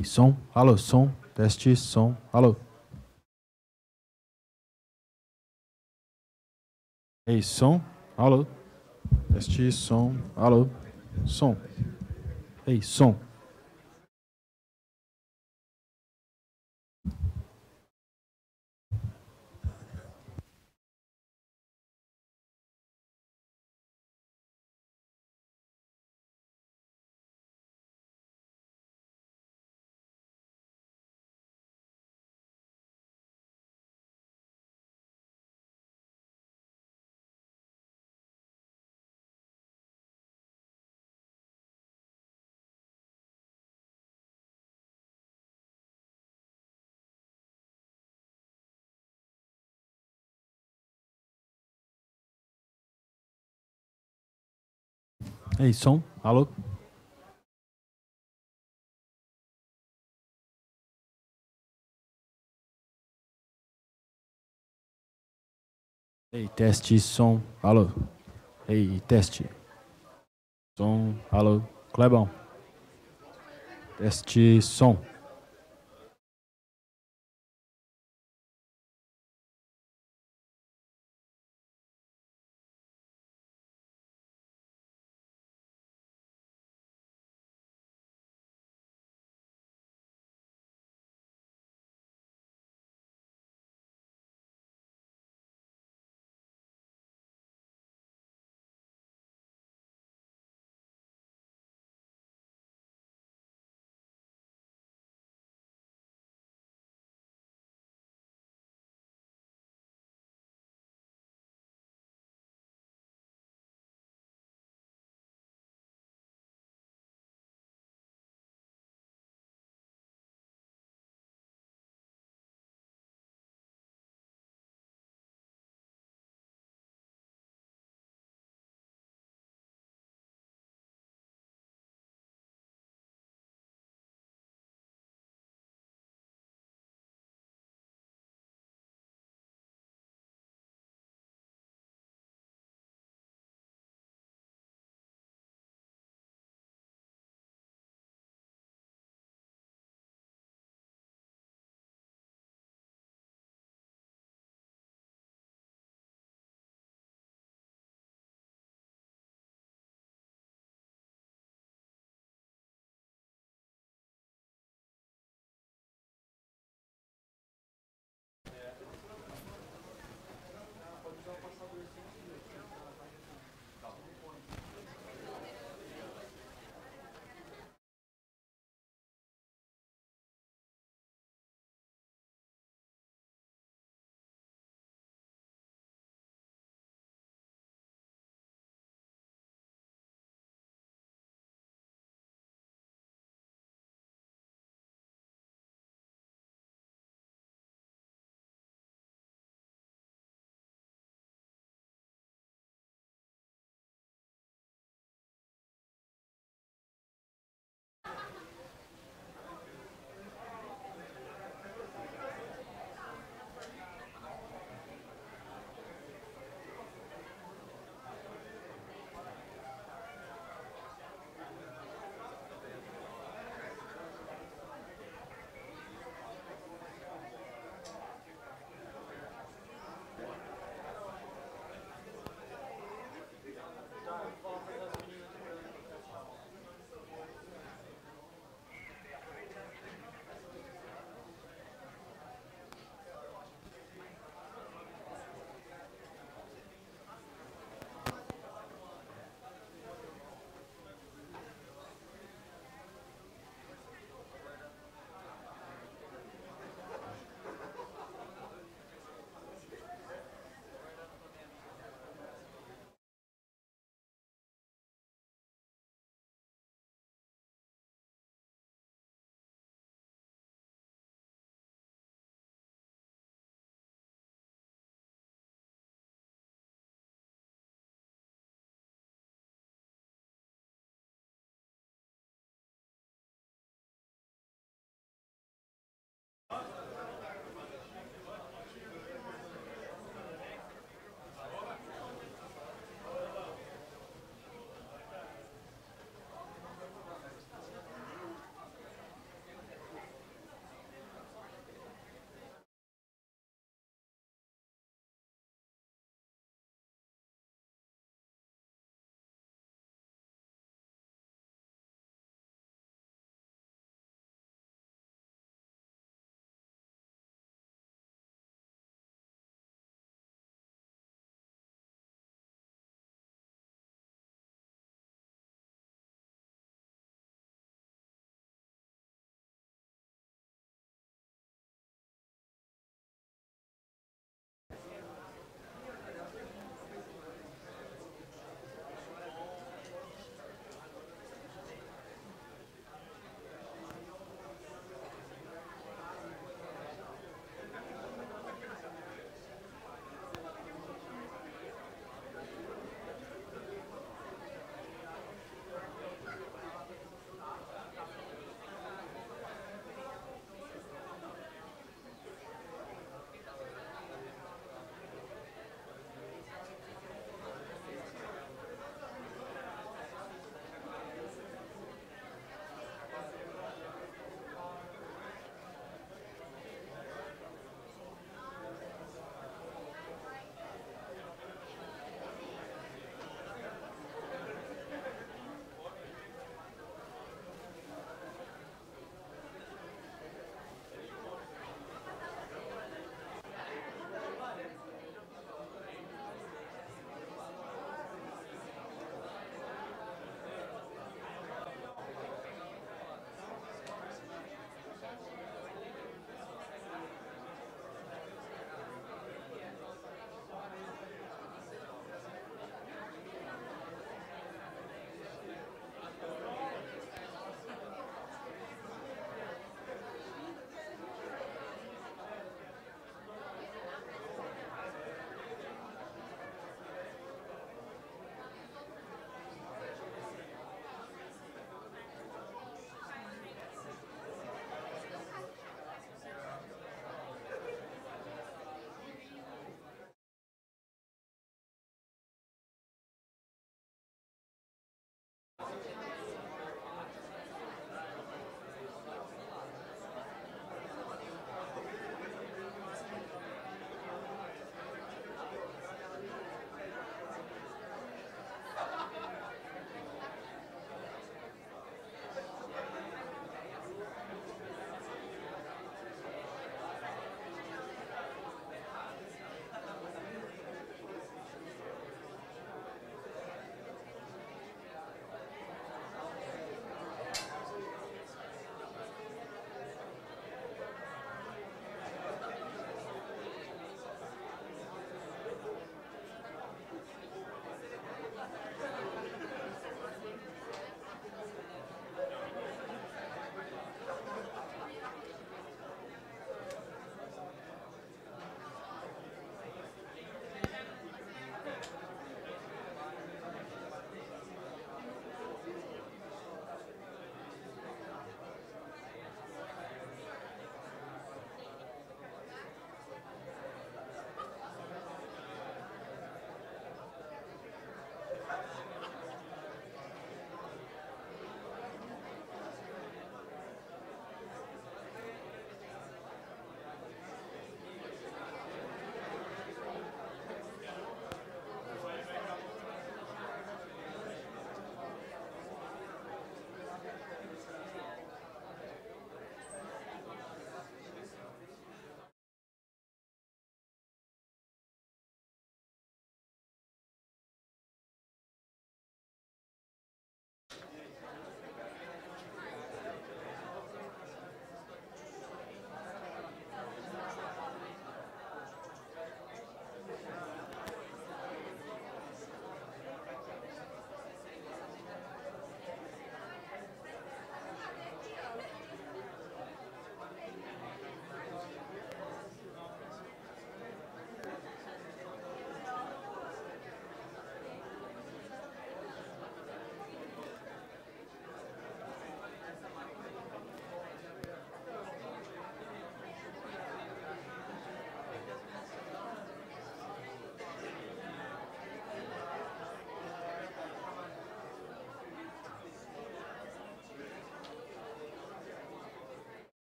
E som, alô, som, teste, som, alô. Ei, som, alô. Teste, som, alô. Som. Ei, som. Ei, é som? Alô? Ei, teste, som, alô. Ei, teste. Som, alô. Clebão. Teste, som.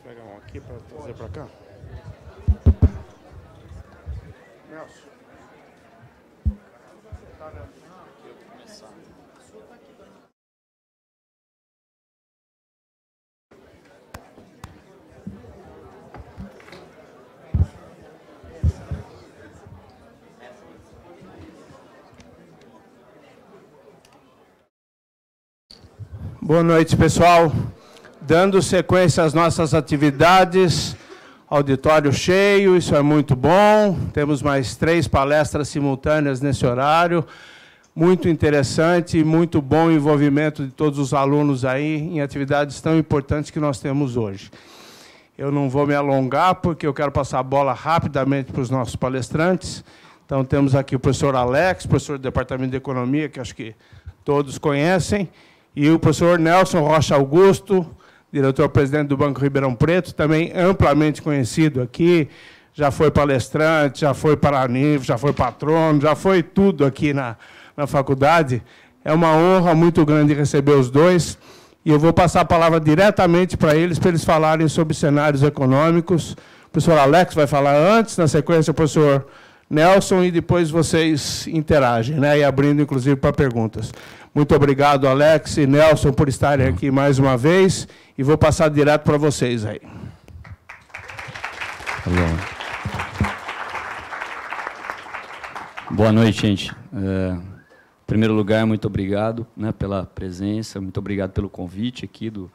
Posso pegar um aqui para trazer para cá? Nelson. começar. Boa noite, pessoal dando sequência às nossas atividades. Auditório cheio, isso é muito bom. Temos mais três palestras simultâneas nesse horário. Muito interessante e muito bom o envolvimento de todos os alunos aí em atividades tão importantes que nós temos hoje. Eu não vou me alongar, porque eu quero passar a bola rapidamente para os nossos palestrantes. Então, temos aqui o professor Alex, professor do Departamento de Economia, que acho que todos conhecem, e o professor Nelson Rocha Augusto, diretor-presidente do Banco Ribeirão Preto, também amplamente conhecido aqui, já foi palestrante, já foi paranif, já foi patrono, já foi tudo aqui na, na faculdade. É uma honra muito grande receber os dois. E eu vou passar a palavra diretamente para eles, para eles falarem sobre cenários econômicos. O professor Alex vai falar antes, na sequência, o professor Nelson, e depois vocês interagem, né? e abrindo, inclusive, para perguntas. Muito obrigado, Alex e Nelson, por estarem aqui mais uma vez. E vou passar direto para vocês aí. Boa noite, gente. É, em primeiro lugar, muito obrigado né, pela presença, muito obrigado pelo convite aqui do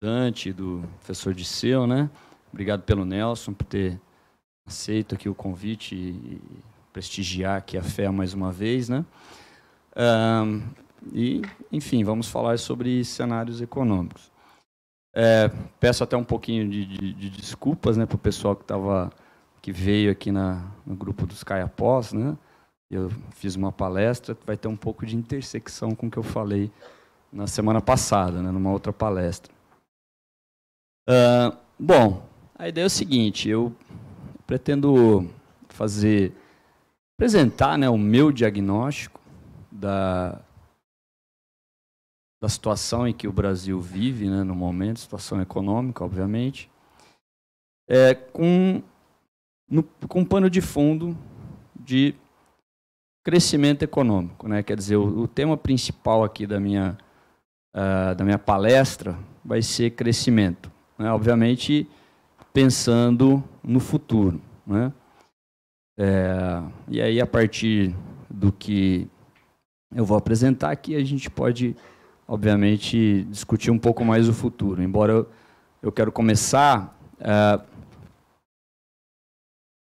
Dante, do professor Disseu, né? Obrigado pelo Nelson por ter aceito aqui o convite e prestigiar aqui a fé mais uma vez, né? Um, e, enfim, vamos falar sobre cenários econômicos. É, peço até um pouquinho de, de, de desculpas né, para o pessoal que, tava, que veio aqui na, no grupo dos Caiapós. Né? Eu fiz uma palestra, vai ter um pouco de intersecção com o que eu falei na semana passada, né, numa outra palestra. Uh, bom, a ideia é o seguinte: eu pretendo fazer apresentar né, o meu diagnóstico da, da situação em que o Brasil vive né, no momento, situação econômica, obviamente, é, com, no, com um pano de fundo de crescimento econômico. Né? Quer dizer, o, o tema principal aqui da minha, uh, da minha palestra vai ser crescimento. Né? Obviamente, pensando no futuro. Né? É, e aí, a partir do que eu vou apresentar aqui, a gente pode, obviamente, discutir um pouco mais o futuro. Embora eu, eu quero começar uh,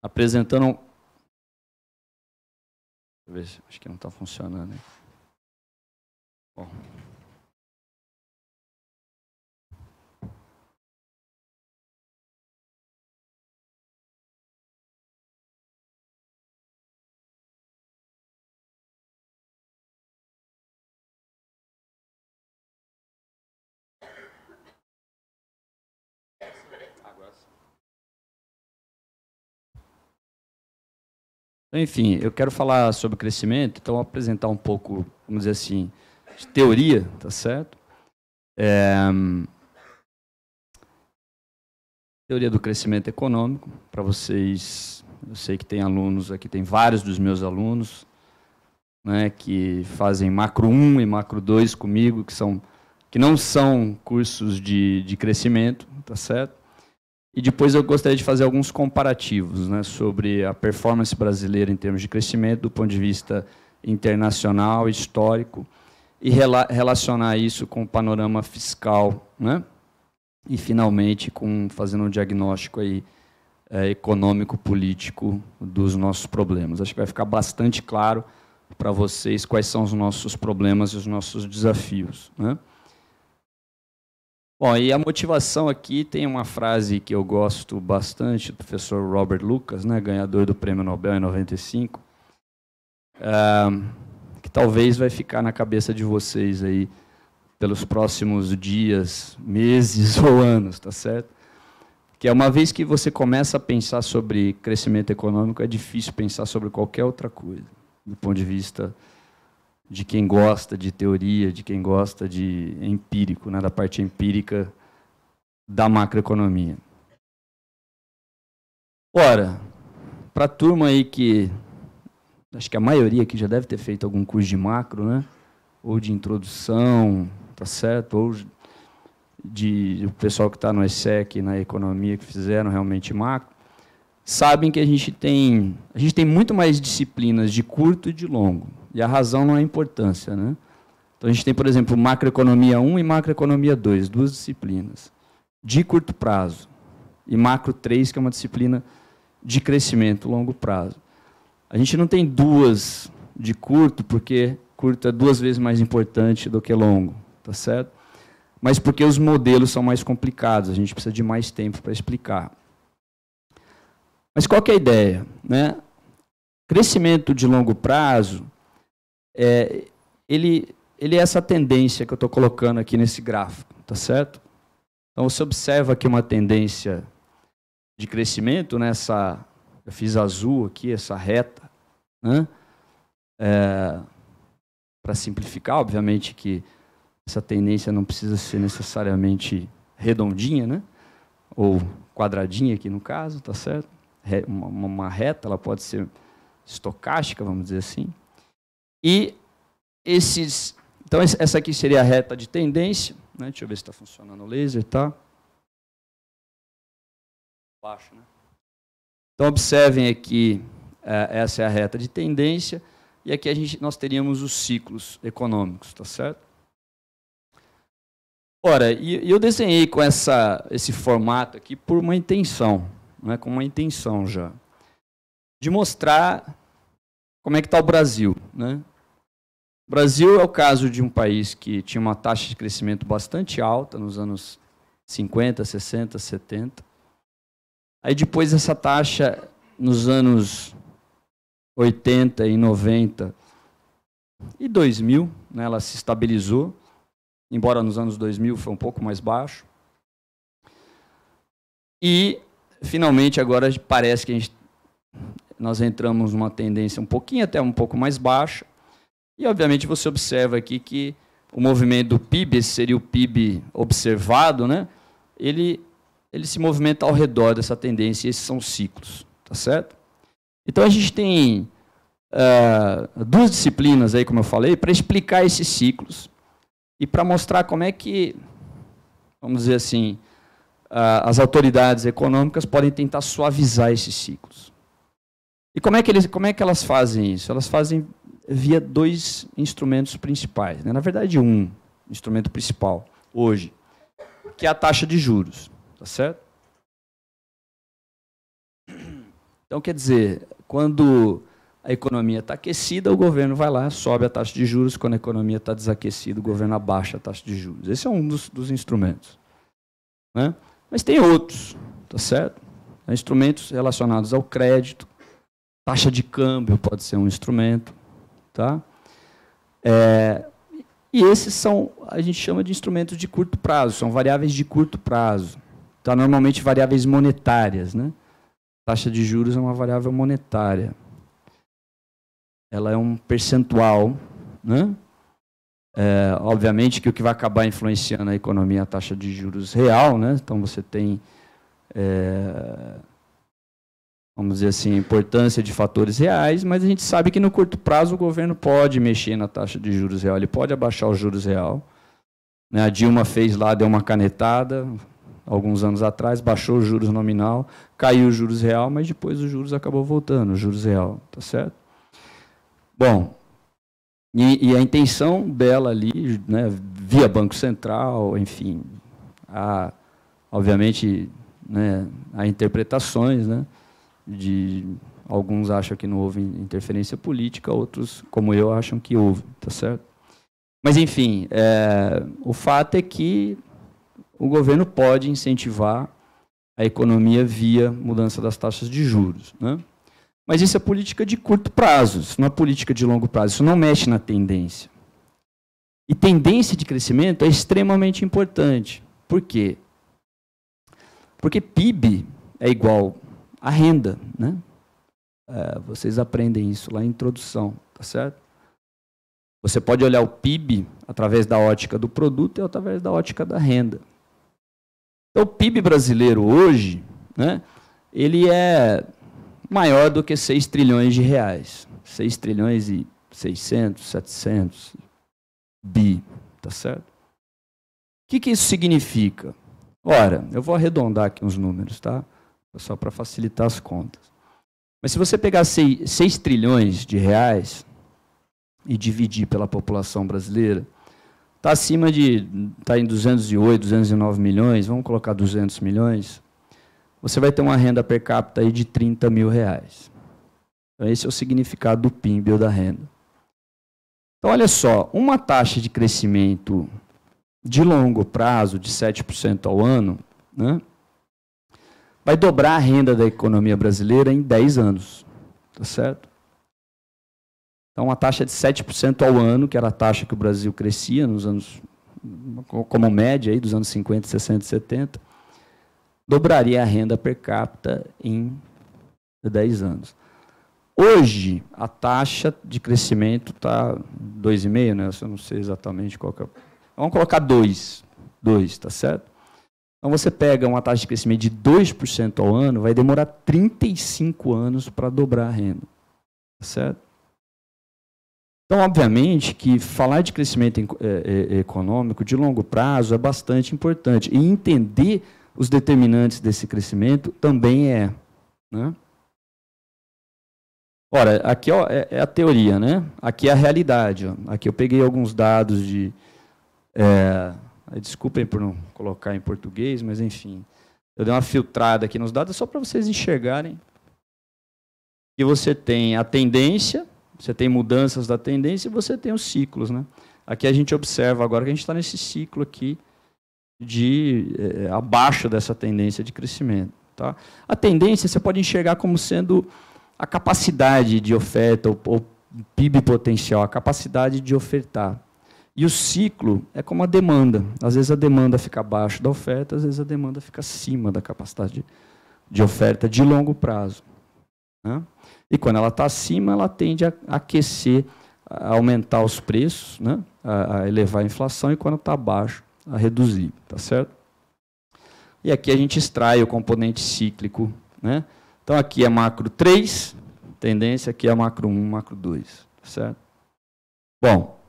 apresentando. Deixa eu ver se acho que não está funcionando. Bom. Enfim, eu quero falar sobre crescimento, então apresentar um pouco, vamos dizer assim, de teoria, tá certo? É... Teoria do crescimento econômico, para vocês, eu sei que tem alunos aqui, tem vários dos meus alunos, né, que fazem macro 1 e macro 2 comigo, que são que não são cursos de, de crescimento, tá certo? E depois eu gostaria de fazer alguns comparativos né, sobre a performance brasileira em termos de crescimento, do ponto de vista internacional, histórico, e rela relacionar isso com o panorama fiscal. Né? E, finalmente, com fazendo um diagnóstico aí, é, econômico, político dos nossos problemas. Acho que vai ficar bastante claro para vocês quais são os nossos problemas e os nossos desafios. Né? Bom, e a motivação aqui tem uma frase que eu gosto bastante do professor Robert Lucas, né, ganhador do Prêmio Nobel em 95, ah, que talvez vai ficar na cabeça de vocês aí pelos próximos dias, meses ou anos, tá certo? Que é uma vez que você começa a pensar sobre crescimento econômico, é difícil pensar sobre qualquer outra coisa, do ponto de vista de quem gosta de teoria, de quem gosta de empírico, né, da parte empírica da macroeconomia. Ora, para a turma aí que acho que a maioria aqui já deve ter feito algum curso de macro, né? Ou de introdução, tá certo? Ou de o pessoal que está no ESSEC, na economia, que fizeram realmente macro, sabem que a gente tem a gente tem muito mais disciplinas de curto e de longo. E a razão não é importância. Né? Então, a gente tem, por exemplo, macroeconomia 1 e macroeconomia 2, duas disciplinas de curto prazo. E macro 3, que é uma disciplina de crescimento, longo prazo. A gente não tem duas de curto, porque curto é duas vezes mais importante do que longo, tá certo? Mas porque os modelos são mais complicados, a gente precisa de mais tempo para explicar. Mas qual é a ideia? Né? Crescimento de longo prazo é, ele, ele é essa tendência que eu estou colocando aqui nesse gráfico, tá certo? Então você observa aqui uma tendência de crescimento nessa, né? eu fiz azul aqui essa reta, né? É, para simplificar, obviamente que essa tendência não precisa ser necessariamente redondinha, né? Ou quadradinha aqui no caso, tá certo? Uma, uma reta, ela pode ser estocástica, vamos dizer assim. E esses. Então, essa aqui seria a reta de tendência. Né? Deixa eu ver se está funcionando o laser, tá? Baixo, né? Então, observem aqui, é, essa é a reta de tendência, e aqui a gente, nós teríamos os ciclos econômicos, tá certo? Ora, e eu desenhei com essa, esse formato aqui por uma intenção, né, com uma intenção já, de mostrar como é que está o Brasil. Né? O Brasil é o caso de um país que tinha uma taxa de crescimento bastante alta nos anos 50, 60, 70. Aí depois essa taxa nos anos 80 e 90 e 2000, né, ela se estabilizou, embora nos anos 2000 foi um pouco mais baixo. E finalmente agora parece que gente, nós entramos numa tendência um pouquinho até um pouco mais baixa, e, obviamente, você observa aqui que o movimento do PIB, esse seria o PIB observado, né? ele, ele se movimenta ao redor dessa tendência, e esses são ciclos, tá certo? Então, a gente tem uh, duas disciplinas aí, como eu falei, para explicar esses ciclos e para mostrar como é que, vamos dizer assim, uh, as autoridades econômicas podem tentar suavizar esses ciclos. E como é, que eles, como é que elas fazem isso? Elas fazem via dois instrumentos principais. Né? Na verdade, um instrumento principal hoje, que é a taxa de juros. Tá certo? Então, quer dizer, quando a economia está aquecida, o governo vai lá, sobe a taxa de juros. Quando a economia está desaquecida, o governo abaixa a taxa de juros. Esse é um dos, dos instrumentos. Né? Mas tem outros, tá certo? Instrumentos relacionados ao crédito, taxa de câmbio pode ser um instrumento, Tá? É, e esses são, a gente chama de instrumentos de curto prazo, são variáveis de curto prazo. Tá? Normalmente variáveis monetárias. Né? Taxa de juros é uma variável monetária. Ela é um percentual. Né? É, obviamente que o que vai acabar influenciando a economia é a taxa de juros real. Né? Então você tem. É, vamos dizer assim, importância de fatores reais, mas a gente sabe que no curto prazo o governo pode mexer na taxa de juros real, ele pode abaixar os juros real. Né, a Dilma fez lá, deu uma canetada, alguns anos atrás, baixou os juros nominal, caiu os juros real, mas depois os juros acabou voltando, os juros real, tá certo? Bom, e, e a intenção dela ali, né, via Banco Central, enfim, há, obviamente, né, há interpretações, né? de alguns acham que não houve interferência política, outros, como eu, acham que houve, tá certo? Mas enfim, é, o fato é que o governo pode incentivar a economia via mudança das taxas de juros, né? Mas isso é política de curto prazo, isso não é política de longo prazo, isso não mexe na tendência. E tendência de crescimento é extremamente importante. Por quê? Porque PIB é igual a renda, né? É, vocês aprendem isso lá em introdução, tá certo? Você pode olhar o PIB através da ótica do produto e através da ótica da renda. Então, o PIB brasileiro hoje, né, ele é maior do que 6 trilhões de reais. 6 trilhões e 600, 700 bi, tá certo? O que, que isso significa? Ora, eu vou arredondar aqui uns números, tá? só para facilitar as contas. Mas se você pegar 6, 6 trilhões de reais e dividir pela população brasileira, está acima de, está em 208, 209 milhões, vamos colocar 200 milhões, você vai ter uma renda per capita aí de 30 mil reais. Então esse é o significado do PIB ou da renda. Então olha só, uma taxa de crescimento de longo prazo de 7% ao ano, né? vai dobrar a renda da economia brasileira em 10 anos. Tá certo? Então, a taxa de 7% ao ano, que era a taxa que o Brasil crescia nos anos, como média aí, dos anos 50, 60, 70, dobraria a renda per capita em 10 anos. Hoje, a taxa de crescimento está 2,5, né? Eu não sei exatamente qual é. Vamos colocar 2, 2, tá certo? Então você pega uma taxa de crescimento de 2% ao ano, vai demorar 35 anos para dobrar a renda. Tá certo? Então, obviamente, que falar de crescimento é, é, econômico de longo prazo é bastante importante. E entender os determinantes desse crescimento também é. Né? Ora, aqui ó, é, é a teoria, né? aqui é a realidade. Ó. Aqui eu peguei alguns dados de. É, Desculpem por não colocar em português, mas enfim. Eu dei uma filtrada aqui nos dados só para vocês enxergarem que você tem a tendência, você tem mudanças da tendência e você tem os ciclos. Né? Aqui a gente observa agora que a gente está nesse ciclo aqui de é, abaixo dessa tendência de crescimento. Tá? A tendência você pode enxergar como sendo a capacidade de oferta, o ou PIB potencial, a capacidade de ofertar. E o ciclo é como a demanda. Às vezes a demanda fica abaixo da oferta, às vezes a demanda fica acima da capacidade de, de oferta de longo prazo. Né? E quando ela está acima, ela tende a aquecer, a aumentar os preços, né? a, a elevar a inflação, e quando está abaixo, a reduzir. Tá certo? E aqui a gente extrai o componente cíclico. Né? Então aqui é macro 3, tendência, aqui é macro 1, macro 2. Tá certo? Bom,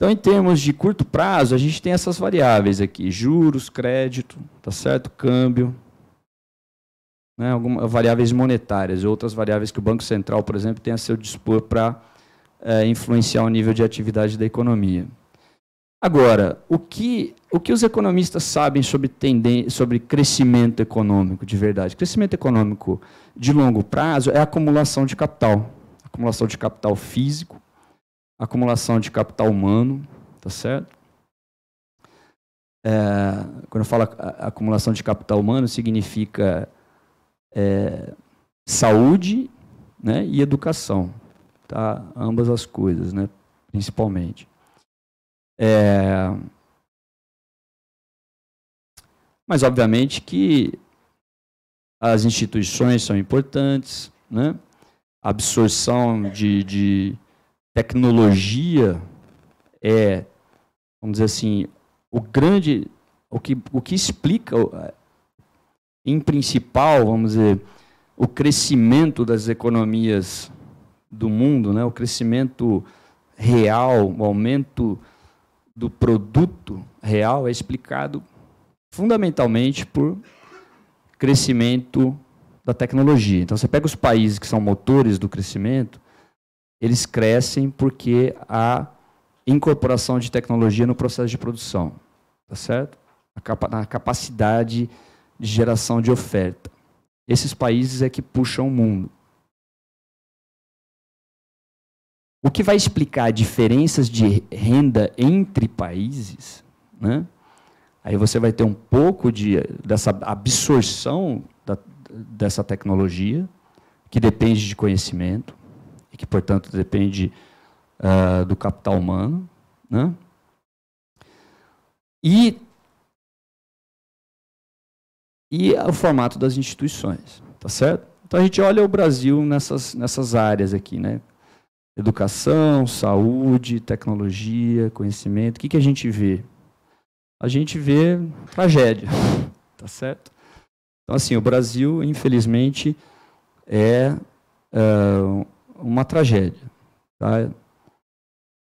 Então, em termos de curto prazo, a gente tem essas variáveis aqui: juros, crédito, tá certo? Câmbio, né? Algumas variáveis monetárias, outras variáveis que o Banco Central, por exemplo, tem a seu dispor para é, influenciar o nível de atividade da economia. Agora, o que, o que os economistas sabem sobre, tenden sobre crescimento econômico de verdade? Crescimento econômico de longo prazo é a acumulação de capital. Acumulação de capital físico, acumulação de capital humano, tá certo? É, quando eu falo acumulação de capital humano, significa é, saúde né, e educação, tá? ambas as coisas, né, principalmente. É, mas, obviamente, que as instituições são importantes, né? a absorção de, de tecnologia é, vamos dizer assim, o grande, o que, o que explica, em principal, vamos dizer, o crescimento das economias do mundo, né? o crescimento real, o aumento do produto real é explicado fundamentalmente por crescimento da tecnologia. Então, você pega os países que são motores do crescimento, eles crescem porque há incorporação de tecnologia no processo de produção, tá certo? Na capacidade de geração de oferta. Esses países é que puxam o mundo. O que vai explicar diferenças de renda entre países, né? Aí você vai ter um pouco de, dessa absorção da, dessa tecnologia, que depende de conhecimento que, portanto, depende uh, do capital humano. Né? E, e é o formato das instituições, tá certo? Então, a gente olha o Brasil nessas, nessas áreas aqui, né? Educação, saúde, tecnologia, conhecimento. O que, que a gente vê? A gente vê tragédia, tá certo? Então, assim, o Brasil, infelizmente, é ah, uma tragédia. Tá?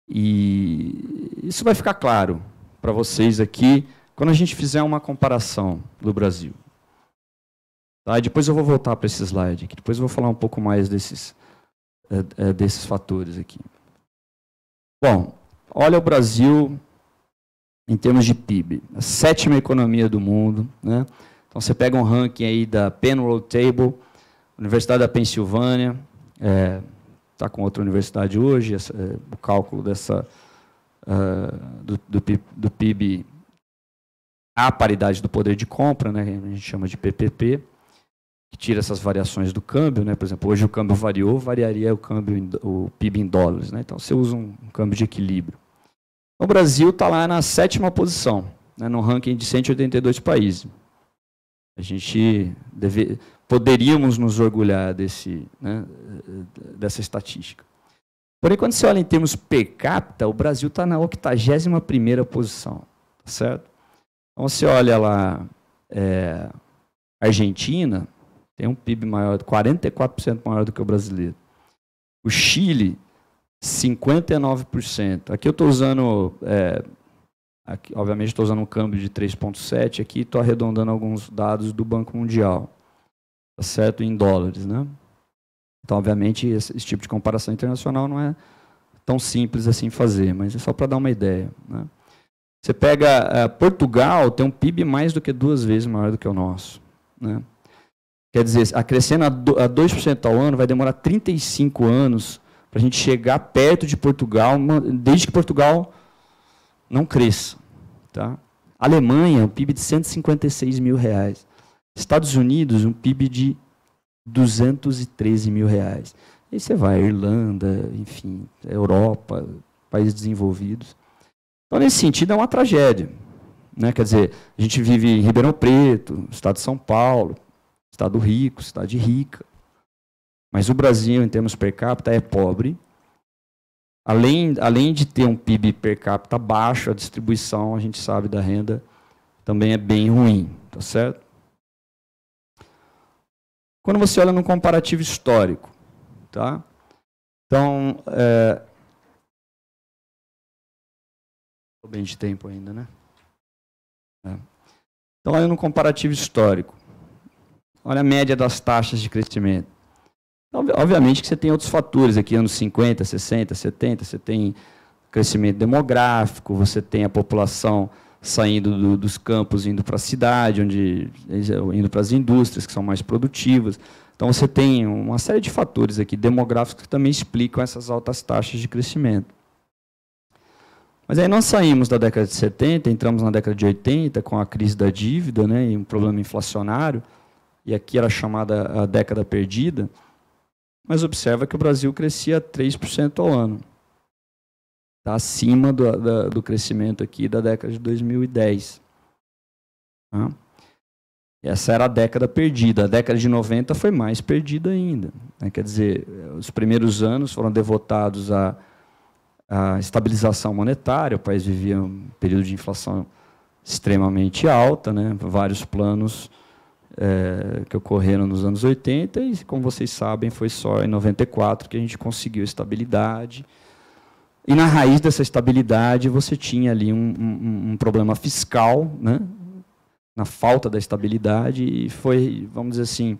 E isso vai ficar claro para vocês aqui quando a gente fizer uma comparação do Brasil. Tá? Depois eu vou voltar para esse slide aqui, depois eu vou falar um pouco mais desses, é, é, desses fatores aqui. Bom, olha o Brasil em termos de PIB, a sétima economia do mundo. Né? Então você pega um ranking aí da World Table, Universidade da Pensilvânia, é, está com outra universidade hoje, essa, é, o cálculo dessa, uh, do, do, PIB, do PIB à paridade do poder de compra, né, a gente chama de PPP, que tira essas variações do câmbio. Né, por exemplo, hoje o câmbio variou, variaria o, câmbio em, o PIB em dólares. Né, então, você usa um, um câmbio de equilíbrio. Então, o Brasil está lá na sétima posição, né, no ranking de 182 países. A gente deve, poderíamos nos orgulhar desse, né, dessa estatística. Porém, quando você olha em termos per capita, o Brasil está na 81 primeira posição, tá certo? Então, você olha lá, é, Argentina tem um PIB maior, 44% maior do que o brasileiro. O Chile, 59%. Aqui eu estou usando, é, aqui, obviamente estou usando um câmbio de 3,7 aqui, estou arredondando alguns dados do Banco Mundial tá certo? Em dólares, né? Então, obviamente, esse, esse, tipo de comparação internacional não é tão simples assim fazer, mas é só para dar uma ideia. Né? Você pega uh, Portugal, tem um PIB mais do que duas vezes maior do que o nosso. Né? Quer dizer, acrescendo a, 2% ao ano, vai demorar 35 anos para a gente chegar perto de Portugal, desde que Portugal não cresça. Tá? Alemanha, um PIB de 156 mil reais. Estados Unidos, um PIB de 213 mil reais. Aí você vai à Irlanda, enfim, Europa, países desenvolvidos. Então, nesse sentido, é uma tragédia. Né? Quer dizer, a gente vive em Ribeirão Preto, estado de São Paulo, estado rico, cidade rica. Mas o Brasil, em termos per capita, é pobre. Além, além de ter um PIB per capita baixo, a distribuição, a gente sabe, da renda também é bem ruim, tá certo? Quando você olha num comparativo histórico, tá? Então, é... Estou bem de tempo ainda, né? É. Então, olha no comparativo histórico. Olha a média das taxas de crescimento. Então, obviamente que você tem outros fatores aqui, anos 50, 60, 70, você tem crescimento demográfico, você tem a população saindo do, dos campos, indo para a cidade, onde indo para as indústrias que são mais produtivas. Então você tem uma série de fatores aqui demográficos que também explicam essas altas taxas de crescimento. Mas aí nós saímos da década de 70, entramos na década de 80 com a crise da dívida, né, e um problema inflacionário, e aqui era chamada a década perdida. Mas observa que o Brasil crescia 3% ao ano está acima do, da, do crescimento aqui da década de 2010. Tá? Essa era a década perdida. A década de 90 foi mais perdida ainda. Né? Quer dizer, os primeiros anos foram devotados à, à estabilização monetária. O país vivia um período de inflação extremamente alta, né? vários planos é, que ocorreram nos anos 80, e como vocês sabem, foi só em 94 que a gente conseguiu estabilidade e na raiz dessa estabilidade, você tinha ali um, um, um problema fiscal, né? na falta da estabilidade, e foi, vamos dizer assim,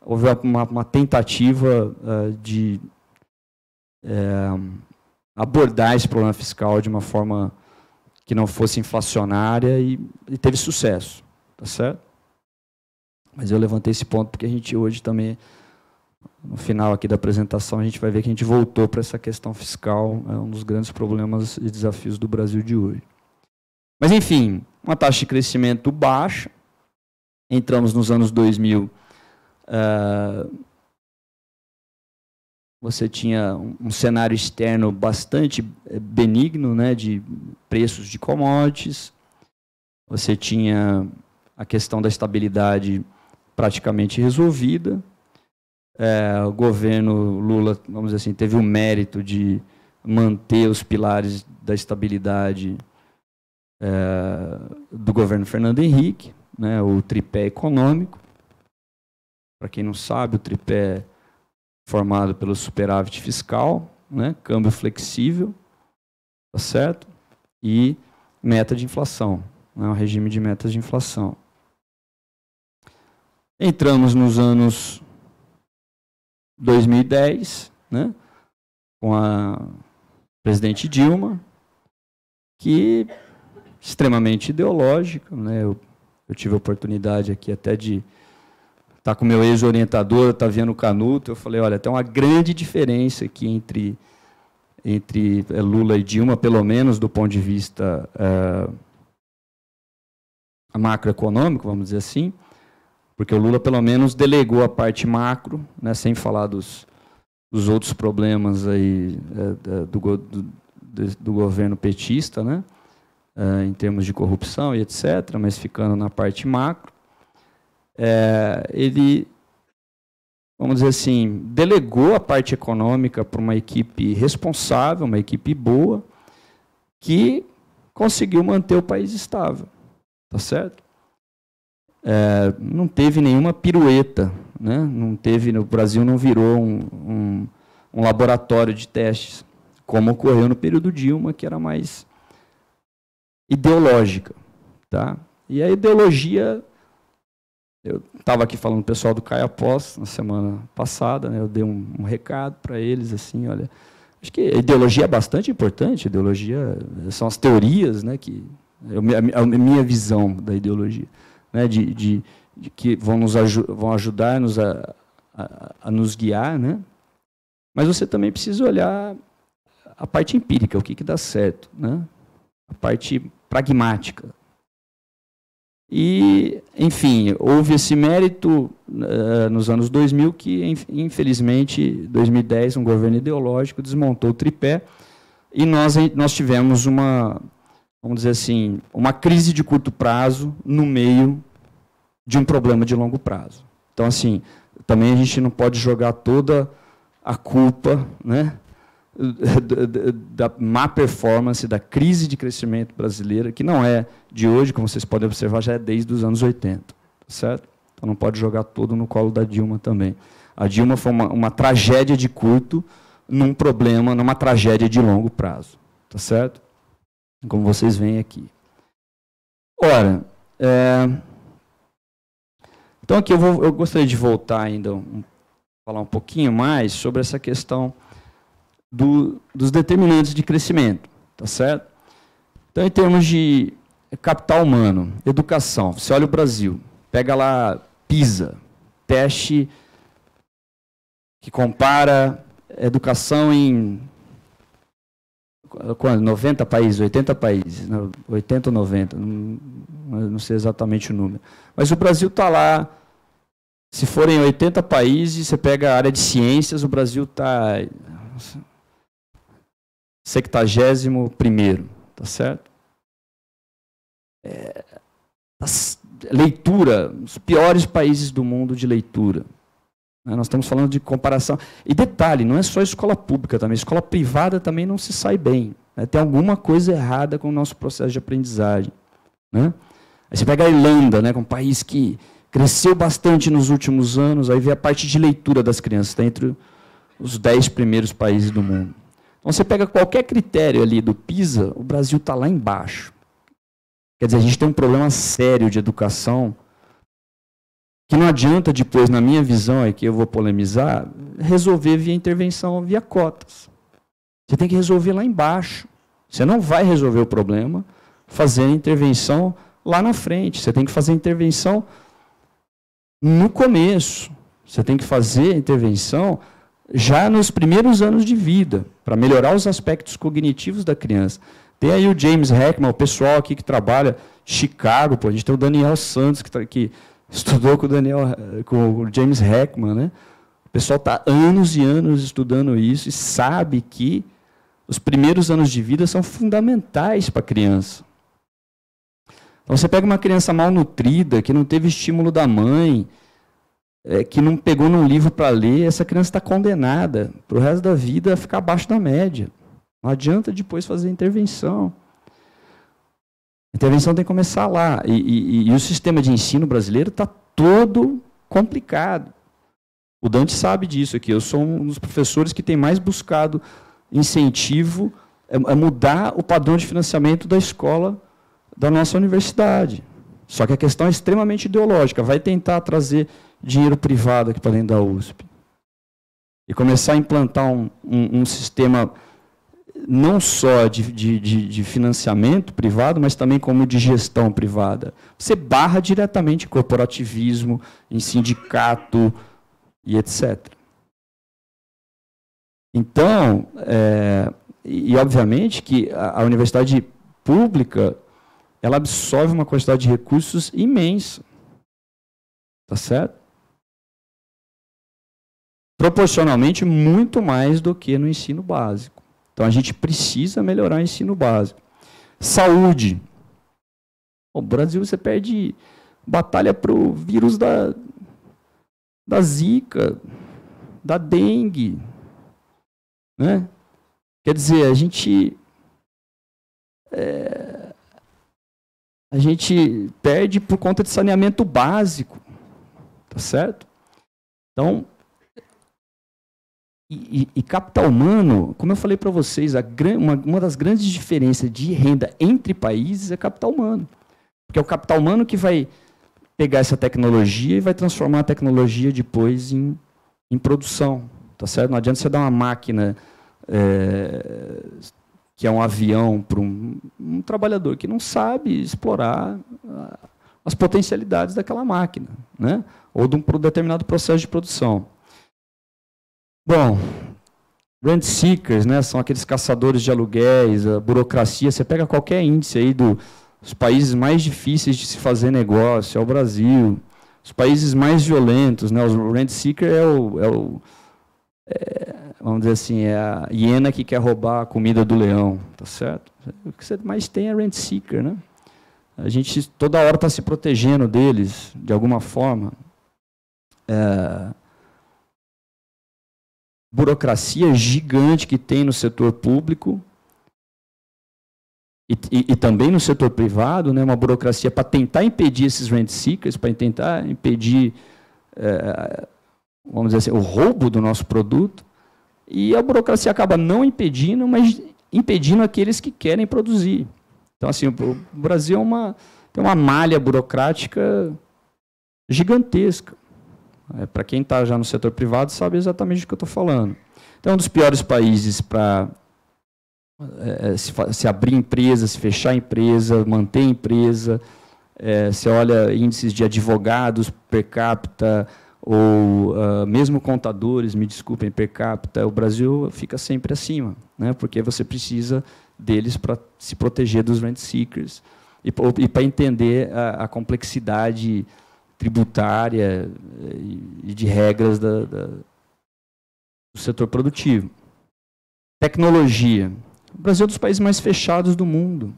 houve uma, uma tentativa uh, de eh, abordar esse problema fiscal de uma forma que não fosse inflacionária e, e teve sucesso, tá certo? Mas eu levantei esse ponto porque a gente hoje também no final aqui da apresentação, a gente vai ver que a gente voltou para essa questão fiscal, é um dos grandes problemas e desafios do Brasil de hoje. Mas, enfim, uma taxa de crescimento baixa. Entramos nos anos 2000. Uh, ah, você tinha um cenário externo bastante eh, benigno, né, de preços de commodities. Você tinha a questão da estabilidade praticamente resolvida é, o governo Lula, vamos dizer assim, teve o mérito de manter os pilares da estabilidade é, do governo Fernando Henrique, né, o tripé econômico. Para quem não sabe, o tripé formado pelo superávit fiscal, né, câmbio flexível, tá certo? E meta de inflação, né, o regime de metas de inflação. Entramos nos anos 2010, né, com a presidente Dilma, que extremamente ideológica. Né? Eu, eu tive a oportunidade aqui até de estar tá com meu ex-orientador, tá vendo o Canuto. Eu falei, olha, tem uma grande diferença aqui entre entre eh, Lula e Dilma, pelo menos do ponto de vista é, macroeconômico, vamos dizer assim, porque o Lula, pelo menos, delegou a parte macro, né, sem falar dos, dos outros problemas aí, é, é do, do, do, governo petista, né, é, em termos de corrupção e etc., mas ficando na parte macro. É, ele, vamos dizer assim, delegou a parte econômica para uma equipe responsável, uma equipe boa, que conseguiu manter o país estável. Tá certo? é, não teve nenhuma pirueta. Né? Não teve, o Brasil não virou um, um, um laboratório de testes, como ocorreu no período Dilma, que era mais ideológica. Tá? E a ideologia eu estava aqui falando o pessoal do Caia após na semana passada, né, eu dei um, um recado para eles assim, olha, acho que a ideologia é bastante importante, ideologia são as teorias, né, que é a minha visão da ideologia né, de, de, de, que vão, nos aju vão ajudar nos a, a, a, nos guiar, né? mas você também precisa olhar a parte empírica, o que, que dá certo, né? a parte pragmática. E, enfim, houve esse mérito uh, nos anos 2000 que, infelizmente, 2010, um governo ideológico desmontou o tripé e nós, nós tivemos uma vamos dizer assim, uma crise de curto prazo no meio de um problema de longo prazo. Então, assim, também a gente não pode jogar toda a culpa né, da má performance, da crise de crescimento brasileira, que não é de hoje, como vocês podem observar, já é desde os anos 80, certo? Então não pode jogar todo no colo da Dilma também. A Dilma foi uma, uma tragédia de curto num problema, numa tragédia de longo prazo, tá certo? como vocês veem aqui. Ora, é... então aqui eu, vou, eu gostaria de voltar ainda, um, falar um pouquinho mais sobre essa questão do, dos determinantes de crescimento, tá certo? Então, em termos de capital humano, educação, você olha o Brasil, pega lá PISA, teste que compara educação em quando? 90 países, 80 países, 80 né? ou 90, não, não sei exatamente o número. Mas o Brasil está lá. Se forem 80 países, você pega a área de ciências, o Brasil está 71 primeiro, tá certo? É, leitura, os piores países do mundo de leitura. Né, nós estamos falando de comparação. E detalhe, não é só escola pública também, escola privada também não se sai bem. Né, tem alguma coisa errada com o nosso processo de aprendizagem. Né? Aí você pega a Irlanda, né, é um país que cresceu bastante nos últimos anos, aí vê a parte de leitura das crianças, está entre os dez primeiros países do mundo. Então você pega qualquer critério ali do PISA, o Brasil está lá embaixo. Quer dizer, a gente tem um problema sério de educação que não adianta depois, na minha visão, é que eu vou polemizar, resolver via intervenção, via cotas. Você tem que resolver lá embaixo. Você não vai resolver o problema fazendo intervenção lá na frente. Você tem que fazer intervenção no começo. Você tem que fazer intervenção já nos primeiros anos de vida, para melhorar os aspectos cognitivos da criança. Tem aí o James Heckman, o pessoal aqui que trabalha Chicago, pô, a gente tem o Daniel Santos, que, tá que estudou com o Daniel, com o James Heckman, né? O pessoal está anos e anos estudando isso e sabe que os primeiros anos de vida são fundamentais para a criança. Então você pega uma criança mal nutrida, que não teve estímulo da mãe, é, que não pegou num livro para ler, essa criança está condenada para o resto da vida a ficar abaixo da média. Não adianta depois fazer intervenção. A intervenção tem que começar lá. E, e, e o sistema de ensino brasileiro está todo complicado. O Dante sabe disso aqui. Eu sou um dos professores que tem mais buscado incentivo a mudar o padrão de financiamento da escola da nossa universidade. Só que a questão é extremamente ideológica. Vai tentar trazer dinheiro privado aqui para dentro da USP. E começar a implantar um, um, um sistema não só de, de, de, financiamento privado, mas também como de gestão privada. Você barra diretamente corporativismo, em sindicato e etc. Então, é, e obviamente que a, a universidade pública ela absorve uma quantidade de recursos imensa. Tá certo? Proporcionalmente, muito mais do que no ensino básico. Então a gente precisa melhorar o ensino básico. Saúde. O Brasil você perde batalha para o vírus da, da zika, da dengue. Né? Quer dizer, a gente. É, a gente perde por conta de saneamento básico. Tá certo? Então, e, e, e, capital humano, como eu falei para vocês, a, uma, uma das grandes diferenças de renda entre países é capital humano. Porque é o capital humano que vai pegar essa tecnologia e vai transformar a tecnologia depois em, em produção. Tá certo? Não adianta você dar uma máquina é, que é um avião para um, um trabalhador que não sabe explorar as potencialidades daquela máquina, né? ou de um determinado processo de produção. Bom, rent seekers, né, são aqueles caçadores de aluguéis, a burocracia. Você pega qualquer índice aí do, dos países mais difíceis de se fazer negócio, é o Brasil. Os países mais violentos, né, o rent seeker é o, é o é, vamos dizer assim, é a hiena que quer roubar a comida do leão, tá certo? O que você mais tem é rent seeker, né? A gente toda hora está se protegendo deles, de alguma forma. É, burocracia gigante que tem no setor público e, e, e, também no setor privado, né, uma burocracia para tentar impedir esses rent seekers, para tentar impedir, é, vamos dizer assim, o roubo do nosso produto. E a burocracia acaba não impedindo, mas impedindo aqueles que querem produzir. Então, assim, o Brasil é uma, tem uma malha burocrática gigantesca. É, para quem está já no setor privado sabe exatamente do que eu estou falando. Então, é um dos piores países para é, é, se, se, abrir empresa, se fechar empresa, manter empresa. É, você olha índices de advogados per capita ou uh, mesmo contadores, me desculpem, per capita, o Brasil fica sempre acima, né? porque você precisa deles para se proteger dos rent seekers e, e para entender a, a complexidade tributária eh, e de regras da, da, do setor produtivo. Tecnologia. O Brasil é um dos países mais fechados do mundo.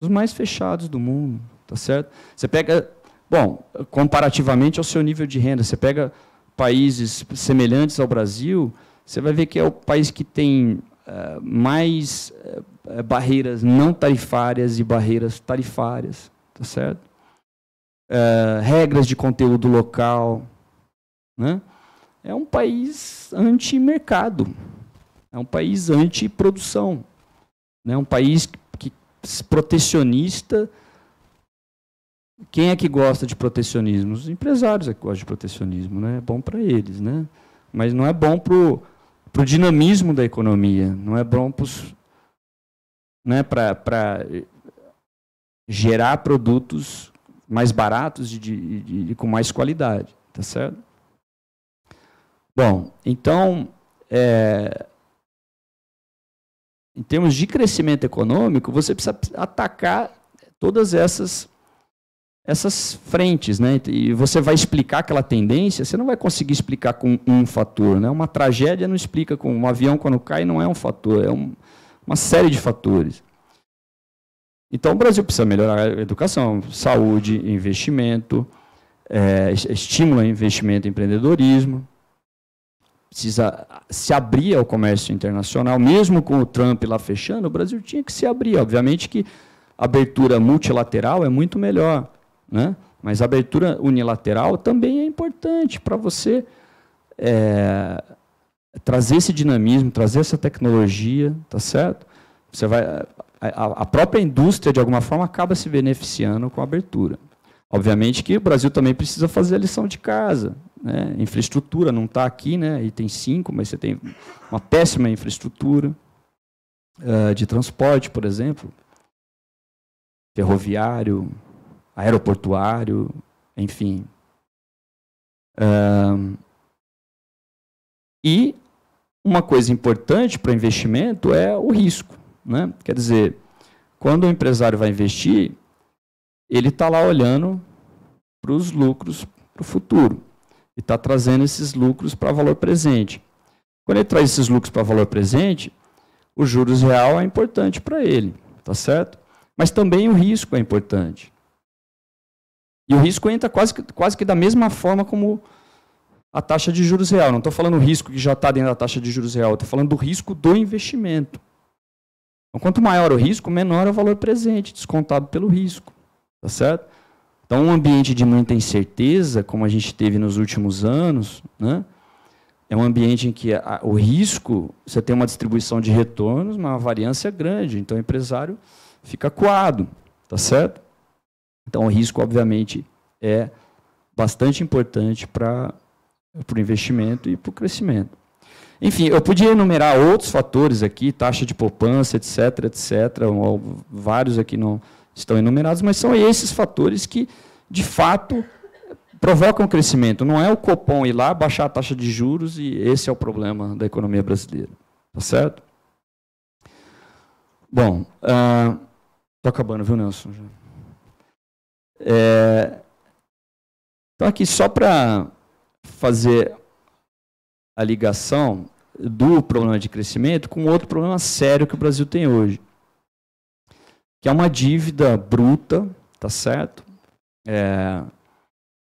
Os mais fechados do mundo, tá certo? Você pega, bom, comparativamente ao seu nível de renda, você pega países semelhantes ao Brasil, você vai ver que é o país que tem uh, mais uh, barreiras não tarifárias e barreiras tarifárias, tá certo? Eh, regras de conteúdo local. Né? É um país anti-mercado, é um país anti-produção, é né? um país que, que, protecionista. Quem é que gosta de protecionismo? Os empresários é que gostam de protecionismo, né? é bom para eles, né? mas não é bom para o dinamismo da economia, não é bom para né, gerar produtos mais baratos e, de, de, com mais qualidade, tá certo? Bom, então, é, em termos de crescimento econômico, você precisa atacar todas essas essas frentes, né? E você vai explicar aquela tendência, você não vai conseguir explicar com um fator, né? Uma tragédia não explica com um avião quando cai não é um fator, é um, uma série de fatores. Então, o Brasil precisa melhorar a educação, saúde, investimento, é, estímulo a investimento e empreendedorismo. Precisa se abrir ao comércio internacional. Mesmo com o Trump lá fechando, o Brasil tinha que se abrir. Obviamente que abertura multilateral é muito melhor, né? mas a abertura unilateral também é importante para você é, trazer esse dinamismo, trazer essa tecnologia, tá certo? Você vai, a, a própria indústria, de alguma forma, acaba se beneficiando com a abertura. Obviamente que o Brasil também precisa fazer a lição de casa. Né? Infraestrutura não está aqui, né? item 5, mas você tem uma péssima infraestrutura uh, de transporte, por exemplo, ferroviário, aeroportuário, enfim. Uh, e uma coisa importante para investimento é o risco. Né? Quer dizer, quando o empresário vai investir, ele está lá olhando para os lucros para o futuro e está trazendo esses lucros para valor presente. Quando ele traz esses lucros para valor presente, o juros real é importante para ele, tá certo? Mas também o risco é importante. E o risco entra quase que, quase que da mesma forma como a taxa de juros real. Não estou falando o risco que já está dentro da taxa de juros real, estou falando do risco do investimento. Então, quanto maior o risco, menor é o valor presente, descontado pelo risco. Tá certo? Então, um ambiente de muita incerteza, como a gente teve nos últimos anos, né? é um ambiente em que a, o risco, você tem uma distribuição de retornos, uma variância é grande. Então, o empresário fica coado, tá certo? Então, o risco, obviamente, é bastante importante para o investimento e para o crescimento. Enfim, eu podia enumerar outros fatores aqui, taxa de poupança, etc, etc. Vários aqui não estão enumerados, mas são esses fatores que, de fato, provocam crescimento. Não é o Copom ir lá baixar a taxa de juros e esse é o problema da economia brasileira. Tá certo? Bom, estou uh, ah, acabando, viu, Nelson? É, então, aqui só para fazer a ligação do problema de crescimento com outro problema sério que o Brasil tem hoje, que é uma dívida bruta, tá certo? É,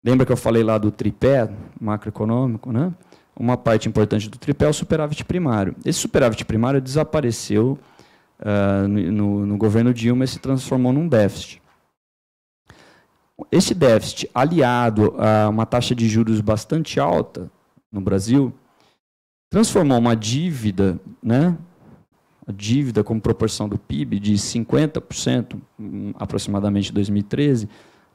lembra que eu falei lá do tripé macroeconômico, né? Uma parte importante do tripé é o superávit primário. Esse superávit primário desapareceu uh, no, no governo Dilma e se transformou num déficit. Esse déficit, aliado a uma taxa de juros bastante alta no Brasil, transformou uma dívida, né, a dívida como proporção do PIB de 50% hum, aproximadamente em 2013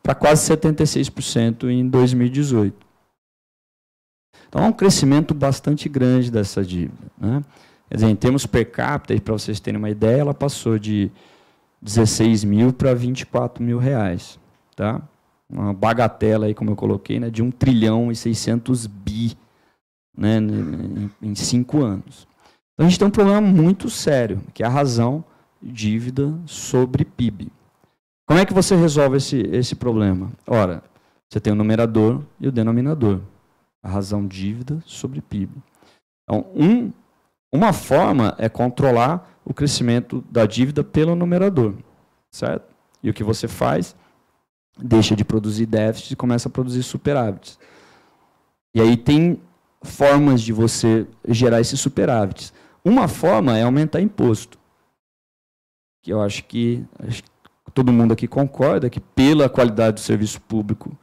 para quase 76% em 2018. Então há um crescimento bastante grande dessa dívida, né? Quer dizer, em termos per capita, para vocês terem uma ideia, ela passou de 16 mil para 24 mil reais, tá? Uma bagatela aí, como eu coloquei, né, de 1 trilhão e 600 bi né, em cinco anos. Então a gente tem um problema muito sério, que é a razão dívida sobre PIB. Como é que você resolve esse, esse problema? Ora, você tem o numerador e o denominador. A razão dívida sobre PIB. Então, um, uma forma é controlar o crescimento da dívida pelo numerador, certo? E o que você faz? Deixa de produzir déficit e começa a produzir superávit. E aí tem formas de você gerar esses superávites. Uma forma é aumentar imposto. Que eu acho que, acho que todo mundo aqui concorda que, pela qualidade do serviço público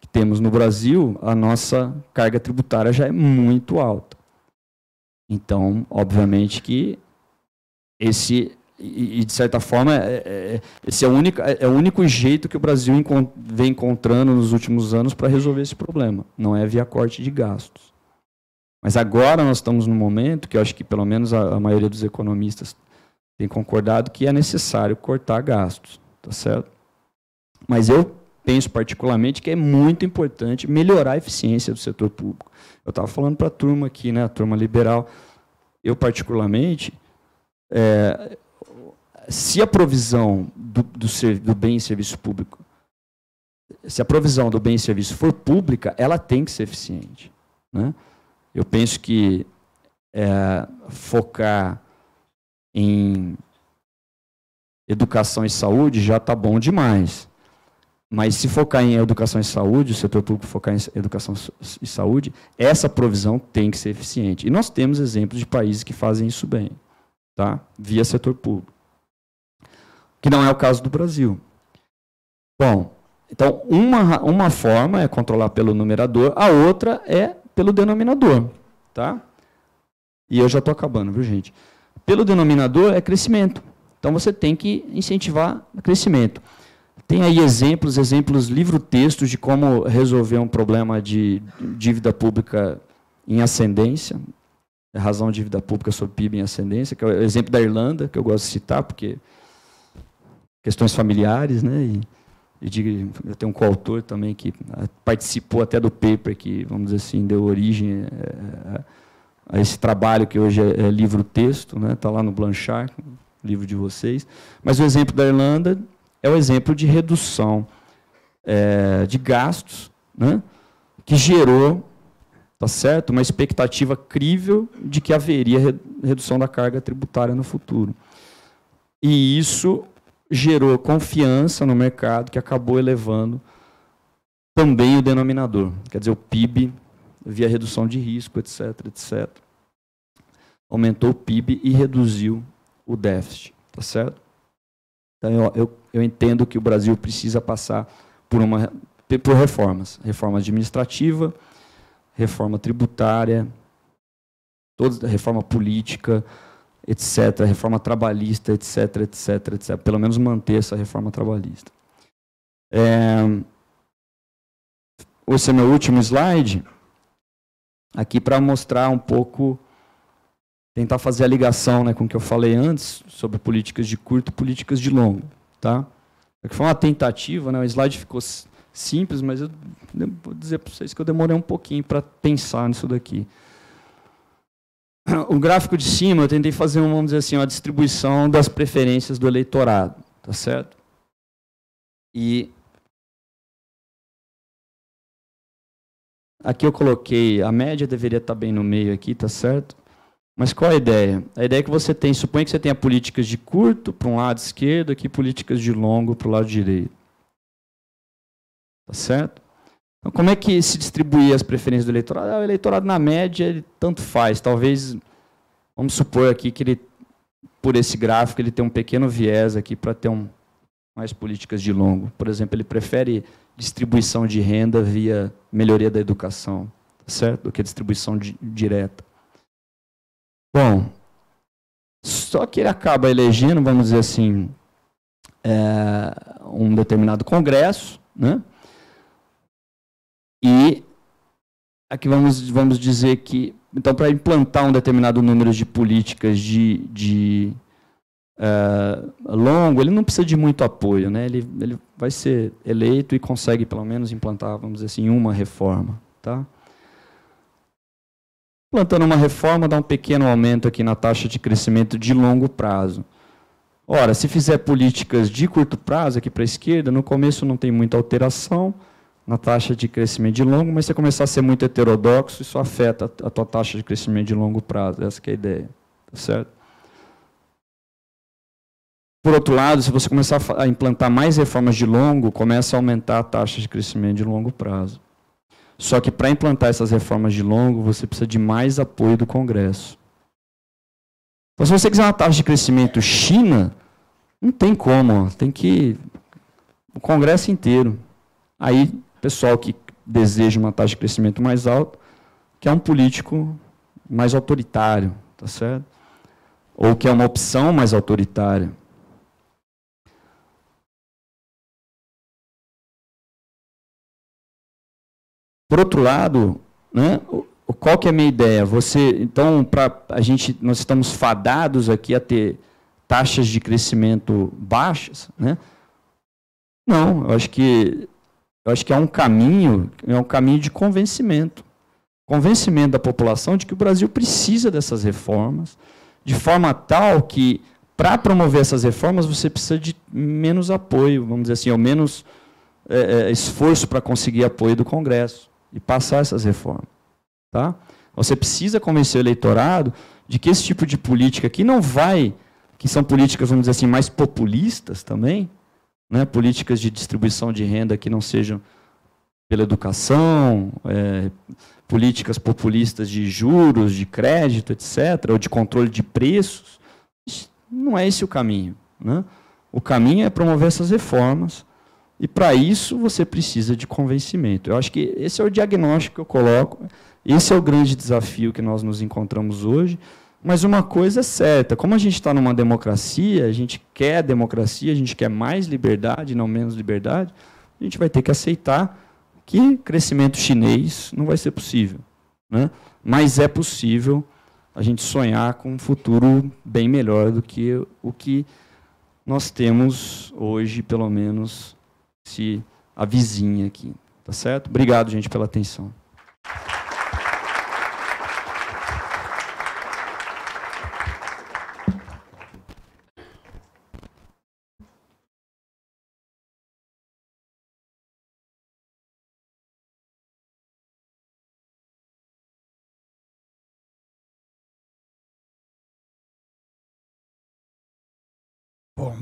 que temos no Brasil, a nossa carga tributária já é muito alta. Então, obviamente que esse e, de certa forma é, é, é, esse é o único é o único jeito que o Brasil vem encontrando nos últimos anos para resolver esse problema. Não é via corte de gastos. Mas agora nós estamos num momento que eu acho que pelo menos a, a maioria dos economistas tem concordado que é necessário cortar gastos, tá certo? Mas eu penso particularmente que é muito importante melhorar a eficiência do setor público. Eu estava falando para a turma aqui, né, a turma liberal. Eu particularmente, é, se a provisão do, do, ser, do bem e serviço público, se a provisão do bem e serviço for pública, ela tem que ser eficiente, né? Eu penso que é, focar em educação e saúde já está bom demais. Mas se focar em educação e saúde, o setor público focar em educação e saúde, essa provisão tem que ser eficiente. E nós temos exemplos de países que fazem isso bem, tá? via setor público. Que não é o caso do Brasil. Bom, então uma, uma forma é controlar pelo numerador, a outra é pelo denominador, tá? E eu já estou acabando, viu, gente? Pelo denominador é crescimento. Então você tem que incentivar o crescimento. Tem aí exemplos, exemplos, livro-textos de como resolver um problema de dívida pública em ascendência, é razão de dívida pública sobre PIB em ascendência, que é o exemplo da Irlanda, que eu gosto de citar, porque questões familiares, né? E e eu tenho um coautor também que ah, participou até do paper que, vamos dizer assim, deu origem eh, eh, a, esse trabalho que hoje é, é livro-texto, está né? Tá lá no Blanchard, livro de vocês. Mas o exemplo da Irlanda é o exemplo de redução é, de gastos, né? que gerou tá certo? uma expectativa crível de que haveria redução da carga tributária no futuro. E isso gerou confiança no mercado, que acabou elevando também o denominador, quer dizer, o PIB via redução de risco, etc, etc. Aumentou o PIB e reduziu o déficit, tá certo? Então, eu, eu, eu entendo que o Brasil precisa passar por, uma, por reformas, reforma administrativa, reforma tributária, toda reforma política, etc., reforma trabalhista, etc., etc., etc. Pelo menos manter essa reforma trabalhista. É... Esse é meu último slide, aqui para mostrar um pouco, tentar fazer a ligação né, com o que eu falei antes, sobre políticas de curto e políticas de longo. Tá? Aqui é foi uma tentativa, né, o slide ficou simples, mas eu vou dizer para vocês que eu demorei um pouquinho para pensar nisso daqui. o gráfico de cima, eu tentei fazer, uma, vamos dizer assim, uma distribuição das preferências do eleitorado, tá certo? E aqui eu coloquei, a média deveria estar tá bem no meio aqui, tá certo? Mas qual a ideia? A ideia é que você tem, suponha que você tenha políticas de curto para um lado esquerdo aqui políticas de longo para o lado direito. Tá certo? como é que se distribuía as preferências do eleitorado? Ah, o eleitorado, na média, ele tanto faz. Talvez, vamos supor aqui que ele, por esse gráfico, ele tem um pequeno viés aqui para ter um, mais políticas de longo. Por exemplo, ele prefere distribuição de renda via melhoria da educação, tá certo? Do que distribuição direta. Bom, só que ele acaba elegendo, vamos dizer assim, é, um determinado congresso, né? E aqui vamos, vamos dizer que, então, para implantar um determinado número de políticas de, de uh, longo, ele não precisa de muito apoio, né? ele, ele vai ser eleito e consegue, pelo menos, implantar, vamos dizer assim, uma reforma. Tá? implantando uma reforma, dá um pequeno aumento aqui na taxa de crescimento de longo prazo. Ora, se fizer políticas de curto prazo aqui para a esquerda, no começo não tem muita alteração, na taxa de crescimento de longo, mas se você começar a ser muito heterodoxo, isso afeta a tua taxa de crescimento de longo prazo. Essa é a ideia, tá certo? Por outro lado, se você começar a implantar mais reformas de longo, começa a aumentar a taxa de crescimento de longo prazo. Só que para implantar essas reformas de longo, você precisa de mais apoio do Congresso. Então, se você quiser uma taxa de crescimento China, não tem como, ó, tem que o Congresso inteiro. Aí pessoal que deseja uma taxa de crescimento mais alta, que é um político mais autoritário, tá certo? Ou que é uma opção mais autoritária. Por outro lado, né, qual que é a minha ideia? Você, então, para a gente, nós estamos fadados aqui a ter taxas de crescimento baixas, né? Não, eu acho que eu acho que é um caminho, é um caminho de convencimento. Convencimento da população de que o Brasil precisa dessas reformas, de forma tal que, para promover essas reformas, você precisa de menos apoio, vamos dizer assim, ou menos é, é esforço para conseguir apoio do Congresso e passar essas reformas. Tá? Você precisa convencer o eleitorado de que esse tipo de política que não vai, que são políticas, vamos dizer assim, mais populistas também, né, políticas de distribuição de renda que não sejam pela educação, é, políticas populistas de juros, de crédito, etc., ou de controle de preços. Não é esse o caminho. Né? O caminho é promover essas reformas. E para isso você precisa de convencimento. Eu acho que esse é o diagnóstico que eu coloco. Esse é o grande desafio que nós nos encontramos hoje. Mas uma coisa é certa: como a gente está numa democracia, a gente quer democracia, a gente quer mais liberdade, não menos liberdade, a gente vai ter que aceitar que crescimento chinês não vai ser possível. Né? Mas é possível a gente sonhar com um futuro bem melhor do que o que nós temos hoje, pelo menos se a vizinha aqui. Tá certo? Obrigado, gente, pela atenção.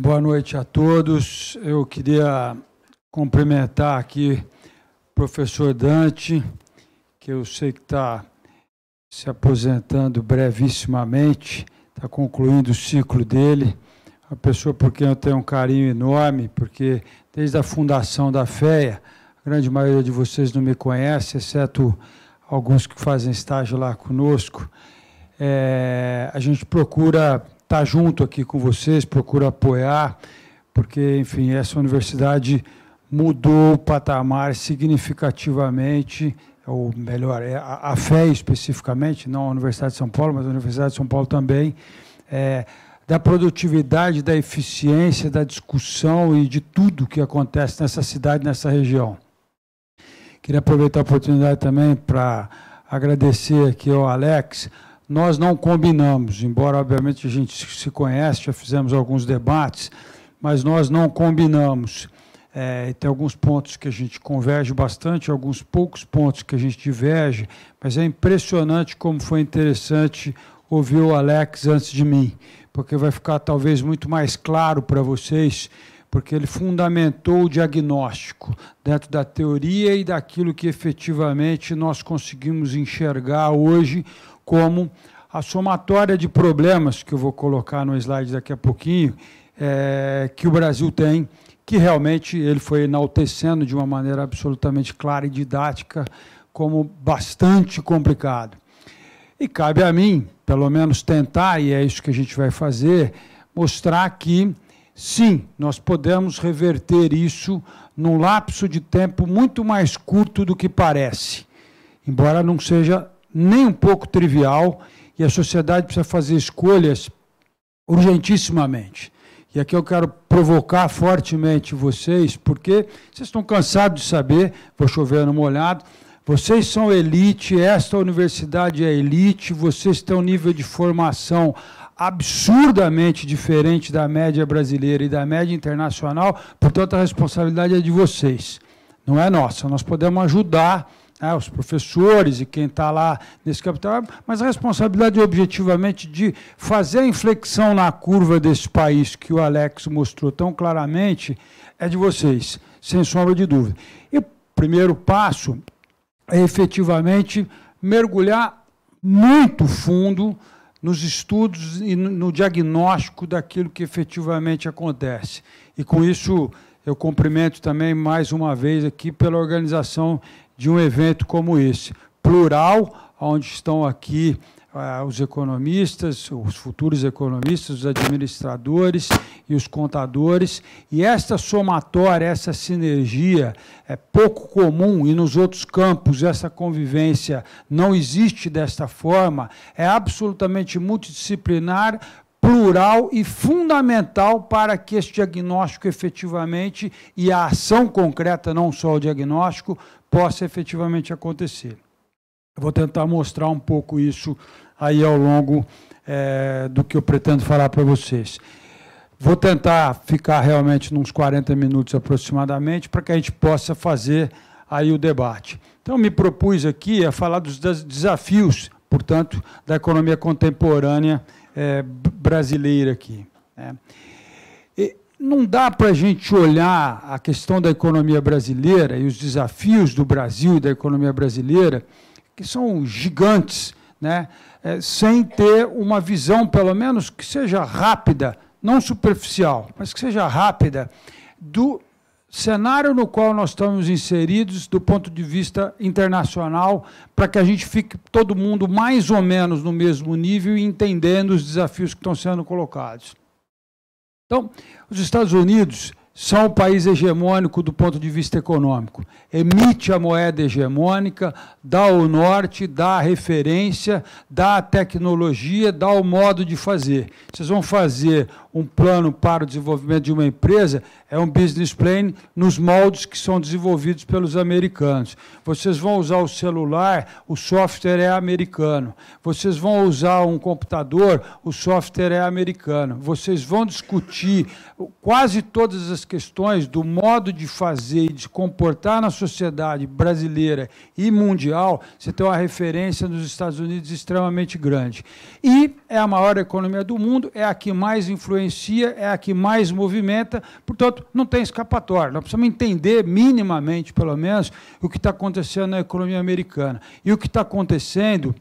Boa noite a todos. Eu queria cumprimentar aqui o professor Dante, que eu sei que está se aposentando brevissimamente, está concluindo o ciclo dele. Uma pessoa por quem eu tenho um carinho enorme, porque desde a fundação da FEA, a grande maioria de vocês não me conhece, exceto alguns que fazem estágio lá conosco. É, a gente procura estar tá junto aqui com vocês, procuro apoiar, porque, enfim, essa universidade mudou o patamar significativamente, ou melhor, é, a, fé especificamente, não a Universidade de São Paulo, mas a Universidade de São Paulo também, é, da produtividade, da eficiência, da discussão e de tudo que acontece nessa cidade, nessa região. Queria aproveitar a oportunidade também para agradecer aqui ao Alex, nós não combinamos, embora, obviamente, a gente se conhece, já fizemos alguns debates, mas nós não combinamos. É, tem alguns pontos que a gente converge bastante, alguns poucos pontos que a gente diverge, mas é impressionante como foi interessante ouvir o Alex antes de mim, porque vai ficar talvez muito mais claro para vocês, porque ele fundamentou o diagnóstico dentro da teoria e daquilo que efetivamente nós conseguimos enxergar hoje como a somatória de problemas que eu vou colocar no slide daqui a pouquinho, é, que o Brasil tem, que realmente ele foi enaltecendo de uma maneira absolutamente clara e didática, como bastante complicado. E cabe a mim, pelo menos tentar, e é isso que a gente vai fazer, mostrar que, sim, nós podemos reverter isso num lapso de tempo muito mais curto do que parece, embora não seja nem um pouco trivial e a sociedade precisa fazer escolhas urgentissimamente. E aqui eu quero provocar fortemente vocês, porque vocês estão cansados de saber, vou chover no molhado, vocês são elite, esta universidade é elite, vocês têm um nível de formação absurdamente diferente da média brasileira e da média internacional, portanto a responsabilidade é de vocês, não é nossa. Nós podemos ajudar né, os professores e quem está lá nesse capital, mas a responsabilidade objetivamente de fazer a inflexão na curva desse país que o Alex mostrou tão claramente é de vocês, sem sombra de dúvida. E o primeiro passo é efetivamente mergulhar muito fundo nos estudos e no diagnóstico daquilo que efetivamente acontece. E com isso eu cumprimento também mais uma vez aqui pela organização de um evento como esse, plural, onde estão aqui ah, os economistas, os futuros economistas, os administradores e os contadores. E esta somatória, essa sinergia é pouco comum e nos outros campos essa convivência não existe desta forma, é absolutamente multidisciplinar, plural e fundamental para que esse diagnóstico efetivamente e a ação concreta, não só o diagnóstico, possa efetivamente acontecer. Eu vou tentar mostrar um pouco isso aí ao longo é, do que eu pretendo falar para vocês. Vou tentar ficar realmente nos 40 minutos aproximadamente para que a gente possa fazer aí o debate. Então, me propus aqui a falar dos desafios, portanto, da economia contemporânea é, brasileira aqui. Né? não dá para a gente olhar a questão da economia brasileira e os desafios do Brasil e da economia brasileira, que são gigantes, né? É, sem ter uma visão, pelo menos, que seja rápida, não superficial, mas que seja rápida, do, cenário no qual nós estamos inseridos do ponto de vista internacional, para que a gente fique todo mundo mais ou menos no mesmo nível e entendendo os desafios que estão sendo colocados. Então, os Estados Unidos são um país hegemônico do ponto de vista econômico. Emite a moeda hegemônica, dá o norte, dá a referência, dá a tecnologia, dá o modo de fazer. Vocês vão fazer um plano para o desenvolvimento de uma empresa, é um business plan nos moldes que são desenvolvidos pelos americanos. Vocês vão usar o celular, o software é americano. Vocês vão usar um computador, o software é americano. Vocês vão discutir quase todas as essas questões do modo de fazer e de se comportar na sociedade brasileira e mundial, você tem uma referência nos Estados Unidos extremamente grande. E é a maior economia do mundo, é a que mais influencia, é a que mais movimenta, portanto, não tem escapatória. Nós precisamos entender, minimamente pelo menos, o que está acontecendo na economia americana. E o que está acontecendo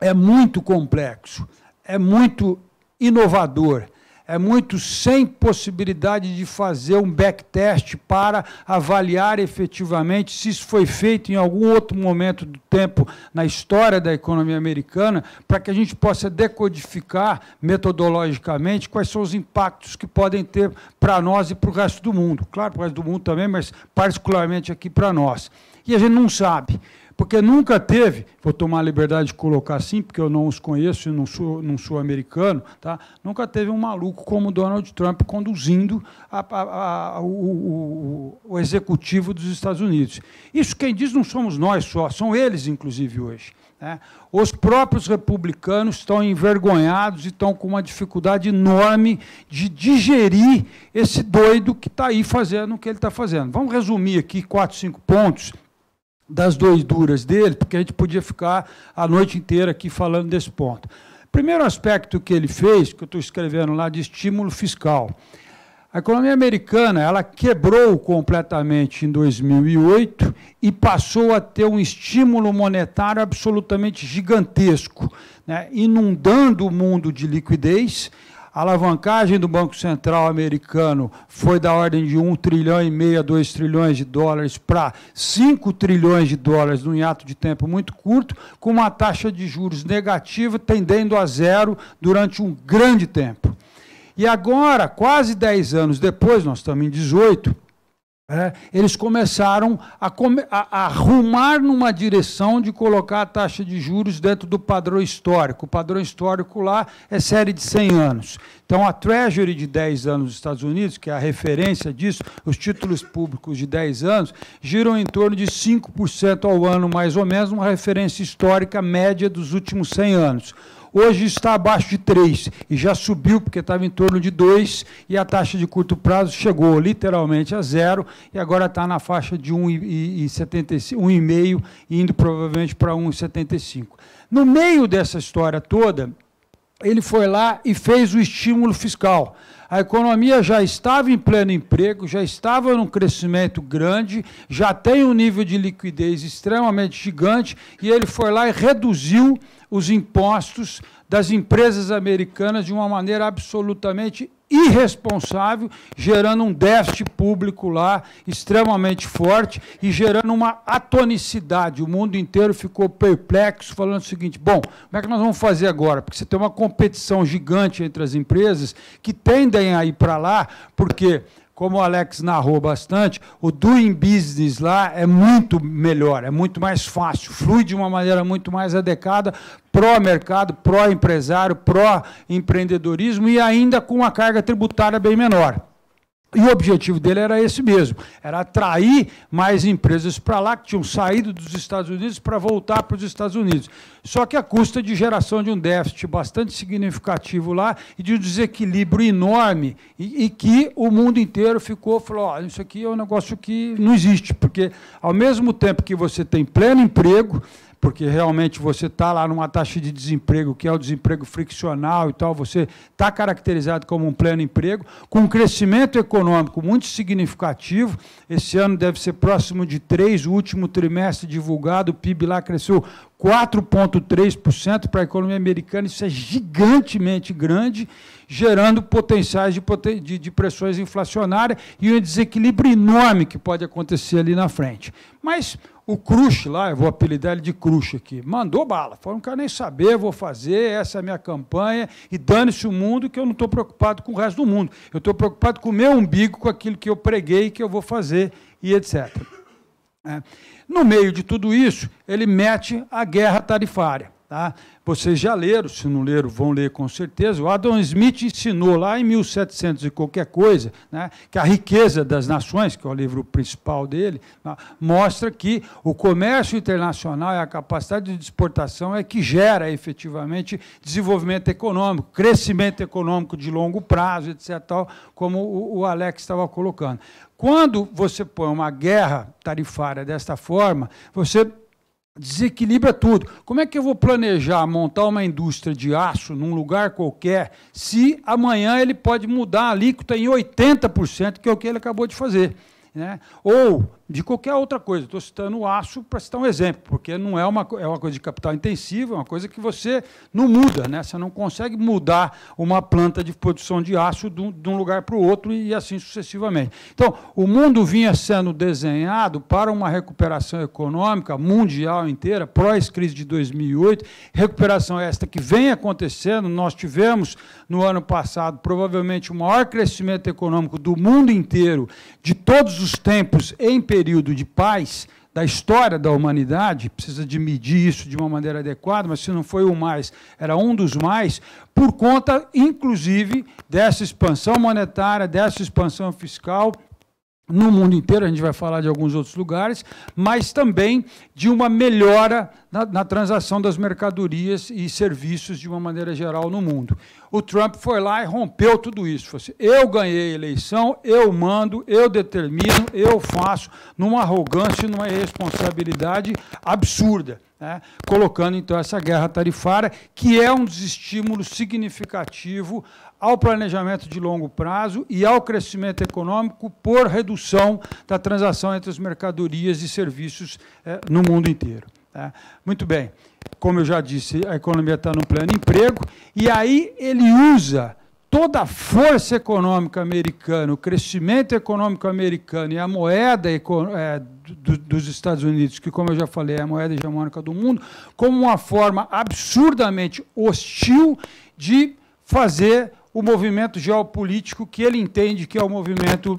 é muito complexo, é muito inovador é muito sem possibilidade de fazer um backtest para avaliar efetivamente se isso foi feito em algum outro momento do tempo na história da economia americana, para que a gente possa decodificar metodologicamente quais são os impactos que podem ter para nós e para o resto do mundo. Claro, para o resto do mundo também, mas particularmente aqui para nós. E a gente não sabe porque nunca teve, vou tomar a liberdade de colocar assim, porque eu não os conheço e não sou, não sou americano, tá? nunca teve um maluco como Donald Trump conduzindo a, a, a, o, o, o executivo dos Estados Unidos. Isso quem diz não somos nós só, são eles, inclusive, hoje. Né? Os próprios republicanos estão envergonhados e estão com uma dificuldade enorme de digerir esse doido que está aí fazendo o que ele está fazendo. Vamos resumir aqui quatro, cinco pontos das doiduras dele, porque a gente podia ficar a noite inteira aqui falando desse ponto. Primeiro aspecto que ele fez, que eu estou escrevendo lá, de estímulo fiscal. A economia americana ela quebrou completamente em 2008 e passou a ter um estímulo monetário absolutamente gigantesco, né? inundando o mundo de liquidez a alavancagem do Banco Central americano foi da ordem de 1 trilhão e meio a 2 trilhões de dólares para 5 trilhões de dólares num hiato de tempo muito curto, com uma taxa de juros negativa tendendo a zero durante um grande tempo. E agora, quase 10 anos depois, nós estamos em 18, é, eles começaram a, come, a, a, arrumar numa direção de colocar a taxa de juros dentro do padrão histórico. O padrão histórico lá é série de 100 anos. Então, a Treasury de 10 anos dos Estados Unidos, que é a referência disso, os títulos públicos de 10 anos, giram em torno de 5% ao ano, mais ou menos, uma referência histórica média dos últimos 100 anos hoje está abaixo de 3 e já subiu porque estava em torno de 2 e a taxa de curto prazo chegou literalmente a zero e agora está na faixa de 1,5 indo provavelmente para 1,75. No meio dessa história toda, ele foi lá e fez o estímulo fiscal. A economia já estava em pleno emprego, já estava num crescimento grande, já tem um nível de liquidez extremamente gigante, e ele foi lá e reduziu os impostos das empresas americanas de uma maneira absolutamente irresponsável, gerando um déficit público lá extremamente forte e gerando uma atonicidade. O mundo inteiro ficou perplexo, falando o seguinte: bom, como é que nós vamos fazer agora? Porque você tem uma competição gigante entre as empresas que tendem a ir para lá, porque como o Alex narrou bastante, o doing business lá é muito melhor, é muito mais fácil, flui de uma maneira muito mais adequada, pró-mercado, pró-empresário, pró-empreendedorismo e ainda com uma carga tributária bem menor. E o objetivo dele era esse mesmo: era atrair mais empresas para lá que tinham saído dos Estados Unidos para voltar para os Estados Unidos. Só que a custa de geração de um déficit bastante significativo lá e de um desequilíbrio enorme, e, e que o mundo inteiro ficou, falou: oh, isso aqui é um negócio que não existe, porque ao mesmo tempo que você tem pleno emprego, porque realmente você está lá numa taxa de desemprego, que é o desemprego friccional e tal, você está caracterizado como um pleno emprego, com um crescimento econômico muito significativo. Esse ano deve ser próximo de 3, o último trimestre divulgado, o PIB lá cresceu 4,3% para a economia americana, isso é gigantemente grande, gerando potenciais de, de, de, pressões inflacionárias e um desequilíbrio enorme que pode acontecer ali na frente. Mas o Cruz lá, eu vou apelidar ele de Cruz aqui, mandou bala. Falou, não quero nem saber, vou fazer, essa é a minha campanha, e dane-se o mundo, que eu não estou preocupado com o resto do mundo. Eu estou preocupado com o meu umbigo, com aquilo que eu preguei, que eu vou fazer, e etc. É. No meio de tudo isso, ele mete a guerra tarifária. Tá? Vocês já leram, se não leram, vão ler com certeza. O Adam Smith ensinou lá em 1700 e qualquer coisa né, que a riqueza das nações, que é o livro principal dele, né, mostra que o comércio internacional e a capacidade de exportação é que gera efetivamente desenvolvimento econômico, crescimento econômico de longo prazo, etc., tal, como o Alex estava colocando. Quando você põe uma guerra tarifária desta forma, você desequilibra tudo. Como é que eu vou planejar montar uma indústria de aço num lugar qualquer se amanhã ele pode mudar a alíquota em 80%, que é o que ele acabou de fazer? Né? Ou de qualquer outra coisa. Estou citando o aço para citar um exemplo, porque não é uma, é uma coisa de capital intensivo, é uma coisa que você não muda, né? você não consegue mudar uma planta de produção de aço de um, lugar para o outro e assim sucessivamente. Então, o mundo vinha sendo desenhado para uma recuperação econômica mundial inteira, pós crise de 2008, recuperação esta que vem acontecendo. Nós tivemos, no ano passado, provavelmente o maior crescimento econômico do mundo inteiro, de todos os tempos, em período período de paz da história da humanidade, precisa de medir isso de uma maneira adequada, mas se não foi o mais, era um dos mais, por conta, inclusive, dessa expansão monetária, dessa expansão fiscal no mundo inteiro, a gente vai falar de alguns outros lugares, mas também de uma melhora na, na, transação das mercadorias e serviços de uma maneira geral no mundo. O Trump foi lá e rompeu tudo isso. Falou assim, eu ganhei a eleição, eu mando, eu determino, eu faço, numa arrogância e numa responsabilidade absurda. Né? colocando então essa guerra tarifária, que é um desestímulo significativo ao planejamento de longo prazo e ao crescimento econômico por redução da transação entre as mercadorias e serviços eh, no mundo inteiro. Tá? Muito bem, como eu já disse, a economia está no plano emprego, e aí ele usa toda a força econômica americana, o crescimento econômico americano e a moeda é, dos Estados Unidos, que, como eu já falei, é a moeda hegemônica do mundo, como uma forma absurdamente hostil de fazer o movimento geopolítico que ele entende que é o movimento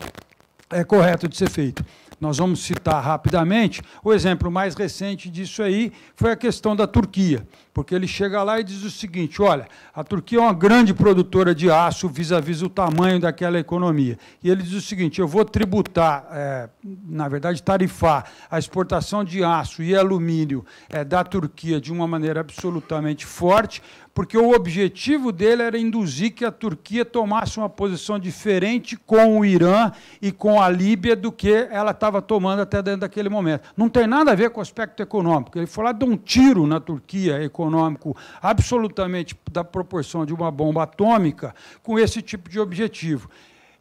é, correto de ser feito. Nós vamos citar rapidamente o exemplo mais recente disso aí foi a questão da Turquia, porque ele chega lá e diz o seguinte: olha, a Turquia é uma grande produtora de aço vis-à-vis -vis o tamanho daquela economia. E ele diz o seguinte: eu vou tributar, é, na verdade, tarifar a exportação de aço e alumínio é, da Turquia de uma maneira absolutamente forte, porque o objetivo dele era induzir que a Turquia tomasse uma posição diferente com o Irã e com a Líbia do que ela estava tomando até dentro daquele momento. Não tem nada a ver com o aspecto econômico. Ele foi lá um tiro na Turquia econômico absolutamente da proporção de uma bomba atômica com esse tipo de objetivo.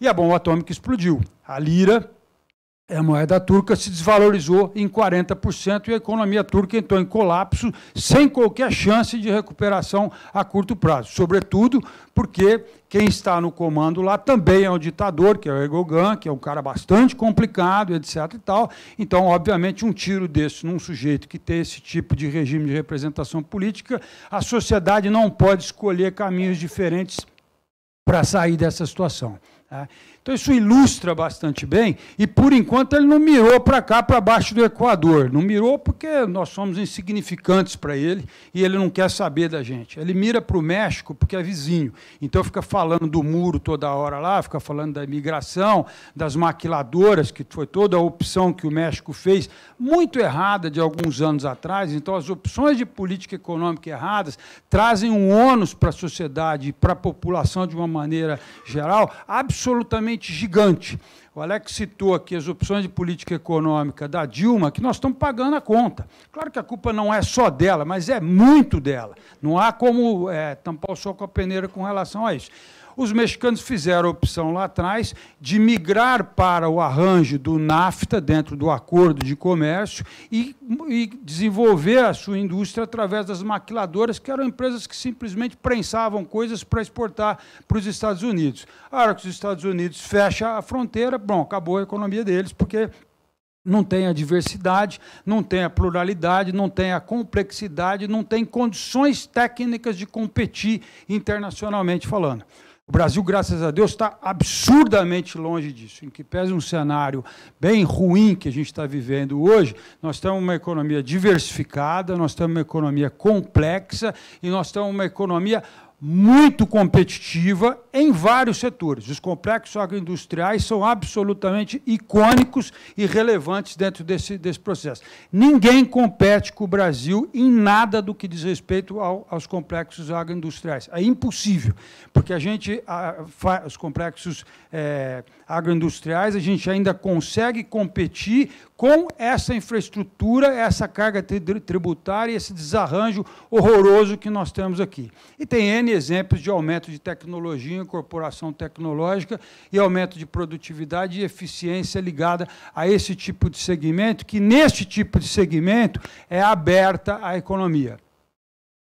E a bomba atômica explodiu. A lira é, a moeda turca se desvalorizou em 40% e a economia turca entrou em colapso sem qualquer chance de recuperação a curto prazo. Sobretudo porque quem está no comando lá também é um ditador, que é o Erdogan, que é um cara bastante complicado, etc. E tal. Então, obviamente, um tiro desse num sujeito que tem esse tipo de regime de representação política, a sociedade não pode escolher caminhos diferentes para sair dessa situação. Né? Então isso ilustra bastante bem, e por enquanto ele não mirou para cá, para baixo do Equador. Não mirou porque nós somos insignificantes para ele e ele não quer saber da gente. Ele mira para o México porque é vizinho. Então fica falando do muro toda hora lá, fica falando da imigração, das maquiladoras, que foi toda a opção que o México fez, muito errada de alguns anos atrás. Então as opções de política econômica erradas trazem um ônus para a sociedade e para a população de uma maneira geral absolutamente absolutamente gigante. O Alex citou aqui as opções de política econômica da Dilma, que nós estamos pagando a conta. Claro que a culpa não é só dela, mas é muito dela. Não há como é, tampar o sol com a peneira com relação a isso. Os mexicanos fizeram a opção lá atrás de migrar para o arranjo do NAFTA, dentro do acordo de comércio, e, e desenvolver a sua indústria através das maquiladoras, que eram empresas que simplesmente prensavam coisas para exportar para os Estados Unidos. A hora que os Estados Unidos fecha a fronteira, bom, acabou a economia deles, porque não tem a diversidade, não tem a pluralidade, não tem a complexidade, não tem condições técnicas de competir internacionalmente falando. O Brasil, graças a Deus, está absurdamente longe disso. Em que pese um cenário bem ruim que a gente está vivendo hoje, nós temos uma economia diversificada, nós temos uma economia complexa e nós temos uma economia muito competitiva em vários setores. Os complexos agroindustriais são absolutamente icônicos e relevantes dentro desse, desse processo. Ninguém compete com o Brasil em nada do que diz respeito ao, aos complexos agroindustriais. É impossível, porque a gente, a, fa, os complexos é, agroindustriais, a gente ainda consegue competir com essa infraestrutura, essa carga tributária, esse desarranjo horroroso que nós temos aqui. E tem N exemplos de aumento de tecnologia incorporação tecnológica e aumento de produtividade e eficiência ligada a esse tipo de segmento, que neste tipo de segmento é aberta à economia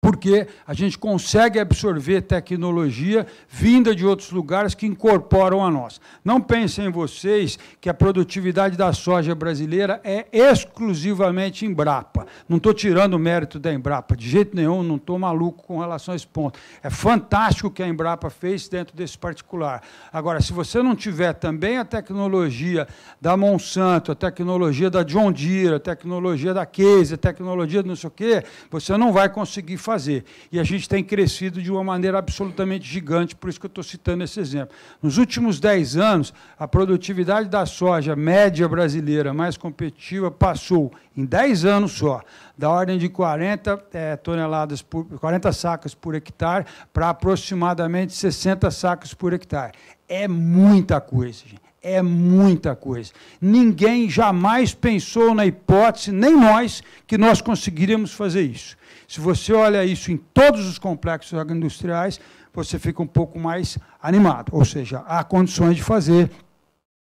porque a gente consegue absorver tecnologia vinda de outros lugares que incorporam a nós. Não pensem vocês que a produtividade da soja brasileira é exclusivamente Embrapa. Não estou tirando o mérito da Embrapa, de jeito nenhum, não estou maluco com relação a esse ponto. É fantástico o que a Embrapa fez dentro desse particular. Agora, se você não tiver também a tecnologia da Monsanto, a tecnologia da John Deere, a tecnologia da Case, a tecnologia do não sei o quê, você não vai conseguir fazer fazer. E a gente tem crescido de uma maneira absolutamente gigante, por isso que eu estou citando esse exemplo. Nos últimos 10 anos, a produtividade da soja média brasileira mais competitiva passou, em 10 anos só, da ordem de 40 é, eh, toneladas por 40 sacas por hectare para aproximadamente 60 sacas por hectare. É muita coisa, gente é muita coisa. Ninguém jamais pensou na hipótese, nem nós, que nós conseguiríamos fazer isso. Se você olha isso em todos os complexos agroindustriais, você fica um pouco mais animado. Ou seja, há condições de fazer,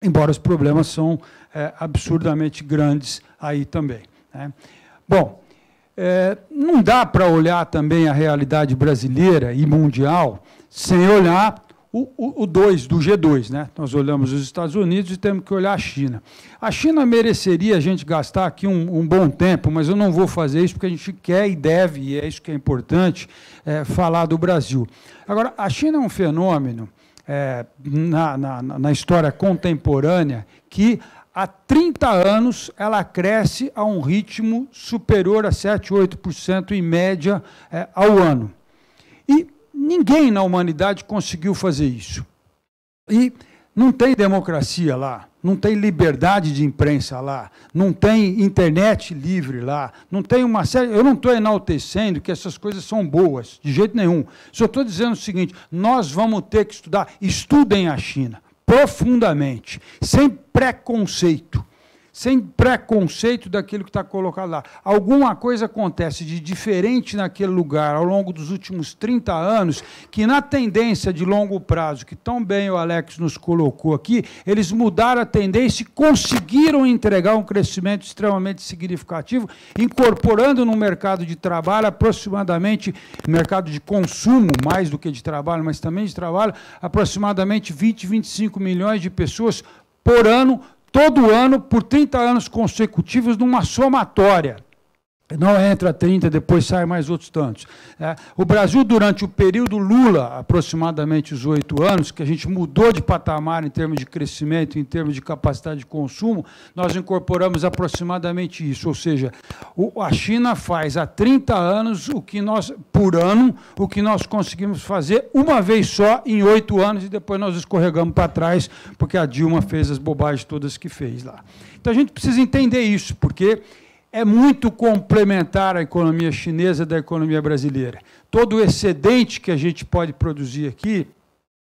embora os problemas são é, absurdamente grandes aí também. Né? Bom, é, não dá para olhar também a realidade brasileira e mundial sem olhar o 2 do G2, né? Nós olhamos os Estados Unidos e temos que olhar a China. A China mereceria a gente gastar aqui um, um bom tempo, mas eu não vou fazer isso porque a gente quer e deve, e é isso que é importante, é, falar do Brasil. Agora, a China é um fenômeno é, na, na, na história contemporânea que há 30 anos ela cresce a um ritmo superior a 7, 8% em média é, ao ano. Ninguém na humanidade conseguiu fazer isso. E não tem democracia lá, não tem liberdade de imprensa lá, não tem internet livre lá, não tem uma série. Eu não estou enaltecendo que essas coisas são boas, de jeito nenhum. Só estou dizendo o seguinte: nós vamos ter que estudar. Estudem a China profundamente, sem preconceito sem preconceito daquilo que está colocado lá. Alguma coisa acontece de diferente naquele lugar ao longo dos últimos 30 anos, que na tendência de longo prazo, que tão bem o Alex nos colocou aqui, eles mudaram a tendência e conseguiram entregar um crescimento extremamente significativo, incorporando no mercado de trabalho aproximadamente, mercado de consumo mais do que de trabalho, mas também de trabalho, aproximadamente 20, 25 milhões de pessoas por ano todo ano por 30 anos consecutivos numa somatória. Não entra 30, depois sai mais outros tantos. É, o Brasil, durante o período Lula, aproximadamente os oito anos, que a gente mudou de patamar em termos de crescimento, em termos de capacidade de consumo, nós incorporamos aproximadamente isso. Ou seja, o, a China faz há 30 anos o que nós, por ano, o que nós conseguimos fazer uma vez só em oito anos e depois nós escorregamos para trás, porque a Dilma fez as bobagens todas que fez lá. Então a gente precisa entender isso, porque é muito complementar a economia chinesa da economia brasileira. Todo o excedente que a gente pode produzir aqui,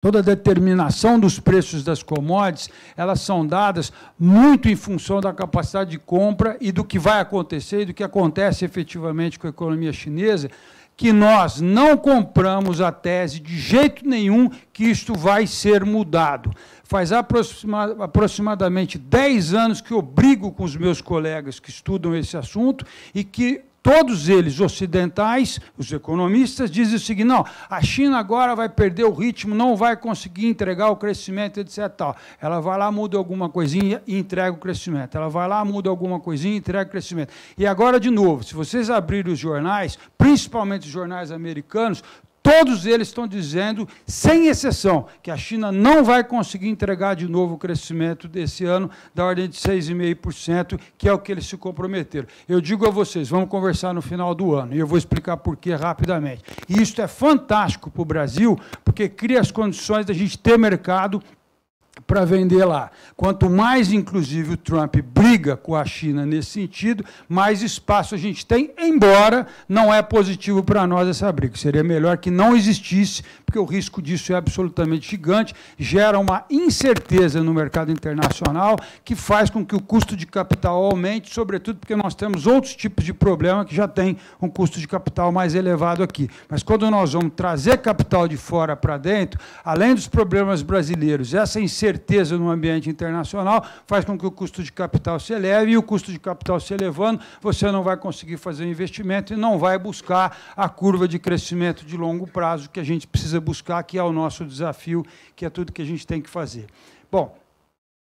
toda a determinação dos preços das commodities, elas são dadas muito em função da capacidade de compra e do que vai acontecer e do que acontece efetivamente com a economia chinesa que nós não compramos a tese de jeito nenhum que isto vai ser mudado. Faz aproximadamente 10 anos que eu brigo com os meus colegas que estudam esse assunto e que todos eles ocidentais, os economistas, dizem o seguinte: não, a China agora vai perder o ritmo, não vai conseguir entregar o crescimento, etc. Ela vai lá, muda alguma coisinha e entrega o crescimento. Ela vai lá, muda alguma coisinha e entrega o crescimento. E agora, de novo, se vocês abrirem os jornais, principalmente os jornais americanos, todos eles estão dizendo, sem exceção, que a China não vai conseguir entregar de novo o crescimento desse ano da ordem de 6,5%, que é o que eles se comprometeram. Eu digo a vocês, vamos conversar no final do ano, e eu vou explicar por que rapidamente. E isso é fantástico para o Brasil, porque cria as condições da gente ter mercado para vender lá. Quanto mais, inclusive, o Trump briga com a China nesse sentido, mais espaço a gente tem, embora não é positivo para nós essa briga. Seria melhor que não existisse, porque o risco disso é absolutamente gigante, gera uma incerteza no mercado internacional que faz com que o custo de capital aumente, sobretudo porque nós temos outros tipos de problema que já tem um custo de capital mais elevado aqui. Mas quando nós vamos trazer capital de fora para dentro, além dos problemas brasileiros, essa incerteza incerteza no ambiente internacional faz com que o custo de capital se eleve, e o custo de capital se elevando, você não vai conseguir fazer investimento e não vai buscar a curva de crescimento de longo prazo que a gente precisa buscar, que é o nosso desafio, que é tudo que a gente tem que fazer. Bom,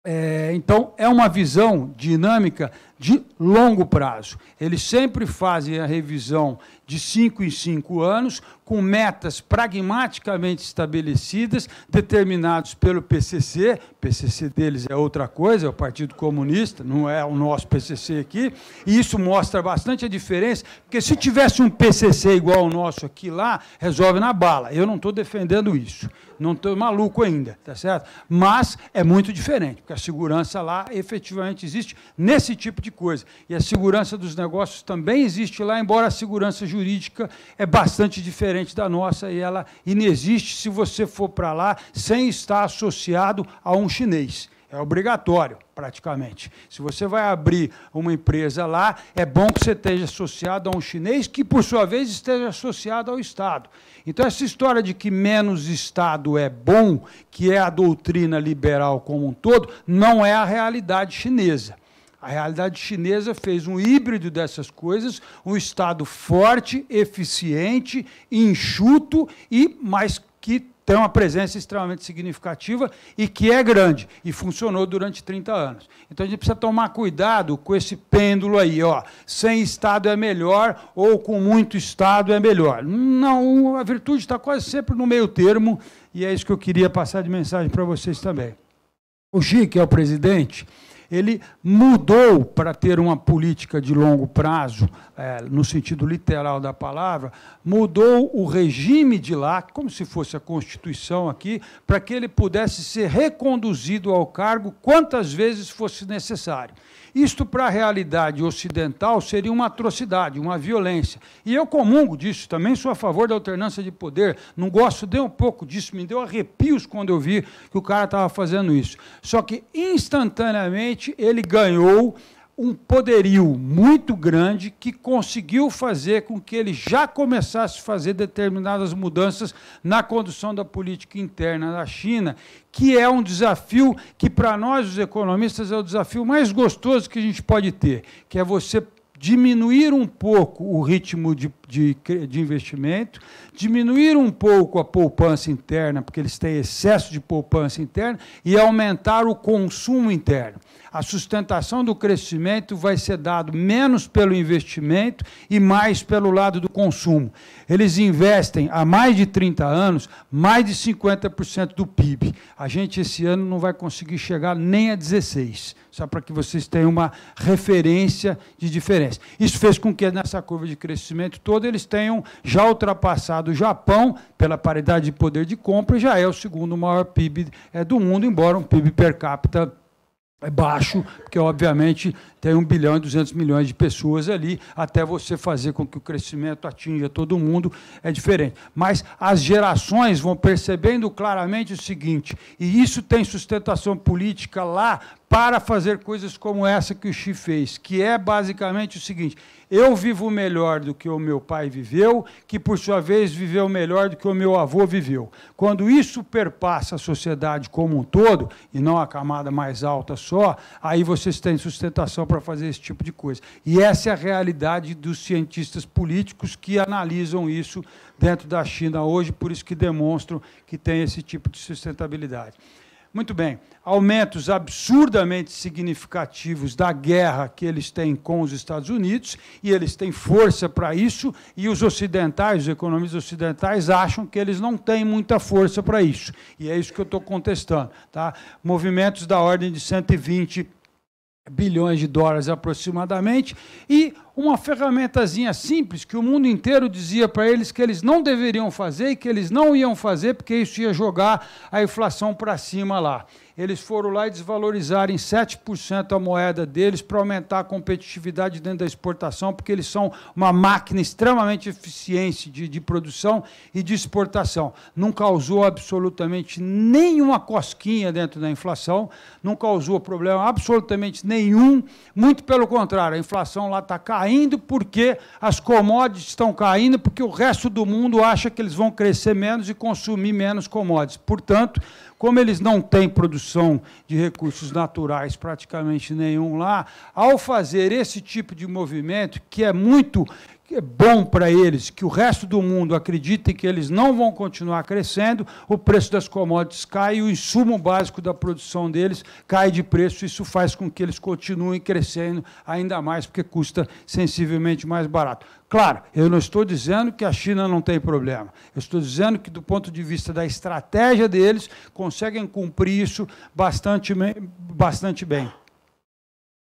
é, então, é uma visão dinâmica de longo prazo. Eles sempre fazem a revisão de cinco em cinco anos, com metas pragmaticamente estabelecidas, determinados pelo PCC. O PCC deles é outra coisa, é o Partido Comunista, não é o nosso PCC aqui. E isso mostra bastante a diferença, porque se tivesse um PCC igual ao nosso aqui lá, resolve na bala. Eu não estou defendendo isso. Não estou maluco ainda, tá certo? Mas é muito diferente, porque a segurança lá efetivamente existe nesse tipo de coisa. E a segurança dos negócios também existe lá, embora a segurança jurídica jurídica é bastante diferente da nossa e ela inexiste se você for para lá sem estar associado a um chinês. É obrigatório, praticamente. Se você vai abrir uma empresa lá, é bom que você esteja associado a um chinês que, por sua vez, esteja associado ao Estado. Então, essa história de que menos Estado é bom, que é a doutrina liberal como um todo, não é a realidade chinesa. A realidade chinesa fez um híbrido dessas coisas, um Estado forte, eficiente, enxuto e mais que tem uma presença extremamente significativa e que é grande e funcionou durante 30 anos. Então a gente precisa tomar cuidado com esse pêndulo aí, ó, sem Estado é melhor ou com muito Estado é melhor. Não, a virtude está quase sempre no meio termo e é isso que eu queria passar de mensagem para vocês também. O Chique é o presidente ele mudou para ter uma política de longo prazo, é, no sentido literal da palavra, mudou o regime de lá, como se fosse a Constituição aqui, para que ele pudesse ser reconduzido ao cargo quantas vezes fosse necessário. Isto, para a realidade ocidental, seria uma atrocidade, uma violência. E eu comungo disso, também sou a favor da alternância de poder. Não gosto nem um pouco disso, me deu arrepios quando eu vi que o cara estava fazendo isso. Só que, instantaneamente, ele ganhou um poderio muito grande que conseguiu fazer com que ele já começasse a fazer determinadas mudanças na condução da política interna da China, que é um desafio que, para nós, os economistas, é o desafio mais gostoso que a gente pode ter, que é você diminuir um pouco o ritmo de, de, de, investimento, diminuir um pouco a poupança interna, porque eles têm excesso de poupança interna, e aumentar o consumo interno a sustentação do crescimento vai ser dado menos pelo investimento e mais pelo lado do consumo. Eles investem há mais de 30 anos mais de 50% do PIB. A gente esse ano não vai conseguir chegar nem a 16, só para que vocês tenham uma referência de diferença. Isso fez com que nessa curva de crescimento toda eles tenham já ultrapassado o Japão pela paridade de poder de compra, e já é o segundo maior PIB é, do mundo, embora um PIB per capita é baixo, porque obviamente tem 1 bilhão e 200 milhões de pessoas ali, até você fazer com que o crescimento atinja todo mundo, é diferente. Mas as gerações vão percebendo claramente o seguinte, e isso tem sustentação política lá para fazer coisas como essa que o Xi fez, que é basicamente o seguinte: eu vivo melhor do que o meu pai viveu, que por sua vez viveu melhor do que o meu avô viveu. Quando isso perpassa a sociedade como um todo, e não a camada mais alta só, aí vocês têm sustentação para para fazer esse tipo de coisa. E essa é a realidade dos cientistas políticos que analisam isso dentro da China hoje, por isso que demonstram que tem esse tipo de sustentabilidade. Muito bem, aumentos absurdamente significativos da guerra que eles têm com os Estados Unidos, e eles têm força para isso, e os ocidentais, os economistas ocidentais, acham que eles não têm muita força para isso. E é isso que eu estou contestando. Tá? Movimentos da ordem de 120 bilhões de dólares aproximadamente, e uma ferramentazinha simples que o mundo inteiro dizia para eles que eles não deveriam fazer e que eles não iam fazer porque isso ia jogar a inflação para cima lá eles foram lá e desvalorizaram em 7% a moeda deles para aumentar a competitividade dentro da exportação, porque eles são uma máquina extremamente eficiente de, de produção e de exportação. Não causou absolutamente nenhuma cosquinha dentro da inflação, não causou problema absolutamente nenhum, muito pelo contrário, a inflação lá está caindo porque as commodities estão caindo, porque o resto do mundo acha que eles vão crescer menos e consumir menos commodities. Portanto, como eles não têm produção de recursos naturais praticamente nenhum lá, ao fazer esse tipo de movimento, que é muito que é bom para eles que o resto do mundo acredite que eles não vão continuar crescendo, o preço das commodities cai e o insumo básico da produção deles cai de preço. Isso faz com que eles continuem crescendo ainda mais, porque custa sensivelmente mais barato. Claro, eu não estou dizendo que a China não tem problema. Eu estou dizendo que, do ponto de vista da estratégia deles, conseguem cumprir isso bastante, bastante bem.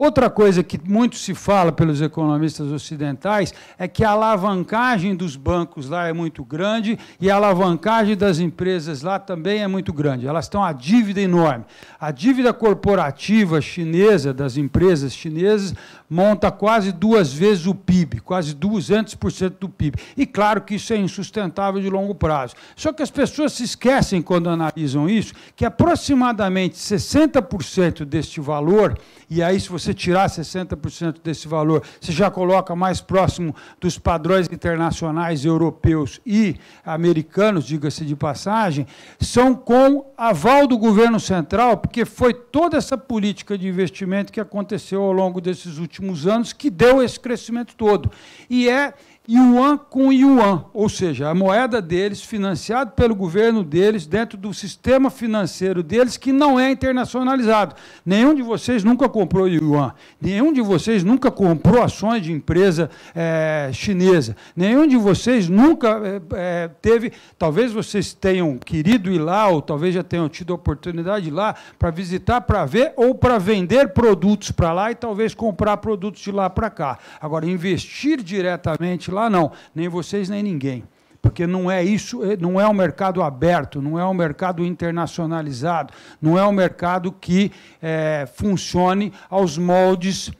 Outra coisa que muito se fala pelos economistas ocidentais é que a alavancagem dos bancos lá é muito grande e a alavancagem das empresas lá também é muito grande. Elas estão à dívida enorme. A dívida corporativa chinesa das empresas chinesas monta quase duas vezes o PIB, quase 200% do PIB. E claro que isso é insustentável de longo prazo. Só que as pessoas se esquecem quando analisam isso que aproximadamente 60% deste valor e aí, se você tirar 60% desse valor, você já coloca mais próximo dos padrões internacionais europeus e americanos, diga-se de passagem, são com aval do governo central, porque foi toda essa política de investimento que aconteceu ao longo desses últimos anos que deu esse crescimento todo. E é yuan com yuan, ou seja, a moeda deles, financiado pelo governo deles, dentro do sistema financeiro deles, que não é internacionalizado. Nenhum de vocês nunca comprou yuan, nenhum de vocês nunca comprou ações de empresa é, chinesa, nenhum de vocês nunca é, teve. Talvez vocês tenham querido ir lá, ou talvez já tenham tido a oportunidade de ir lá para visitar, para ver, ou para vender produtos para lá e talvez comprar produtos de lá para cá. Agora, investir diretamente lá lá não, nem vocês nem ninguém. Porque não é isso, eh, não é um mercado aberto, não é um mercado internacionalizado, não é um mercado que é, funcione aos moldes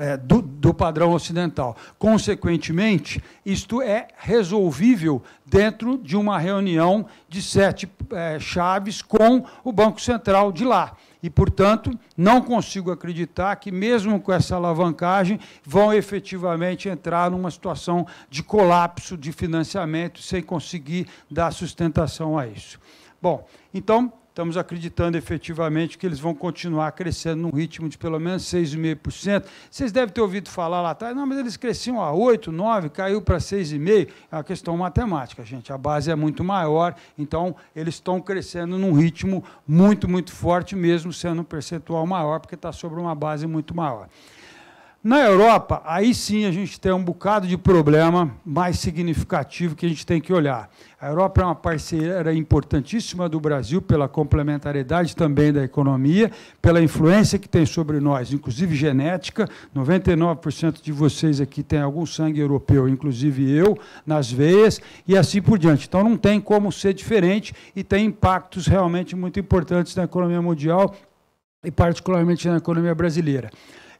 é, do, do, padrão ocidental. Consequentemente, isto é resolvível dentro de uma reunião de sete é, chaves com o Banco Central de lá. E, portanto, não consigo acreditar que, mesmo com essa alavancagem, vão efetivamente entrar numa situação de colapso de financiamento sem conseguir dar sustentação a isso. Bom, então, estamos acreditando efetivamente que eles vão continuar crescendo num ritmo de pelo menos 6,5%. Vocês devem ter ouvido falar lá atrás, não, mas eles cresciam a 8, 9, caiu para 6,5. É uma questão matemática, gente. A base é muito maior, então eles estão crescendo num ritmo muito, muito forte, mesmo sendo um percentual maior, porque está sobre uma base muito maior. Na Europa, aí sim a gente tem um bocado de problema mais significativo que a gente tem que olhar. A Europa é uma parceira importantíssima do Brasil pela complementariedade também da economia, pela influência que tem sobre nós, inclusive genética. 99% de vocês aqui tem algum sangue europeu, inclusive eu, nas veias e assim por diante. Então não tem como ser diferente e tem impactos realmente muito importantes na economia mundial e particularmente na economia brasileira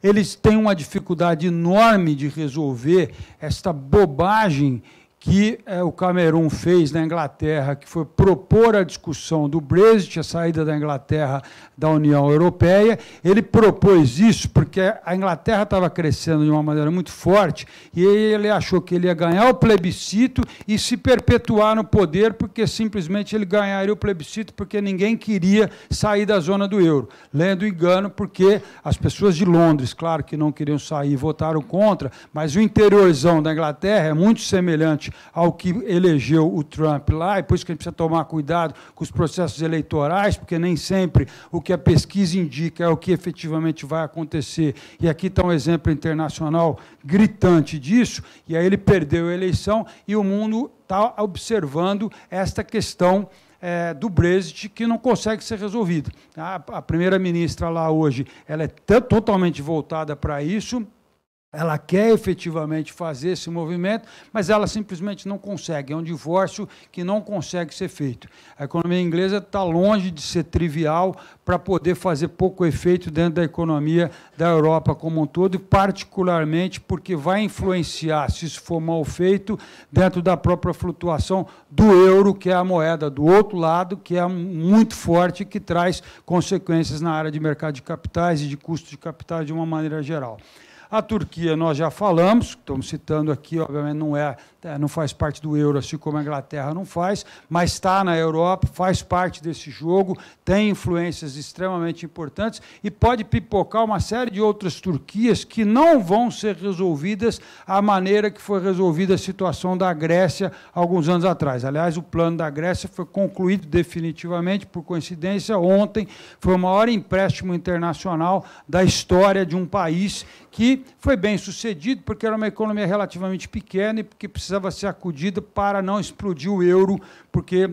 eles têm uma dificuldade enorme de resolver esta bobagem que é, o Camerun fez na Inglaterra, que foi propor a discussão do Brexit, a saída da Inglaterra da União Europeia. Ele propôs isso porque a Inglaterra estava crescendo de uma maneira muito forte e ele achou que ele ia ganhar o plebiscito e se perpetuar no poder, porque simplesmente ele ganharia o plebiscito porque ninguém queria sair da zona do euro. Lendo engano, porque as pessoas de Londres, claro que não queriam sair, votaram contra, mas o interiorzão da Inglaterra é muito semelhante ao que elegeu o Trump lá, e por isso que a gente precisa tomar cuidado com os processos eleitorais, porque nem sempre o que a pesquisa indica é o que efetivamente vai acontecer. E aqui está um exemplo internacional gritante disso, e aí ele perdeu a eleição e o mundo está observando esta questão é, do Brexit que não consegue ser resolvida. A, a primeira-ministra lá hoje ela é totalmente voltada para isso, ela quer efetivamente fazer esse movimento, mas ela simplesmente não consegue. É um divórcio que não consegue ser feito. A economia inglesa está longe de ser trivial para poder fazer pouco efeito dentro da economia da Europa como um todo, e particularmente porque vai influenciar, se isso for mal feito, dentro da própria flutuação do euro, que é a moeda do outro lado, que é muito forte e que traz consequências na área de mercado de capitais e de custo de capitais de uma maneira geral. A Turquia, nós já falamos, estamos citando aqui, obviamente não é é, não faz parte do euro, assim como a Inglaterra não faz, mas está na Europa, faz parte desse jogo, tem influências extremamente importantes e pode pipocar uma série de outras Turquias que não vão ser resolvidas à maneira que foi resolvida a situação da Grécia alguns anos atrás. Aliás, o plano da Grécia foi concluído definitivamente, por coincidência, ontem foi o maior empréstimo internacional da história de um país que foi bem sucedido porque era uma economia relativamente pequena e porque precisava precisava ser acudida para não explodir o euro, porque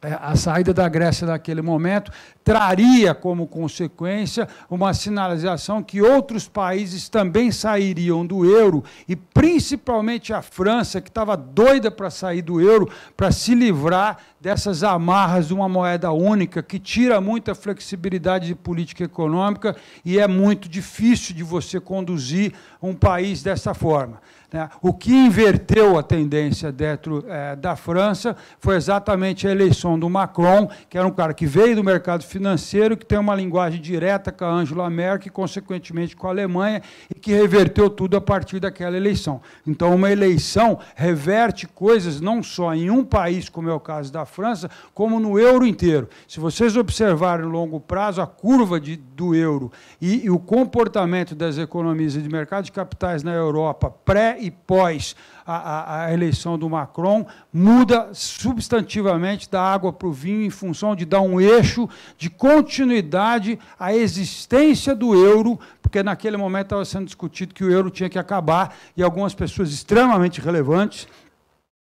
é, a saída da Grécia naquele momento traria como consequência uma sinalização que outros países também sairiam do euro e principalmente a França, que estava doida para sair do euro, para se livrar dessas amarras de uma moeda única que tira muita flexibilidade de política econômica e é muito difícil de você conduzir um país dessa forma. Né? O que inverteu a tendência dentro é, da França foi exatamente a eleição do Macron, que era um cara que veio do mercado financeiro, que tem uma linguagem direta com a Angela Merkel e, consequentemente, com a Alemanha, e que reverteu tudo a partir daquela eleição. Então, uma eleição reverte coisas não só em um país, como é o caso da França, como no euro inteiro. Se vocês observarem longo prazo a curva de, do euro e, e o comportamento das economias de mercado de capitais na Europa pré e pós a, a, a eleição do Macron, muda substantivamente da água para o vinho em função de dar um eixo de continuidade à existência do euro, porque naquele momento estava sendo discutido que o euro tinha que acabar e algumas pessoas extremamente relevantes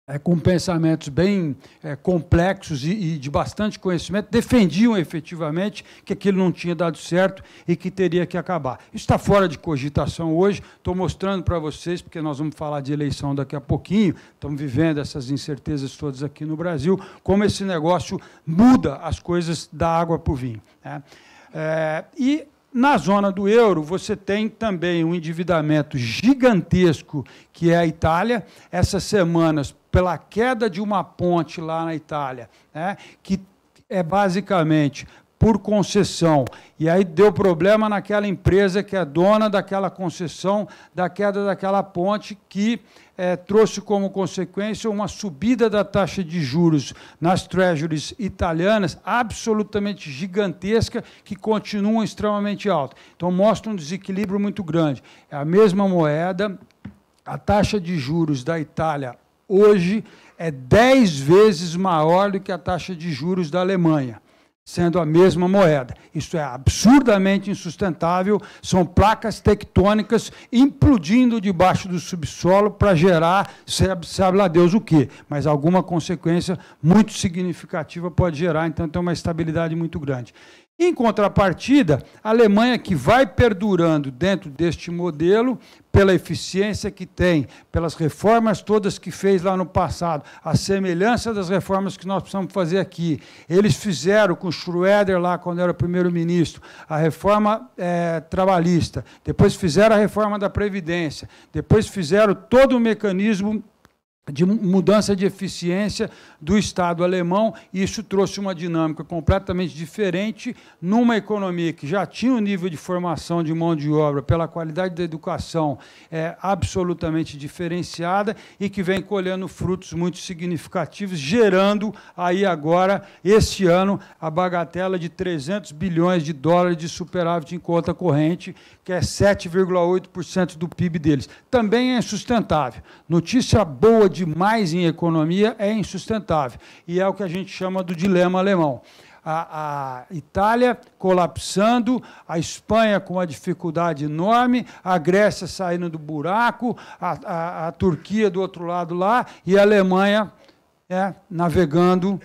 é, com pensamentos bem é, complexos e, e, de bastante conhecimento, defendiam efetivamente que aquilo não tinha dado certo e que teria que acabar. Isso está fora de cogitação hoje, estou mostrando para vocês, porque nós vamos falar de eleição daqui a pouquinho, estamos vivendo essas incertezas todas aqui no Brasil, como esse negócio muda as coisas da água para o vinho. Né? É, e na zona do euro, você tem também um endividamento gigantesco que é a Itália. Essas semanas, pela queda de uma ponte lá na Itália, né, que é basicamente por concessão. E aí deu problema naquela empresa que é dona daquela concessão, da queda daquela ponte, que é, trouxe como consequência uma subida da taxa de juros nas treasuries italianas absolutamente gigantesca, que continua extremamente alta. Então, mostra um desequilíbrio muito grande. É a mesma moeda, a taxa de juros da Itália hoje é 10 vezes maior do que a taxa de juros da Alemanha, sendo a mesma moeda. Isso é absurdamente insustentável, são placas tectônicas implodindo debaixo do subsolo para gerar, sabe lá Deus o quê, mas alguma consequência muito significativa pode gerar, então tem uma estabilidade muito grande. Em contrapartida, a Alemanha, que vai perdurando dentro deste modelo, pela eficiência que tem, pelas reformas todas que fez lá no passado, a semelhança das reformas que nós precisamos fazer aqui. Eles fizeram com Schroeder lá, quando era primeiro-ministro, a reforma é, trabalhista, depois fizeram a reforma da Previdência, depois fizeram todo o mecanismo de mudança de eficiência do Estado alemão, e isso trouxe uma dinâmica completamente diferente numa economia que já tinha um nível de formação de mão de obra pela qualidade da educação é, absolutamente diferenciada e que vem colhendo frutos muito significativos, gerando aí agora, este ano, a bagatela de 300 bilhões de dólares de superávit em conta corrente, que é 7,8% do PIB deles. Também é insustentável. Notícia boa demais em economia é insustentável. E é o que a gente chama do dilema alemão. A, a, Itália colapsando, a Espanha com uma dificuldade enorme, a Grécia saindo do buraco, a, a, a Turquia do outro lado lá e a Alemanha é, navegando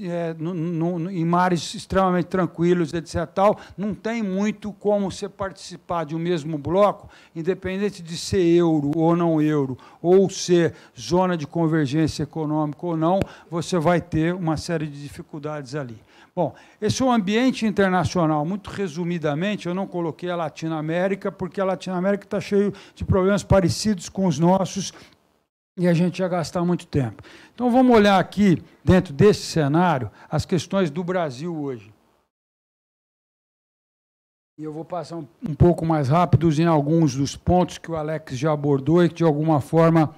é, no, no, em mares extremamente tranquilos, etc. Tal, não tem muito como você participar de um mesmo bloco, independente de ser euro ou não euro, ou ser zona de convergência econômica ou não, você vai ter uma série de dificuldades ali. Bom, esse é o um ambiente internacional. Muito resumidamente, eu não coloquei a Latinoamérica, porque a Latinoamérica está cheio de problemas parecidos com os nossos e a gente ia gastar muito tempo. Então vamos olhar aqui, dentro desse cenário, as questões do Brasil hoje. E eu vou passar um, um pouco mais rápidos em alguns dos pontos que o Alex já abordou e que, de alguma forma,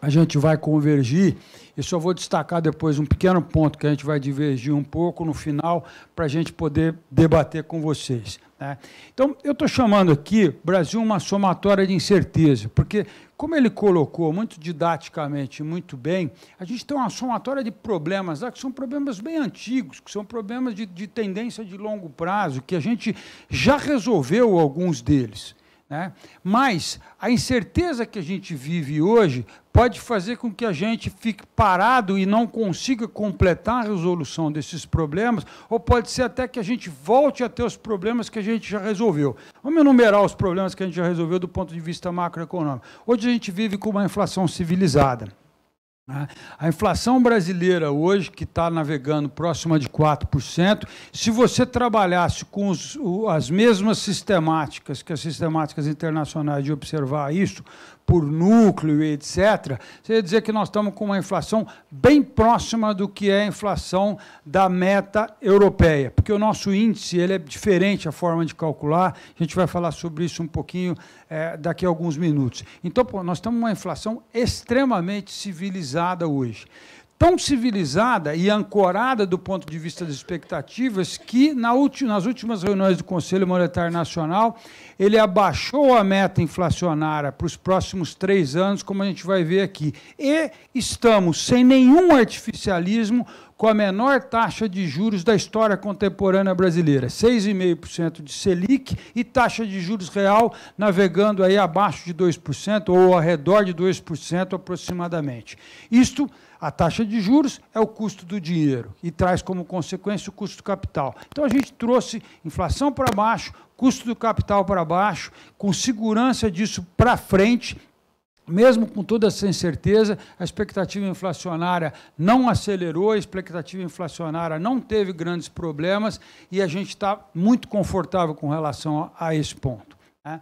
a gente vai convergir. Eu só vou destacar depois um pequeno ponto que a gente vai divergir um pouco no final para a gente poder debater com vocês. Né? Então, eu estou chamando aqui Brasil uma somatória de incerteza, porque, como ele colocou muito didaticamente, muito bem, a gente tem uma somatória de problemas lá que são problemas bem antigos, que são problemas de, de tendência de longo prazo, que a gente já resolveu alguns deles. Né? Mas a incerteza que a gente vive hoje pode fazer com que a gente fique parado e não consiga completar a resolução desses problemas, ou pode ser até que a gente volte a ter os problemas que a gente já resolveu. Vamos enumerar os problemas que a gente já resolveu do ponto de vista macroeconômico. Hoje a gente vive com uma inflação civilizada. Né? A inflação brasileira hoje, que está navegando próxima de 4%, se você trabalhasse com os, as mesmas sistemáticas que as sistemáticas internacionais de observar isso, por núcleo, etc., ia dizer que nós estamos com uma inflação bem próxima do que é a inflação da meta europeia, porque o nosso índice ele é diferente a forma de calcular, a gente vai falar sobre isso um pouquinho é, daqui a alguns minutos. Então, pô, nós estamos uma inflação extremamente civilizada hoje tão civilizada e ancorada do ponto de vista das expectativas que, na nas últimas reuniões do Conselho Monetário Nacional, ele abaixou a meta inflacionária para os próximos três anos, como a gente vai ver aqui. E estamos, sem nenhum artificialismo, com a menor taxa de juros da história contemporânea brasileira, 6,5% de Selic e taxa de juros real navegando aí abaixo de 2% ou ao redor de 2% aproximadamente. Isto a taxa de juros é o custo do dinheiro e traz como consequência o custo do capital. Então a gente trouxe inflação para baixo, custo do capital para baixo, com segurança disso para frente, mesmo com toda essa incerteza, a expectativa inflacionária não acelerou, a expectativa inflacionária não teve grandes problemas e a gente está muito confortável com relação a, esse ponto. Né?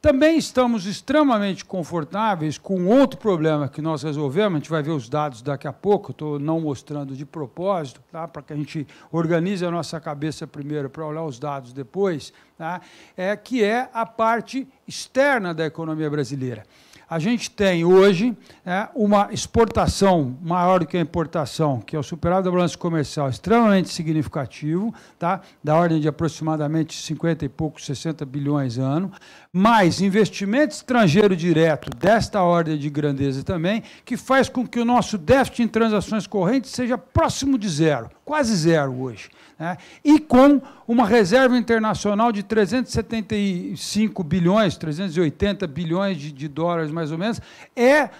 Também estamos extremamente confortáveis com outro problema que nós resolvemos, a gente vai ver os dados daqui a pouco, estou não mostrando de propósito, tá? para que a gente organize a nossa cabeça primeiro para olhar os dados depois, tá? é, que é a parte externa da economia brasileira. A gente tem hoje é, uma exportação maior do que a importação, que é o superávit da balança comercial extremamente significativo, tá? da ordem de aproximadamente 50 e poucos, 60 bilhões ano mais investimento estrangeiro direto desta ordem de grandeza também, que faz com que o nosso déficit em transações correntes seja próximo de zero, quase zero hoje. Né? E com uma reserva internacional de 375 bilhões, 380 bilhões de, de dólares mais ou menos, é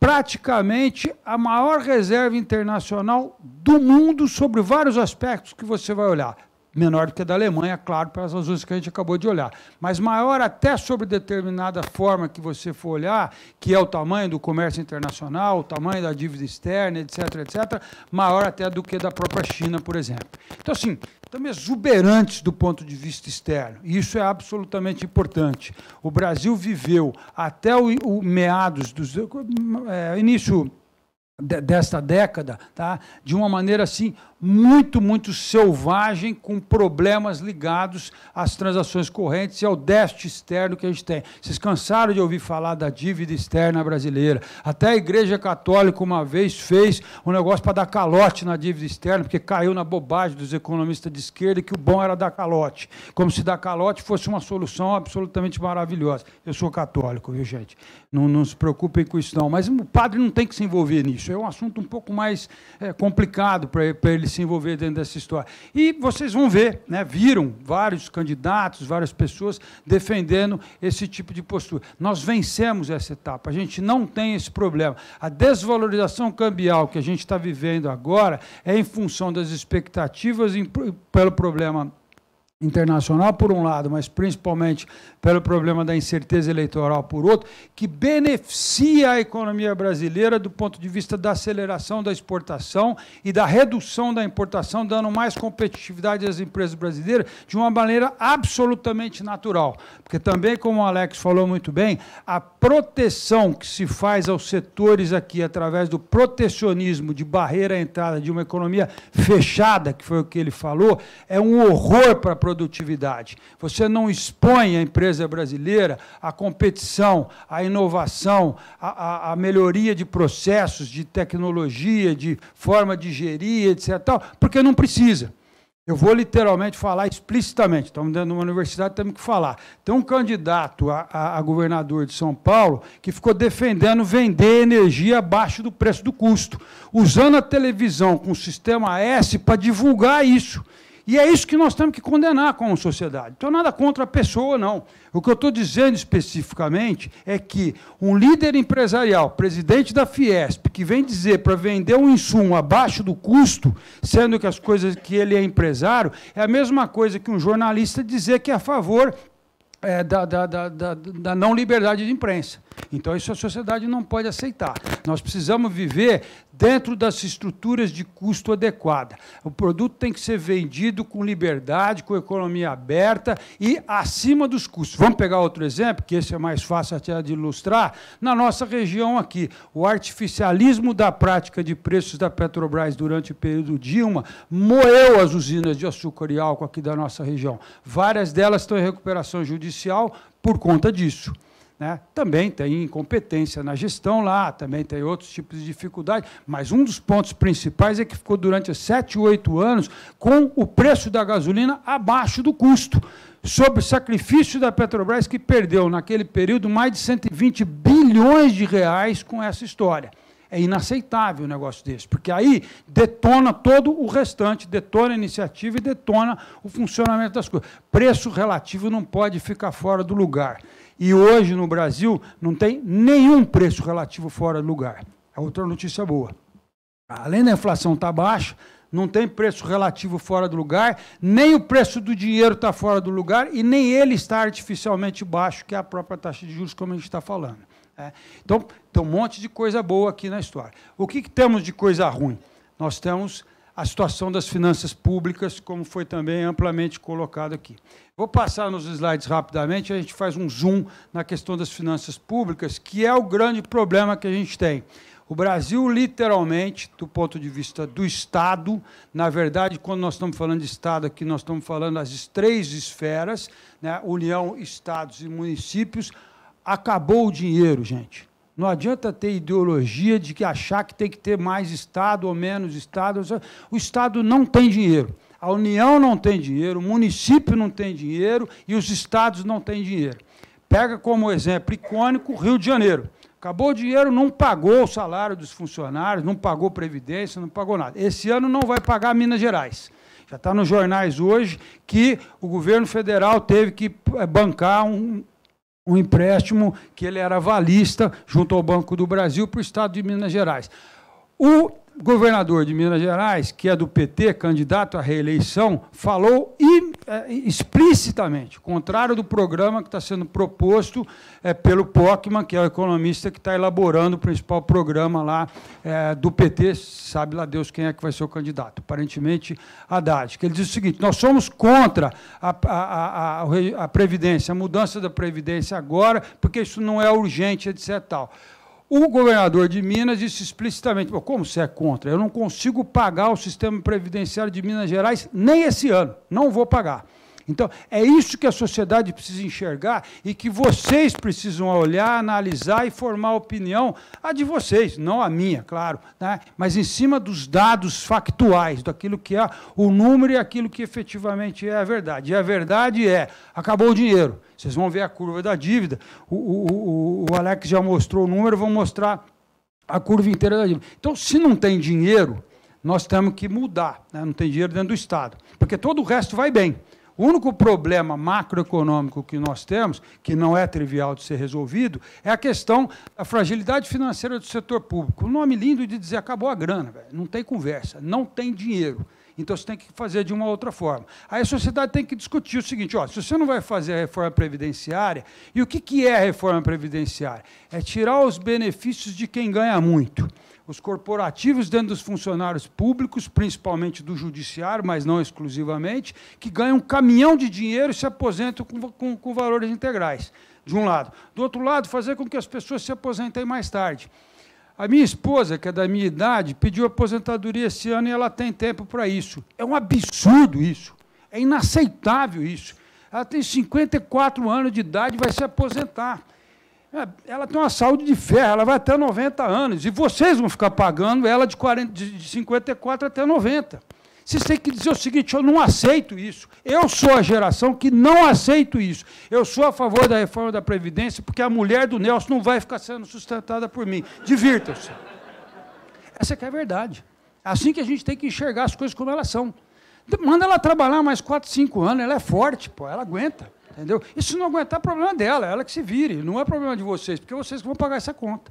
praticamente a maior reserva internacional do mundo sobre vários aspectos que você vai olhar menor do que a da Alemanha, claro, pelas razões que a gente acabou de olhar, mas maior até sobre determinada forma que você for olhar, que é o tamanho do comércio internacional, o tamanho da dívida externa, etc, etc, maior até do que da própria China, por exemplo. Então, assim, estamos exuberantes do ponto de vista externo, e isso é absolutamente importante. O Brasil viveu até o, o meados dos... É, início desta década, tá? de uma maneira assim muito, muito selvagem, com problemas ligados às transações correntes e ao déficit externo que a gente tem. Vocês cansaram de ouvir falar da dívida externa brasileira. Até a Igreja Católica uma vez fez um negócio para dar calote na dívida externa, porque caiu na bobagem dos economistas de esquerda que o bom era dar calote. Como se dar calote fosse uma solução absolutamente maravilhosa. Eu sou católico, viu, gente? Não, não se preocupem com isso, não. Mas o padre não tem que se envolver nisso. É um assunto um pouco mais é, complicado para ele se envolver dentro dessa história. E vocês vão ver, né, viram vários candidatos, várias pessoas defendendo esse tipo de postura. Nós vencemos essa etapa, a gente não tem esse problema. A desvalorização cambial que a gente está vivendo agora é em função das expectativas pelo problema internacional, por um lado, mas principalmente pelo problema da incerteza eleitoral por outro, que beneficia a economia brasileira do ponto de vista da aceleração da exportação e da redução da importação, dando mais competitividade às empresas brasileiras de uma maneira absolutamente natural. Porque também, como o Alex falou muito bem, a proteção que se faz aos setores aqui através do protecionismo de barreira à entrada de uma economia fechada, que foi o que ele falou, é um horror para a produtividade. Você não expõe a empresa empresa brasileira, a competição, a inovação, a, a, a melhoria de processos, de tecnologia, de forma de gerir, etc. Tal, porque não precisa. Eu vou literalmente falar explicitamente. Estamos dentro de uma universidade, temos que falar. Tem um candidato a, a, a, governador de São Paulo que ficou defendendo vender energia abaixo do preço do custo, usando a televisão com o sistema S para divulgar isso. E é isso que nós temos que condenar como sociedade. Então, nada contra a pessoa, não. O que eu estou dizendo especificamente é que um líder empresarial, presidente da Fiesp, que vem dizer para vender um insumo abaixo do custo, sendo que as coisas que ele é empresário, é a mesma coisa que um jornalista dizer que é a favor é, da, da, da, da, não liberdade de imprensa. Então, isso a sociedade não pode aceitar. Nós precisamos viver dentro das estruturas de custo adequada. O produto tem que ser vendido com liberdade, com economia aberta e acima dos custos. Vamos pegar outro exemplo, que esse é mais fácil até de ilustrar. Na nossa região aqui, o artificialismo da prática de preços da Petrobras durante o período Dilma moeu as usinas de açúcar e álcool aqui da nossa região. Várias delas estão em recuperação judicial por conta disso. Né? Também tem incompetência na gestão lá, também tem outros tipos de dificuldade, mas um dos pontos principais é que ficou durante sete, oito anos com o preço da gasolina abaixo do custo, sob o sacrifício da Petrobras, que perdeu, naquele período, mais de 120 bilhões de reais com essa história. É inaceitável um negócio desse, porque aí detona todo o restante, detona a iniciativa e detona o funcionamento das coisas. Preço relativo não pode ficar fora do lugar. E hoje no Brasil não tem nenhum preço relativo fora do lugar. É outra notícia boa. Além da inflação estar tá baixa, não tem preço relativo fora do lugar, nem o preço do dinheiro está fora do lugar e nem ele está artificialmente baixo, que é a própria taxa de juros, como a gente está falando. É. Então, tem um monte de coisa boa aqui na história. O que, que temos de coisa ruim? Nós temos a situação das finanças públicas, como foi também amplamente colocado aqui. Vou passar nos slides rapidamente, a gente faz um zoom na questão das finanças públicas, que é o grande problema que a gente tem. O Brasil, literalmente, do ponto de vista do Estado, na verdade, quando nós estamos falando de Estado aqui, nós estamos falando das três esferas, né? União, Estados e municípios, acabou o dinheiro, gente. Não adianta ter ideologia de que achar que tem que ter mais Estado ou menos Estado. O Estado não tem dinheiro. A União não tem dinheiro, o município não tem dinheiro e os estados não têm dinheiro. Pega como exemplo icônico o Rio de Janeiro. Acabou o dinheiro, não pagou o salário dos funcionários, não pagou previdência, não pagou nada. Esse ano não vai pagar Minas Gerais. Já está nos jornais hoje que o governo federal teve que eh, bancar um, um empréstimo que ele era valista junto ao Banco do Brasil para o Estado de Minas Gerais. O governador de Minas Gerais, que é do PT, candidato à reeleição, falou é, explicitamente, contrário do programa que está sendo proposto é, pelo Pockman, que é o economista que está elaborando o principal programa lá é, do PT, sabe lá Deus quem é que vai ser o candidato, aparentemente Haddad, que ele diz o seguinte, nós somos contra a, a, a, a Previdência, a mudança da Previdência agora, porque isso não é urgente, etc. Tal. O governador de Minas disse explicitamente: como você é contra? Eu não consigo pagar o sistema previdenciário de Minas Gerais nem esse ano. Não vou pagar. Então, é isso que a sociedade precisa enxergar e que vocês precisam olhar, analisar e formar a opinião, a de vocês, não a minha, claro, né? mas em cima dos dados factuais, daquilo que é o número e aquilo que efetivamente é a verdade. E a verdade é: acabou o dinheiro. Vocês vão ver a curva da dívida. O, o, o, Alex já mostrou o número, vão mostrar a curva inteira da dívida. Então, se não tem dinheiro, nós temos que mudar. Né? Não tem dinheiro dentro do Estado. Porque todo o resto vai bem. O único problema macroeconômico que nós temos, que não é trivial de ser resolvido, é a questão da fragilidade financeira do setor público. O nome lindo de dizer acabou a grana, não tem conversa, não tem dinheiro. Então você tem que fazer de uma outra forma. Aí a sociedade tem que discutir o seguinte: ó, se você não vai fazer a reforma previdenciária, e o que é a reforma previdenciária? É tirar os benefícios de quem ganha muito os corporativos dentro dos funcionários públicos, principalmente do judiciário, mas não exclusivamente, que ganham um caminhão de dinheiro e se aposentam com, com, com valores integrais, de um lado. Do outro lado, fazer com que as pessoas se aposentem mais tarde. A minha esposa, que é da minha idade, pediu aposentadoria esse ano e ela tem tempo para isso. É um absurdo isso. É inaceitável isso. Ela tem 54 anos de idade e vai se aposentar. É, ela tem uma saúde de ferro, ela vai até 90 anos. E vocês vão ficar pagando ela de, 40, de 54 até 90. Vocês têm que dizer o seguinte: eu não aceito isso. Eu sou a geração que não aceito isso. Eu sou a favor da reforma da Previdência, porque a mulher do Nelson não vai ficar sendo sustentada por mim. Divirtam-se. Essa é a verdade. É assim que a gente tem que enxergar as coisas como elas são. Manda ela trabalhar mais 4, 5 anos, ela é forte, pô, ela aguenta. Entendeu? E se não aguentar, problema dela, ela que se vire, não é problema de vocês, porque vocês que vão pagar essa conta.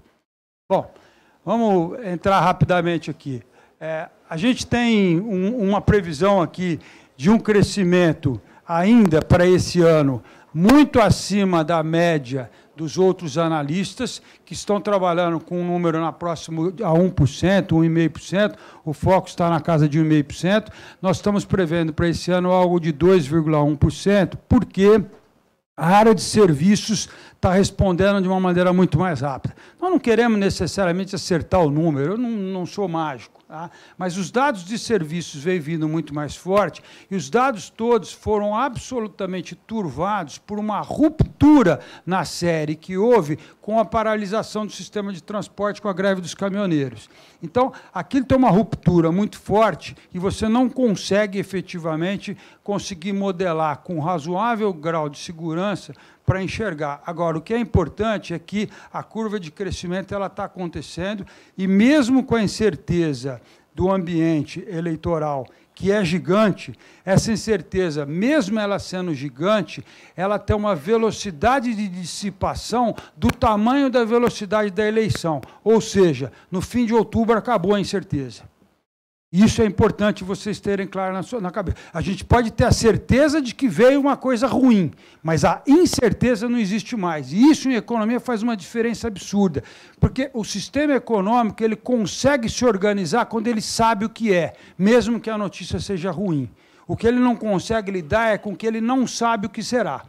Bom, vamos entrar rapidamente aqui. É, a gente tem um, uma previsão aqui de um crescimento ainda para esse ano muito acima da média dos outros analistas que estão trabalhando com um número na próximo a 1%, 1,5%, o foco está na casa de 1,5%. Nós estamos prevendo para esse ano algo de 2,1%, porque a área de serviços está respondendo de uma maneira muito mais rápida. Nós não queremos necessariamente acertar o número, eu não, não sou mágico, tá? mas os dados de serviços vêm vindo muito mais forte e os dados todos foram absolutamente turvados por uma ruptura na série que houve com a paralisação do sistema de transporte com a greve dos caminhoneiros. Então, aquilo tem uma ruptura muito forte e você não consegue efetivamente conseguir modelar com razoável grau de segurança para enxergar. Agora, o que é importante é que a curva de crescimento ela está acontecendo e mesmo com a incerteza do ambiente eleitoral que é gigante, essa incerteza, mesmo ela sendo gigante, ela tem uma velocidade de dissipação do tamanho da velocidade da eleição. Ou seja, no fim de outubro acabou a incerteza. Isso é importante vocês terem claro na, sua, na cabeça. A gente pode ter a certeza de que veio uma coisa ruim, mas a incerteza não existe mais. E isso em economia faz uma diferença absurda, porque o sistema econômico ele consegue se organizar quando ele sabe o que é, mesmo que a notícia seja ruim. O que ele não consegue lidar é com o que ele não sabe o que será.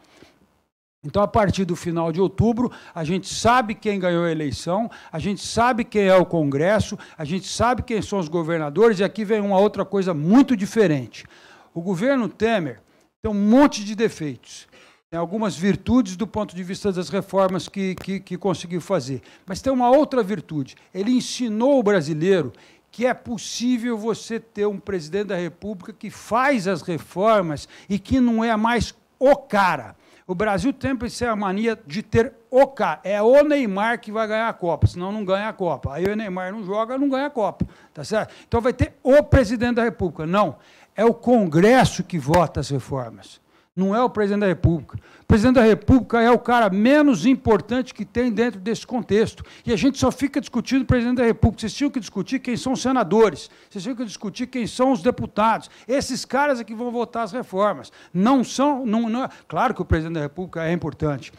Então, a partir do final de outubro, a gente sabe quem ganhou a eleição, a gente sabe quem é o Congresso, a gente sabe quem são os governadores, e aqui vem uma outra coisa muito diferente. O governo Temer tem um monte de defeitos, tem algumas virtudes do ponto de vista das reformas que, que, que conseguiu fazer, mas tem uma outra virtude: ele ensinou o brasileiro que é possível você ter um presidente da República que faz as reformas e que não é mais o cara o Brasil tem a mania de ter o cara. É o Neymar que vai ganhar a Copa, senão não ganha a Copa. Aí o Neymar não joga, não ganha a Copa. Tá certo? Então vai ter o presidente da República. Não. É o Congresso que vota as reformas. Não é o presidente da República presidente da República é o cara menos importante que tem dentro desse contexto. E a gente só fica discutindo o presidente da República. Vocês tinham que discutir quem são os senadores, vocês tinham que discutir quem são os deputados. Esses caras é que vão votar as reformas. Não são. Não, não, é- claro que o presidente da República é importante.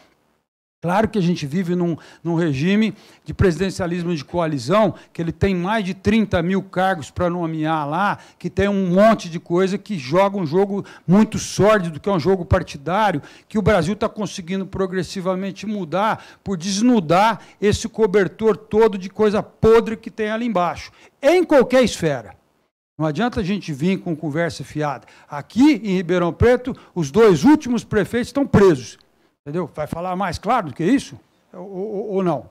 Claro que a gente vive num, num, regime de presidencialismo de coalizão, que ele tem mais de 30 mil cargos para nomear lá, que tem um monte de coisa que joga um jogo muito sórdido, que é um jogo partidário, que o Brasil está conseguindo progressivamente mudar por desnudar esse cobertor todo de coisa podre que tem ali embaixo, em qualquer esfera. Não adianta a gente vir com conversa fiada. Aqui, em Ribeirão Preto, os dois últimos prefeitos estão presos. Entendeu? Vai falar mais claro do que isso? Ou, ou, ou não?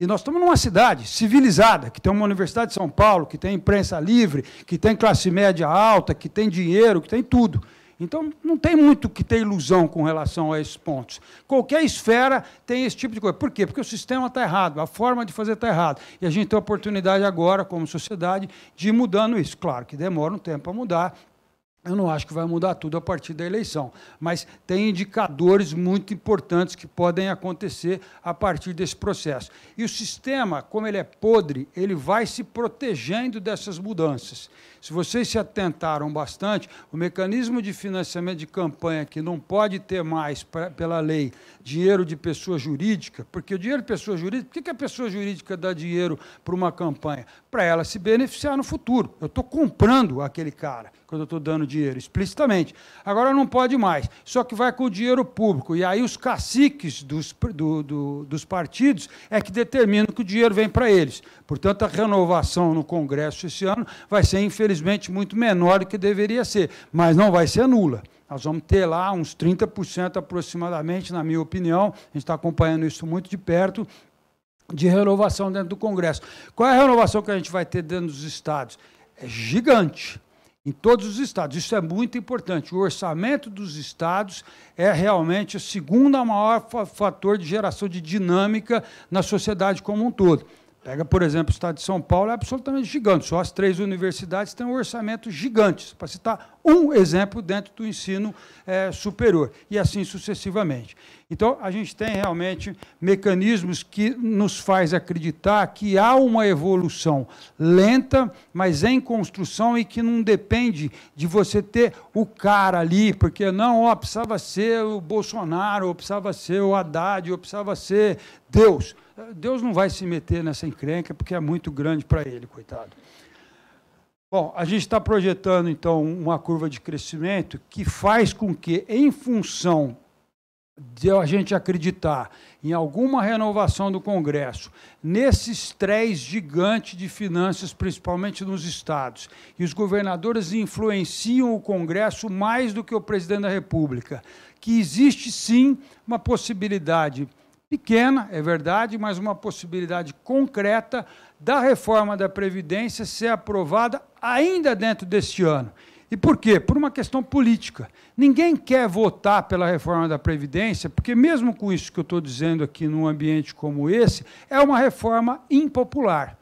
E nós estamos numa cidade civilizada, que tem uma Universidade de São Paulo, que tem imprensa livre, que tem classe média alta, que tem dinheiro, que tem tudo. Então, não tem muito que ter ilusão com relação a esses pontos. Qualquer esfera tem esse tipo de coisa. Por quê? Porque o sistema está errado, a forma de fazer está errada. E a gente tem a oportunidade agora, como sociedade, de ir mudando isso. Claro que demora um tempo para mudar, eu não acho que vai mudar tudo a partir da eleição, mas tem indicadores muito importantes que podem acontecer a partir desse processo. E o sistema, como ele é podre, ele vai se protegendo dessas mudanças. Se vocês se atentaram bastante, o mecanismo de financiamento de campanha, que não pode ter mais, pra, pela lei, dinheiro de pessoa jurídica, porque o dinheiro de pessoa jurídica, por que, que a pessoa jurídica dá dinheiro para uma campanha? Para ela se beneficiar no futuro. Eu estou comprando aquele cara quando eu estou dando dinheiro, explicitamente. Agora não pode mais, só que vai com o dinheiro público. E aí os caciques dos, do, do, dos partidos é que determinam que o dinheiro vem para eles. Portanto, a renovação no Congresso esse ano vai ser, infelizmente, muito menor do que deveria ser, mas não vai ser nula. Nós vamos ter lá uns 30% aproximadamente, na minha opinião, a gente está acompanhando isso muito de perto, de renovação dentro do Congresso. Qual é a renovação que a gente vai ter dentro dos estados? É gigante em todos os estados. Isso é muito importante. O orçamento dos estados é realmente o segundo maior fator de geração de dinâmica na sociedade como um todo. Pega, por exemplo, o Estado de São Paulo, é absolutamente gigante. Só as três universidades têm um orçamento gigante, para citar um exemplo dentro do ensino é, superior, e assim sucessivamente. Então, a gente tem realmente mecanismos que nos faz acreditar que há uma evolução lenta, mas em construção e que não depende de você ter o cara ali, porque não, ó, precisava ser o Bolsonaro, ou precisava ser o Haddad, ou precisava ser Deus. Deus não vai se meter nessa encrenca, porque é muito grande para ele, coitado. Bom, a gente está projetando, então, uma curva de crescimento que faz com que, em função de a gente acreditar em alguma renovação do Congresso, nesses três gigantes de finanças, principalmente nos estados, e os governadores influenciam o Congresso mais do que o presidente da República, que existe sim uma possibilidade pequena, é verdade, mas uma possibilidade concreta da reforma da Previdência ser aprovada ainda dentro deste ano. E por quê? Por uma questão política. Ninguém quer votar pela reforma da Previdência, porque, mesmo com isso que eu estou dizendo aqui num ambiente como esse, é uma reforma impopular.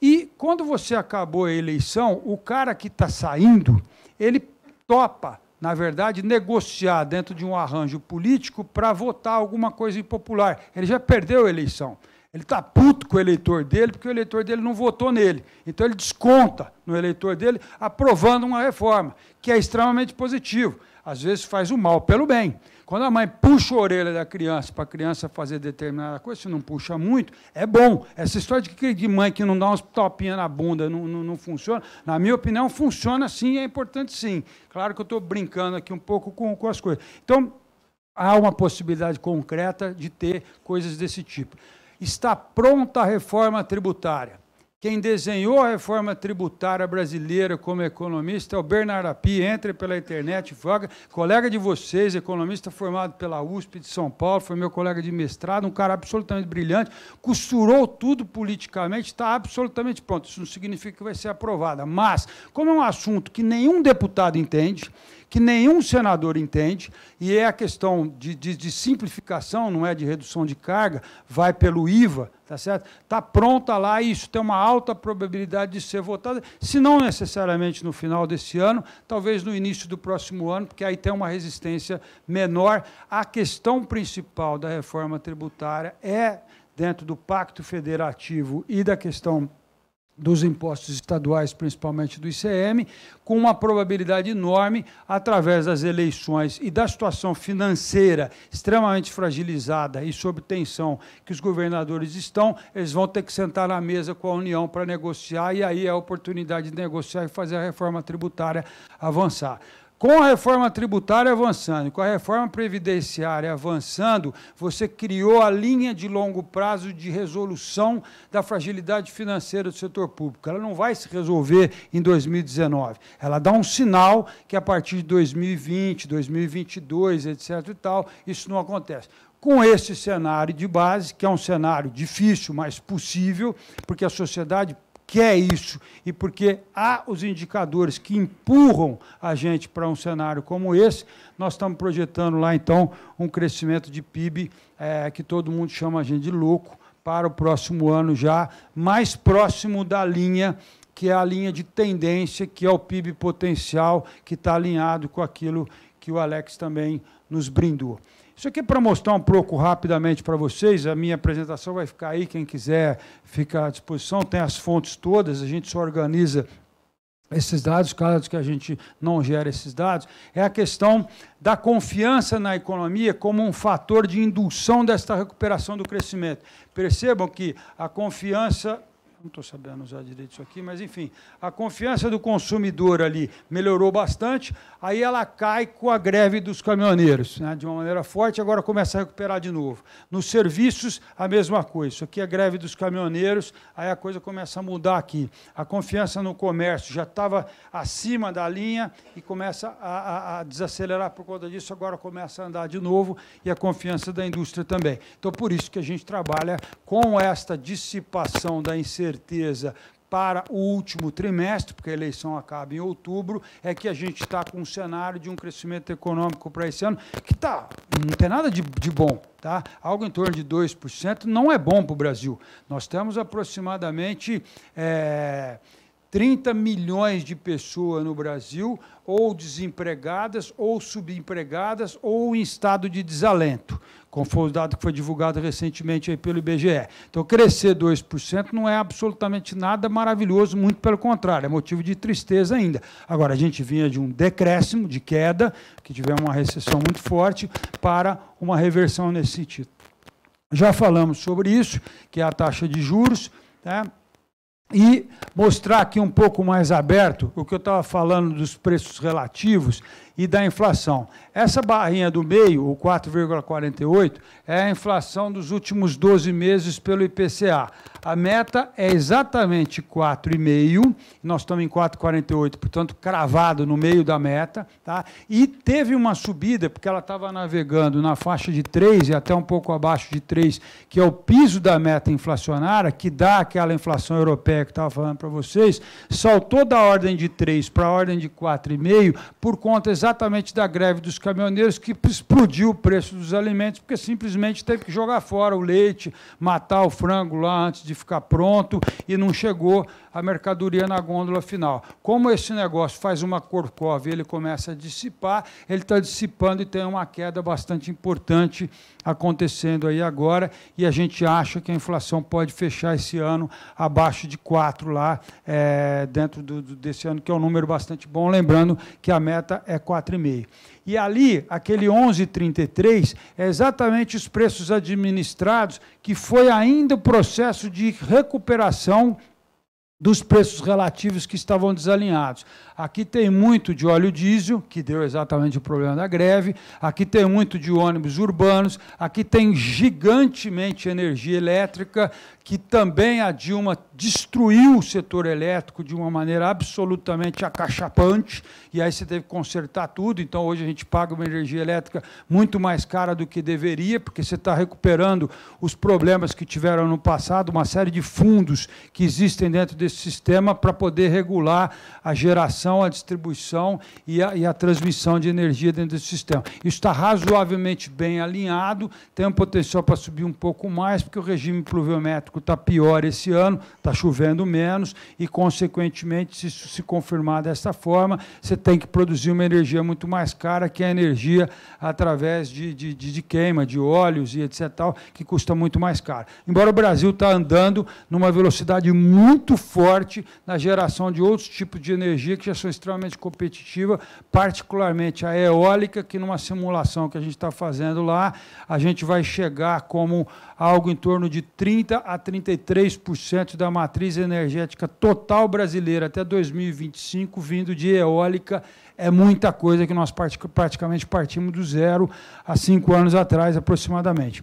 E quando você acabou a eleição, o cara que está saindo, ele topa, na verdade, negociar dentro de um arranjo político para votar alguma coisa impopular. Ele já perdeu a eleição. Ele está puto com o eleitor dele, porque o eleitor dele não votou nele. Então ele desconta no eleitor dele, aprovando uma reforma, que é extremamente positivo. Às vezes faz o mal pelo bem. Quando a mãe puxa a orelha da criança para a criança fazer determinada coisa, se não puxa muito, é bom. Essa história de mãe que não dá uns topinhas na bunda não, não, não, funciona, na minha opinião, funciona sim, é importante sim. Claro que eu estou brincando aqui um pouco com, com as coisas. Então, há uma possibilidade concreta de ter coisas desse tipo está pronta a reforma tributária. Quem desenhou a reforma tributária brasileira como economista é o Bernardo Api. Entre pela internet, colega de vocês, economista formado pela USP de São Paulo, foi meu colega de mestrado, um cara absolutamente brilhante, costurou tudo politicamente, está absolutamente pronto. Isso não significa que vai ser aprovada. Mas, como é um assunto que nenhum deputado entende, que nenhum senador entende, e é a questão de, de, de simplificação, não é de redução de carga, vai pelo IVA, tá certo? Está pronta lá e isso tem uma alta probabilidade de ser votada, se não necessariamente no final desse ano, talvez no início do próximo ano, porque aí tem uma resistência menor. A questão principal da reforma tributária é, dentro do Pacto Federativo e da questão dos impostos estaduais, principalmente do ICM, com uma probabilidade enorme, através das eleições e da situação financeira extremamente fragilizada e sob tensão que os governadores estão, eles vão ter que sentar na mesa com a União para negociar, e aí é a oportunidade de negociar e fazer a reforma tributária avançar. Com a reforma tributária avançando, com a reforma previdenciária avançando, você criou a linha de longo prazo de resolução da fragilidade financeira do setor público. Ela não vai se resolver em 2019. Ela dá um sinal que a partir de 2020, 2022, etc. e tal, isso não acontece com esse cenário de base, que é um cenário difícil, mas possível, porque a sociedade quer é isso e porque há os indicadores que empurram a gente para um cenário como esse, nós estamos projetando lá, então, um crescimento de PIB é, que todo mundo chama a gente de louco para o próximo ano já, mais próximo da linha que é a linha de tendência, que é o PIB potencial, que está alinhado com aquilo que o Alex também nos brindou. Isso aqui é para mostrar um pouco rapidamente para vocês. A minha apresentação vai ficar aí, quem quiser fica à disposição. Tem as fontes todas, a gente só organiza esses dados, caso que a gente não gera esses dados, é a questão da confiança na economia como um fator de indução desta recuperação do crescimento. Percebam que a confiança não estou sabendo usar direito isso aqui, mas enfim, a confiança do consumidor ali melhorou bastante, aí ela cai com a greve dos caminhoneiros, né, de uma maneira forte, agora começa a recuperar de novo. Nos serviços, a mesma coisa. Isso aqui é greve dos caminhoneiros, aí a coisa começa a mudar aqui. A confiança no comércio já estava acima da linha e começa a, a, a desacelerar por conta disso, agora começa a andar de novo e a confiança da indústria também. Então, por isso que a gente trabalha com esta dissipação da incerteza certeza para o último trimestre, porque a eleição acaba em outubro, é que a gente está com um cenário de um crescimento econômico para esse ano que tá, não tem nada de, de bom. Tá? Algo em torno de 2% não é bom para o Brasil. Nós temos aproximadamente. É, 30 milhões de pessoas no Brasil, ou desempregadas, ou subempregadas, ou em estado de desalento, conforme o dado que foi divulgado recentemente pelo IBGE. Então, crescer 2% não é absolutamente nada maravilhoso, muito pelo contrário, é motivo de tristeza ainda. Agora, a gente vinha de um decréscimo, de queda, que tivemos uma recessão muito forte, para uma reversão nesse sentido. Já falamos sobre isso, que é a taxa de juros. Né? e mostrar aqui um pouco mais aberto o que eu estava falando dos preços relativos e da inflação. Essa barrinha do meio, o 4,48, é a inflação dos últimos 12 meses pelo IPCA. A meta é exatamente 4,5, nós estamos em 4,48, portanto, cravado no meio da meta, tá? E teve uma subida, porque ela estava navegando na faixa de 3 e até um pouco abaixo de 3, que é o piso da meta inflacionária, que dá aquela inflação europeia que estava falando para vocês, saltou da ordem de 3 para a ordem de 4,5 por conta exatamente da greve dos caminhoneiros que explodiu o preço dos alimentos, porque simplesmente teve que jogar fora o leite, matar o frango lá antes de ficar pronto e não chegou a mercadoria na gôndola final. Como esse negócio faz uma corcova e ele começa a dissipar, ele está dissipando e tem uma queda bastante importante acontecendo aí agora, e a gente acha que a inflação pode fechar esse ano abaixo de 4 lá, é, dentro do, desse ano, que é um número bastante bom, lembrando que a meta é 4,5. E ali, aquele 11,33 é exatamente os preços administrados, que foi ainda o processo de recuperação dos preços relativos que estavam desalinhados. Aqui tem muito de óleo diesel, que deu exatamente o problema da greve, aqui tem muito de ônibus urbanos, aqui tem gigantemente energia elétrica, que também a Dilma destruiu o setor elétrico de uma maneira absolutamente acachapante, e aí você teve que consertar tudo. Então, hoje a gente paga uma energia elétrica muito mais cara do que deveria, porque você está recuperando os problemas que tiveram no passado, uma série de fundos que existem dentro desse sistema para poder regular a geração, a distribuição e a, e a transmissão de energia dentro desse sistema. Isso está razoavelmente bem alinhado, tem um potencial para subir um pouco mais, porque o regime pluviométrico climático está pior esse ano, está chovendo menos, e, consequentemente, se isso se confirmar dessa forma, você tem que produzir uma energia muito mais cara, que é a energia através de, de, de, de queima, de óleos e etc., que custa muito mais caro. Embora o Brasil está andando numa velocidade muito forte na geração de outros tipos de energia que já são extremamente competitivas, particularmente a eólica, que numa simulação que a gente está fazendo lá, a gente vai chegar como algo em torno de 30 a 33% da matriz energética total brasileira até 2025 vindo de eólica. É muita coisa que nós praticamente partimos do zero há cinco anos atrás, aproximadamente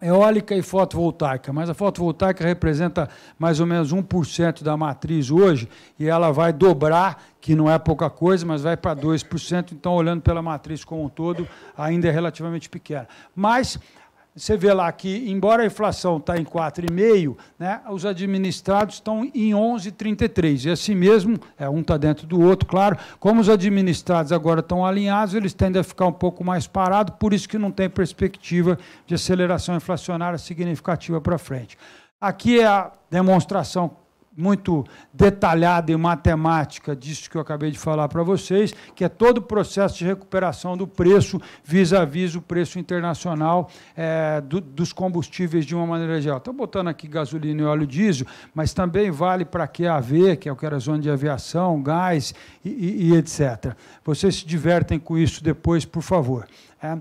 eólica e fotovoltaica, mas a fotovoltaica representa mais ou menos 1% da matriz hoje e ela vai dobrar, que não é pouca coisa, mas vai para 2%, então olhando pela matriz como um todo, ainda é relativamente pequena. Mas você vê lá que, embora a inflação está em 4,5, né, os administrados estão em 11,33. E assim mesmo, é, um está dentro do outro, claro. Como os administrados agora estão alinhados, eles tendem a ficar um pouco mais parados, por isso que não tem perspectiva de aceleração inflacionária significativa para frente. Aqui é a demonstração muito detalhada e matemática disso que eu acabei de falar para vocês, que é todo o processo de recuperação do preço vis-à-vis -vis o preço internacional é, do, dos combustíveis de uma maneira geral. Estou botando aqui gasolina e óleo diesel, mas também vale para QAV, que é o zona de aviação, gás e, e, e, etc. Vocês se divertem com isso depois, por favor. É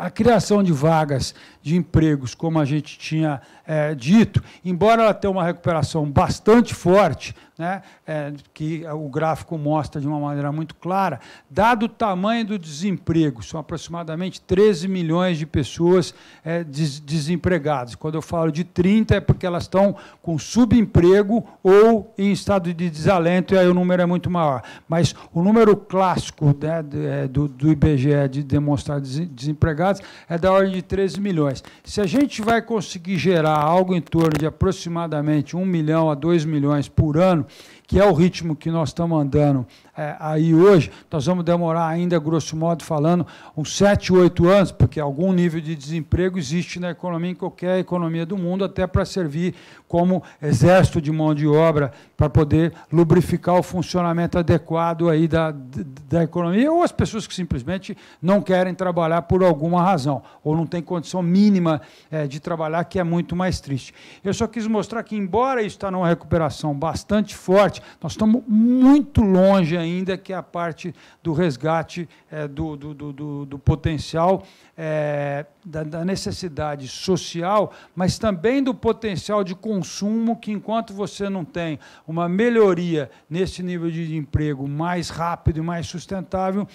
a criação de vagas de empregos, como a gente tinha é, dito, embora ela tenha uma recuperação bastante forte, né, é, que o gráfico mostra de uma maneira muito clara, dado o tamanho do desemprego, são aproximadamente 13 milhões de pessoas é, des desempregadas. Quando eu falo de 30, é porque elas estão com subemprego ou em estado de desalento, e aí o número é muito maior. Mas o número clássico né, do, é, do IBGE de demonstrar des desempregados é da ordem de 13 milhões. Se a gente vai conseguir gerar algo em torno de aproximadamente 1 milhão a 2 milhões por ano, que é o ritmo que nós estamos andando é, aí hoje, nós vamos demorar ainda, grosso modo falando, uns 7, 8 anos, porque algum nível de desemprego existe na economia, em qualquer economia do mundo, até para servir como exército de mão de obra, para poder lubrificar o funcionamento adequado aí da, da economia, ou as pessoas que simplesmente não querem trabalhar por alguma razão, ou não têm condição mínima é, de trabalhar, que é muito mais triste. Eu só quis mostrar que, embora isso está numa recuperação bastante forte, nós estamos muito longe ainda ainda, que é a parte do resgate é, do, do, do, do, potencial, é, da, da necessidade social, mas também do potencial de consumo, que enquanto você não tem uma melhoria nesse nível de emprego mais rápido e mais sustentável,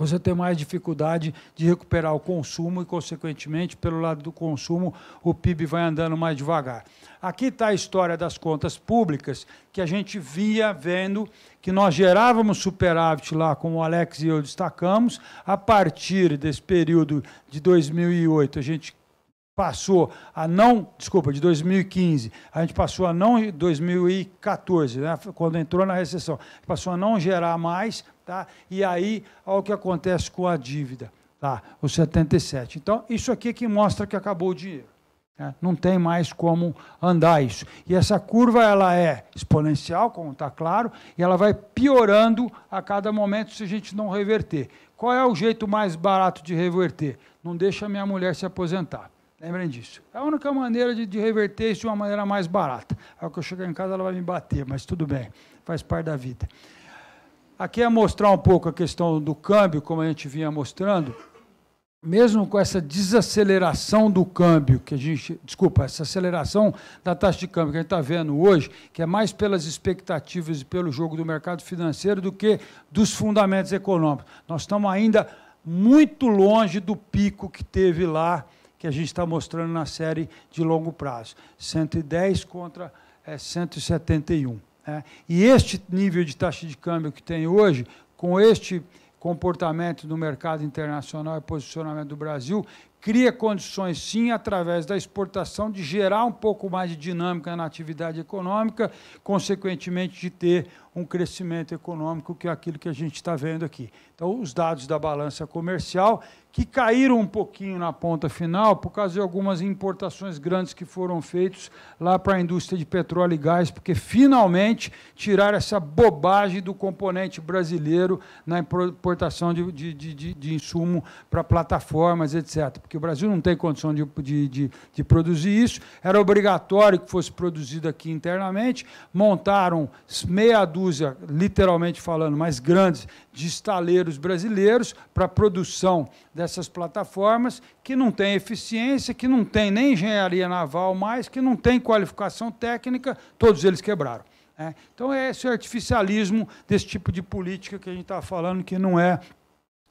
você tem mais dificuldade de recuperar o consumo e, consequentemente, pelo lado do consumo, o PIB vai andando mais devagar. Aqui está a história das contas públicas, que a gente via vendo que nós gerávamos superávit lá, como o Alex e eu destacamos, a partir desse período de 2008, a gente passou a não, desculpa, de 2015, a gente passou a não 2014, né, quando entrou na recessão, passou a não gerar mais Tá? E aí, olha o que acontece com a dívida, tá? os 77. Então, isso aqui é que mostra que acabou o dinheiro. Né? Não tem mais como andar isso. E essa curva ela é exponencial, como está claro, e ela vai piorando a cada momento se a gente não reverter. Qual é o jeito mais barato de reverter? Não deixa minha mulher se aposentar. Lembrem disso. É a única maneira de, de, reverter isso de uma maneira mais barata. É o que eu chegar em casa, ela vai me bater, mas tudo bem, faz parte da vida. Aqui é mostrar um pouco a questão do câmbio, como a gente vinha mostrando. Mesmo com essa desaceleração do câmbio, que a gente. Desculpa, essa aceleração da taxa de câmbio que a gente está vendo hoje, que é mais pelas expectativas e pelo jogo do mercado financeiro do que dos fundamentos econômicos. Nós estamos ainda muito longe do pico que teve lá, que a gente está mostrando na série de longo prazo. 110 contra é, eh, 171. Né? E este nível de taxa de câmbio que tem hoje, com este comportamento do mercado internacional e posicionamento do Brasil, cria condições, sim, através da exportação, de gerar um pouco mais de dinâmica na atividade econômica, consequentemente, de ter um crescimento econômico, que é aquilo que a gente está vendo aqui. Então, os dados da balança comercial, que caíram um pouquinho na ponta final por causa de algumas importações grandes que foram feitas lá para a indústria de petróleo e gás, porque finalmente tiraram essa bobagem do componente brasileiro na importação de, de, de, de insumo para plataformas, etc. Porque o Brasil não tem condição de, de, de produzir isso, era obrigatório que fosse produzido aqui internamente, montaram meia dúzia, literalmente falando, mais grandes de estaleiros brasileiros para a produção dessas plataformas, que não tem eficiência, que não tem nem engenharia naval mais, que não tem qualificação técnica, todos eles quebraram. Né? Então, é esse artificialismo desse tipo de política que a gente está falando, que não é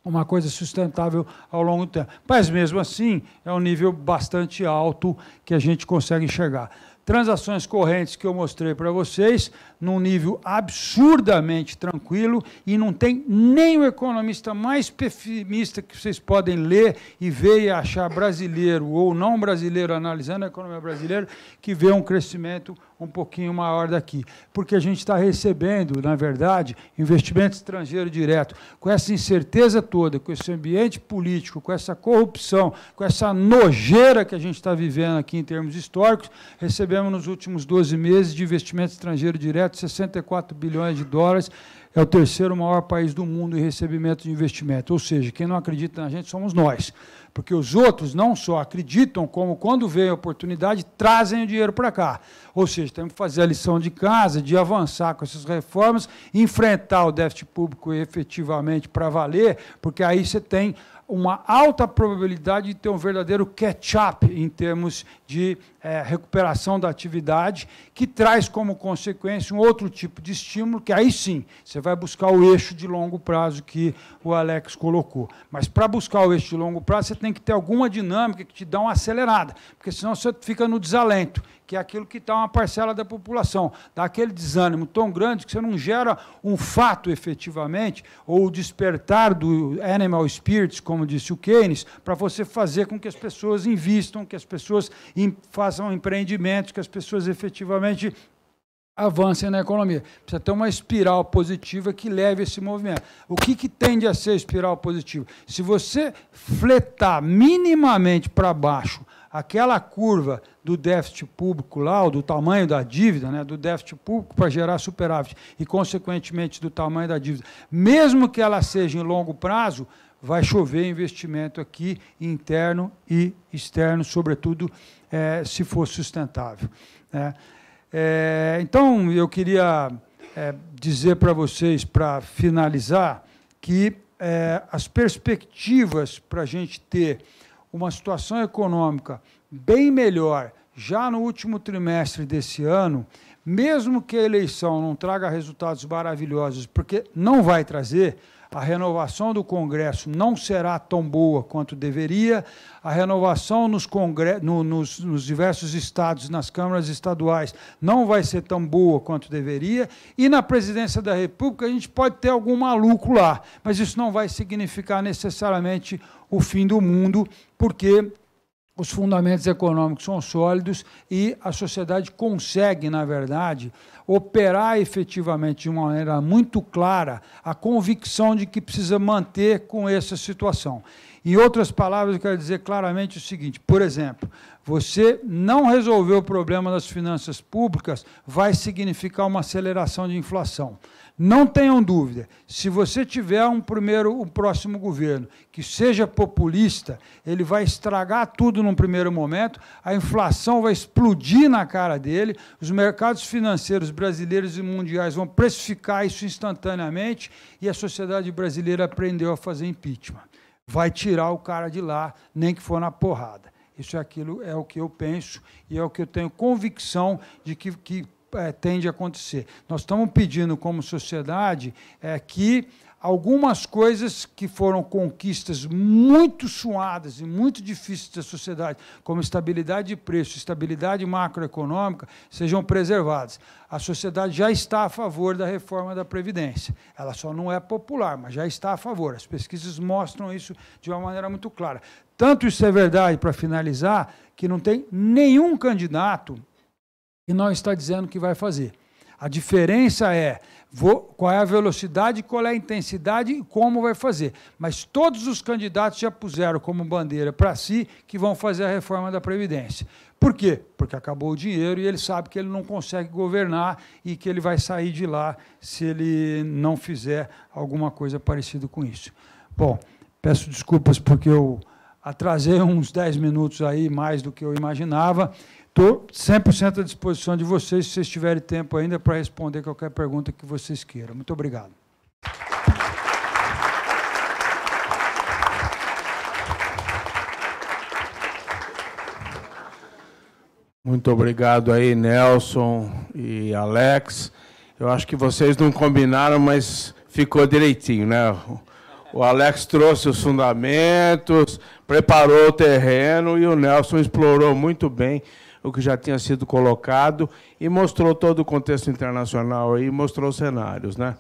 uma coisa sustentável ao longo do tempo. Mas, mesmo assim, é um nível bastante alto que a gente consegue chegar. Transações correntes que eu mostrei para vocês, num nível absurdamente tranquilo e não tem nem o economista mais pessimista que vocês podem ler e ver e achar brasileiro ou não brasileiro, analisando a economia brasileira, que vê um crescimento um pouquinho maior daqui. Porque a gente está recebendo, na verdade, investimento estrangeiro direto. Com essa incerteza toda, com esse ambiente político, com essa corrupção, com essa nojeira que a gente está vivendo aqui em termos históricos, recebemos nos últimos 12 meses de investimento estrangeiro direto 64 bilhões de dólares, é o terceiro maior país do mundo em recebimento de investimento. Ou seja, quem não acredita na gente somos nós. Porque os outros não só acreditam, como quando vem a oportunidade, trazem o dinheiro para cá. Ou seja, temos que fazer a lição de casa, de avançar com essas reformas, enfrentar o déficit público efetivamente para valer, porque aí você tem uma alta probabilidade de ter um verdadeiro catch-up em termos de é, recuperação da atividade, que traz como consequência um outro tipo de estímulo, que aí sim você vai buscar o eixo de longo prazo que o Alex colocou. Mas para buscar o eixo de longo prazo, você tem que ter alguma dinâmica que te dá uma acelerada, porque senão você fica no desalento, que é aquilo que está uma parcela da população, dá aquele desânimo tão grande que você não gera um fato efetivamente, ou o despertar do animal spirits, como disse o Keynes, para você fazer com que as pessoas invistam, que as pessoas em, façam empreendimentos, que as pessoas efetivamente avancem na economia. Precisa ter uma espiral positiva que leve esse movimento. O que, que tende a ser espiral positiva? Se você fletar minimamente para baixo aquela curva do déficit público lá, do tamanho da dívida, né, do déficit público para gerar superávit e, consequentemente, do tamanho da dívida, mesmo que ela seja em longo prazo, vai chover investimento aqui, interno e externo, sobretudo é, se for sustentável. Né? É, então, eu queria é, dizer para vocês, para finalizar, que as perspectivas para a gente ter uma situação econômica bem melhor já no último trimestre desse ano, mesmo que a eleição não traga resultados maravilhosos, porque não vai trazer, a renovação do Congresso não será tão boa quanto deveria, a renovação nos, congre... no, nos, nos diversos estados, nas câmaras estaduais, não vai ser tão boa quanto deveria, e na presidência da República a gente pode ter algum maluco lá, mas isso não vai significar necessariamente o fim do mundo, porque os fundamentos econômicos são sólidos e a sociedade consegue, na verdade, operar efetivamente de uma maneira muito clara a convicção de que precisa manter com essa situação. Em outras palavras, eu quero dizer claramente o seguinte: por exemplo, você não resolver o problema das finanças públicas vai significar uma aceleração de inflação. Não tenham dúvida, se você tiver um primeiro, um próximo governo que seja populista, ele vai estragar tudo num primeiro momento, a inflação vai explodir na cara dele, os mercados financeiros brasileiros e mundiais vão precificar isso instantaneamente e a sociedade brasileira aprendeu a fazer impeachment. Vai tirar o cara de lá, nem que for na porrada. Isso é aquilo é o que eu penso e é o que eu tenho convicção de que, que é, tende a acontecer. Nós estamos pedindo, como sociedade, é, que algumas coisas que foram conquistas muito suadas e muito difíceis da sociedade, como estabilidade de preço, estabilidade macroeconômica, sejam preservadas. A sociedade já está a favor da reforma da Previdência. Ela só não é popular, mas já está a favor. As pesquisas mostram isso de uma maneira muito clara. Tanto isso é verdade, para finalizar, que não tem nenhum candidato e não está dizendo que vai fazer. A diferença é vou, qual é a velocidade, qual é a intensidade e como vai fazer. Mas todos os candidatos já puseram como bandeira para si que vão fazer a reforma da Previdência. Por quê? Porque acabou o dinheiro e ele sabe que ele não consegue governar e que ele vai sair de lá se ele não fizer alguma coisa parecida com isso. Bom, peço desculpas porque eu atrasei uns 10 minutos aí, mais do que eu imaginava. Estou 100% à disposição de vocês, se vocês tiverem tempo ainda, para responder qualquer pergunta que vocês queiram. Muito obrigado. Muito obrigado aí, Nelson e Alex. Eu acho que vocês não combinaram, mas ficou direitinho, né? O Alex trouxe os fundamentos, preparou o terreno e o Nelson explorou muito bem o que já tinha sido colocado e mostrou todo o contexto internacional e mostrou cenários, né?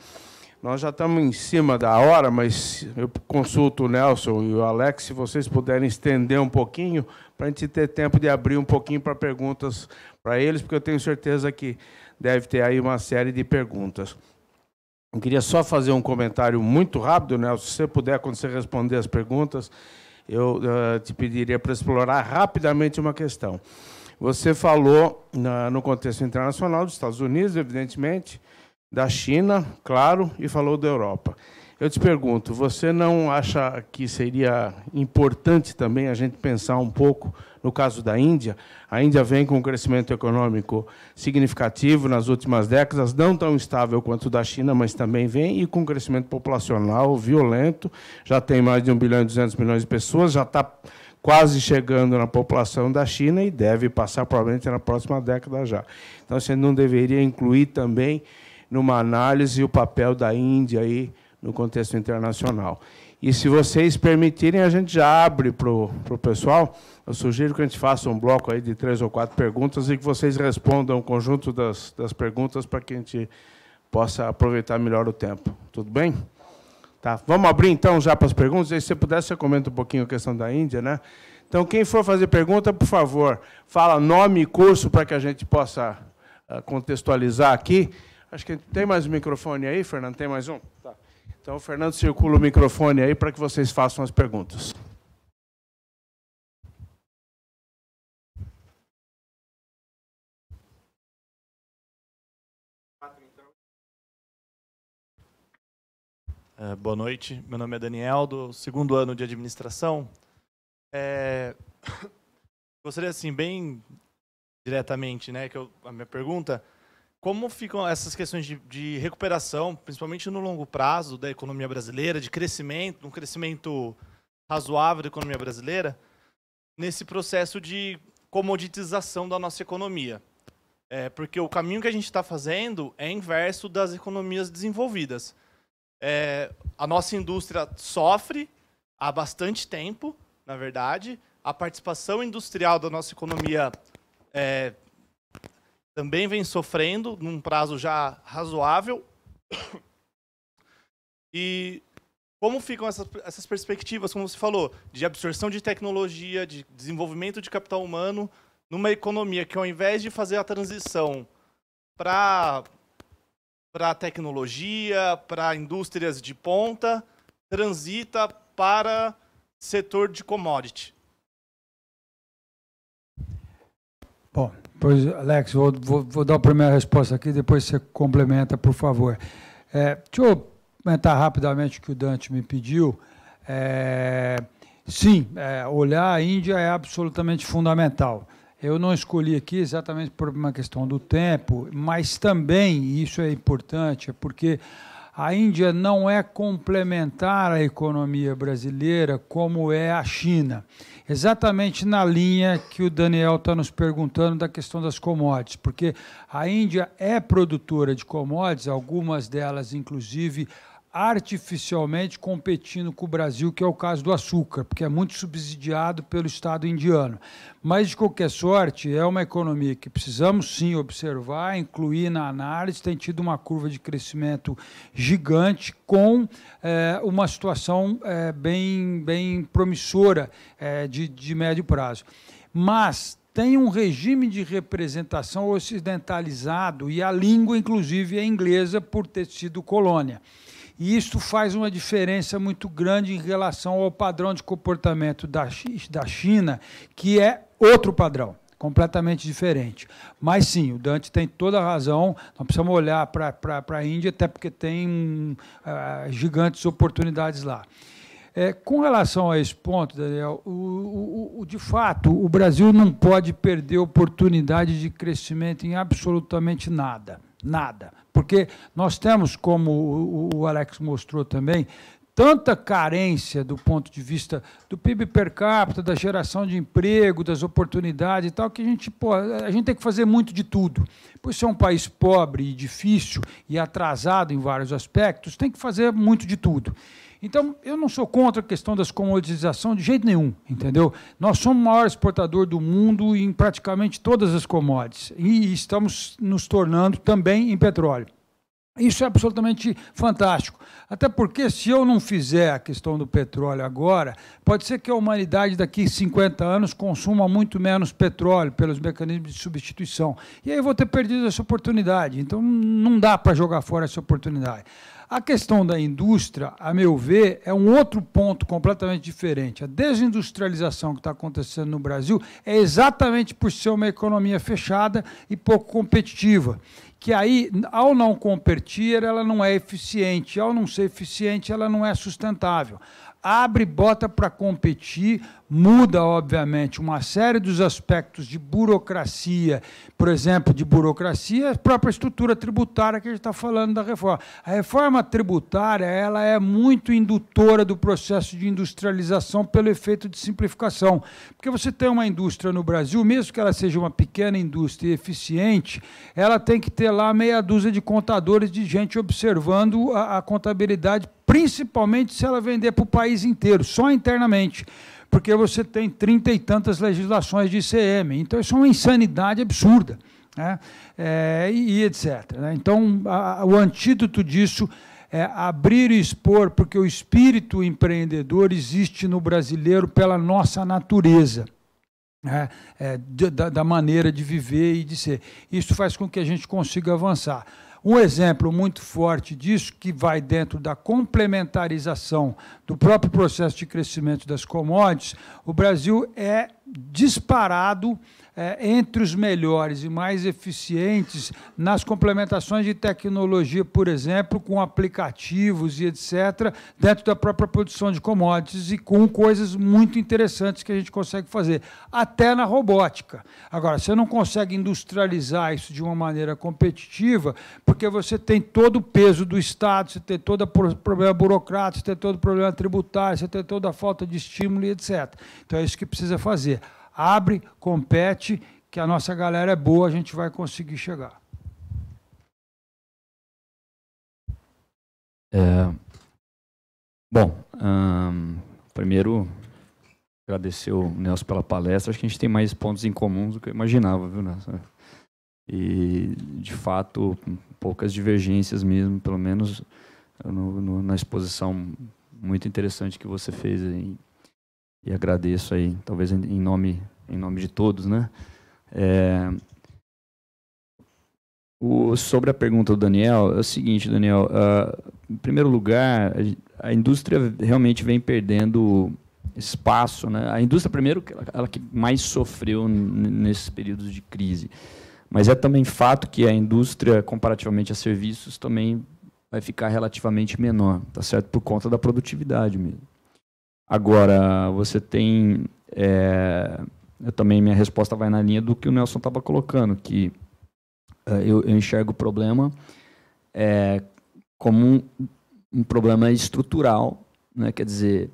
Nós já estamos em cima da hora, mas eu consulto o Nelson e o Alex, se vocês puderem estender um pouquinho, para a gente ter tempo de abrir um pouquinho para perguntas para eles, porque eu tenho certeza que deve ter aí uma série de perguntas. Eu queria só fazer um comentário muito rápido, Nelson, se você puder, quando você responder as perguntas, eu uh, te pediria para explorar rapidamente uma questão. Você falou na, no contexto internacional dos Estados Unidos, evidentemente, da China, claro, e falou da Europa. Eu te pergunto, você não acha que seria importante também a gente pensar um pouco no caso da Índia? A Índia vem com um crescimento econômico significativo nas últimas décadas, não tão estável quanto o da China, mas também vem, e com um crescimento populacional violento. Já tem mais de 1 bilhão e 200 milhões de pessoas, já está quase chegando na população da China e deve passar provavelmente na próxima década já. Então, você não deveria incluir também numa análise o papel da Índia aí no contexto internacional. E se vocês permitirem, a gente já abre para o, pessoal. Eu sugiro que a gente faça um bloco aí de três ou quatro perguntas e que vocês respondam o conjunto das, das perguntas para que a gente possa aproveitar melhor o tempo. Tudo bem? Tá, vamos abrir então já para as perguntas. E se você puder, você comenta um pouquinho a questão da Índia, né? Então, quem for fazer pergunta, por favor, fala nome e curso para que a gente possa ah, contextualizar aqui. Acho que tem mais um microfone aí, Fernando? Tem mais um? Tá. Então, o Fernando circula o microfone aí para que vocês façam as perguntas. Ah, boa noite, meu nome é Daniel, do segundo ano de administração. É... Gostaria, assim, bem diretamente, né, que eu, a minha pergunta, como ficam essas questões de, de, recuperação, principalmente no longo prazo, da economia brasileira, de crescimento, um crescimento razoável da economia brasileira, nesse processo de comoditização da nossa economia? É, porque o caminho que a gente está fazendo é inverso das economias desenvolvidas. É, a nossa indústria sofre há bastante tempo, na verdade. A participação industrial da nossa economia é, também vem sofrendo num prazo já razoável. E como ficam essas, essas perspectivas, como você falou, de absorção de tecnologia, de desenvolvimento de capital humano, numa economia que, ao invés de fazer a transição para para tecnologia, para indústrias de ponta, transita para setor de commodity? Bom, pois, Alex, vou, vou, vou, dar a primeira resposta aqui, depois você complementa, por favor. É, deixa eu comentar rapidamente o que o Dante me pediu. É, sim, é, olhar a Índia é absolutamente fundamental. Eu não escolhi aqui exatamente por uma questão do tempo, mas também, e isso é importante, é porque a Índia não é complementar à economia brasileira como é a China. Exatamente na linha que o Daniel está nos perguntando da questão das commodities, porque a Índia é produtora de commodities, algumas delas, inclusive, artificialmente competindo com o Brasil, que é o caso do açúcar, porque é muito subsidiado pelo Estado indiano. Mas, de qualquer sorte, é uma economia que precisamos sim observar, incluir na análise, tem tido uma curva de crescimento gigante, com é, uma situação é, bem, bem promissora é, de, de médio prazo. Mas tem um regime de representação ocidentalizado e a língua, inclusive, é inglesa por ter sido colônia. E isso faz uma diferença muito grande em relação ao padrão de comportamento da, da China, que é outro padrão completamente diferente. Mas sim, o Dante tem toda a razão. não precisamos olhar para a Índia, até porque tem uh, gigantes oportunidades lá. É, com relação a esse ponto, Daniel, o, o, o, de fato, o Brasil não pode perder oportunidade de crescimento em absolutamente nada. Nada. Porque nós temos, como o Alex mostrou também, tanta carência do ponto de vista do PIB per capita, da geração de emprego, das oportunidades e tal, que a gente, pô, a gente tem que fazer muito de tudo. Por ser é um país pobre e difícil e atrasado em vários aspectos, tem que fazer muito de tudo. Então, eu não sou contra a questão das comodização de jeito nenhum, entendeu? Nós somos o maior exportador do mundo em praticamente todas as commodities e estamos nos tornando também em petróleo. Isso é absolutamente fantástico. Até porque, se eu não fizer a questão do petróleo agora, pode ser que a humanidade daqui 50 anos consuma muito menos petróleo pelos mecanismos de substituição. E aí eu vou ter perdido essa oportunidade. Então, não dá para jogar fora essa oportunidade. A questão da indústria, a meu ver, é um outro ponto completamente diferente. A desindustrialização que está acontecendo no Brasil é exatamente por ser uma economia fechada e pouco competitiva. Que aí, ao não competir, ela não é eficiente. Ao não ser eficiente, ela não é sustentável abre bota para competir, muda, obviamente, uma série dos aspectos de burocracia, por exemplo, de burocracia, a própria estrutura tributária que a gente está falando da reforma. A reforma tributária ela é muito indutora do processo de industrialização pelo efeito de simplificação. Porque você tem uma indústria no Brasil, mesmo que ela seja uma pequena indústria eficiente, ela tem que ter lá meia dúzia de contadores de gente observando a, a contabilidade, principalmente se ela vender para o país inteiro, só internamente porque você tem trinta e tantas legislações de ICM. Então, isso é uma insanidade absurda, né? É, e, etc. Né? Então, a, o antídoto disso é abrir e expor, porque o espírito empreendedor existe no brasileiro pela nossa natureza. Né? É, da, da, maneira de viver e de ser. Isso faz com que a gente consiga avançar. Um exemplo muito forte disso, que vai dentro da complementarização do próprio processo de crescimento das commodities, o Brasil é disparado é, entre os melhores e mais eficientes nas complementações de tecnologia, por exemplo, com aplicativos e etc., dentro da própria produção de commodities e com coisas muito interessantes que a gente consegue fazer, até na robótica. Agora, você não consegue industrializar isso de uma maneira competitiva, porque você tem todo o peso do Estado, você tem todo o problema burocrático, você tem todo o problema tributário, você tem toda a falta de estímulo e etc. Então, é isso que precisa fazer abre, compete, que a nossa galera é boa, a gente vai conseguir chegar. É, bom, hum, primeiro agradecer o Nelson pela palestra. Acho que a gente tem mais pontos em comum do que eu imaginava, viu, Nelson? E, de fato, poucas divergências mesmo, pelo menos no, no, na exposição muito interessante que você fez em, e agradeço aí, talvez em nome, em nome de todos, né? É... O, sobre a pergunta do Daniel, é o seguinte, Daniel, uh, em primeiro lugar, a, indústria realmente vem perdendo espaço, né? A indústria, primeiro, ela, ela que mais sofreu nesses períodos de crise, mas é também fato que a indústria, comparativamente a serviços, também vai ficar relativamente menor, tá certo? Por conta da produtividade mesmo. Agora, você tem. É, eu também, minha resposta vai na linha do que o Nelson estava colocando, que é, eu, eu, enxergo o problema é, como um, um, problema estrutural, né? quer dizer,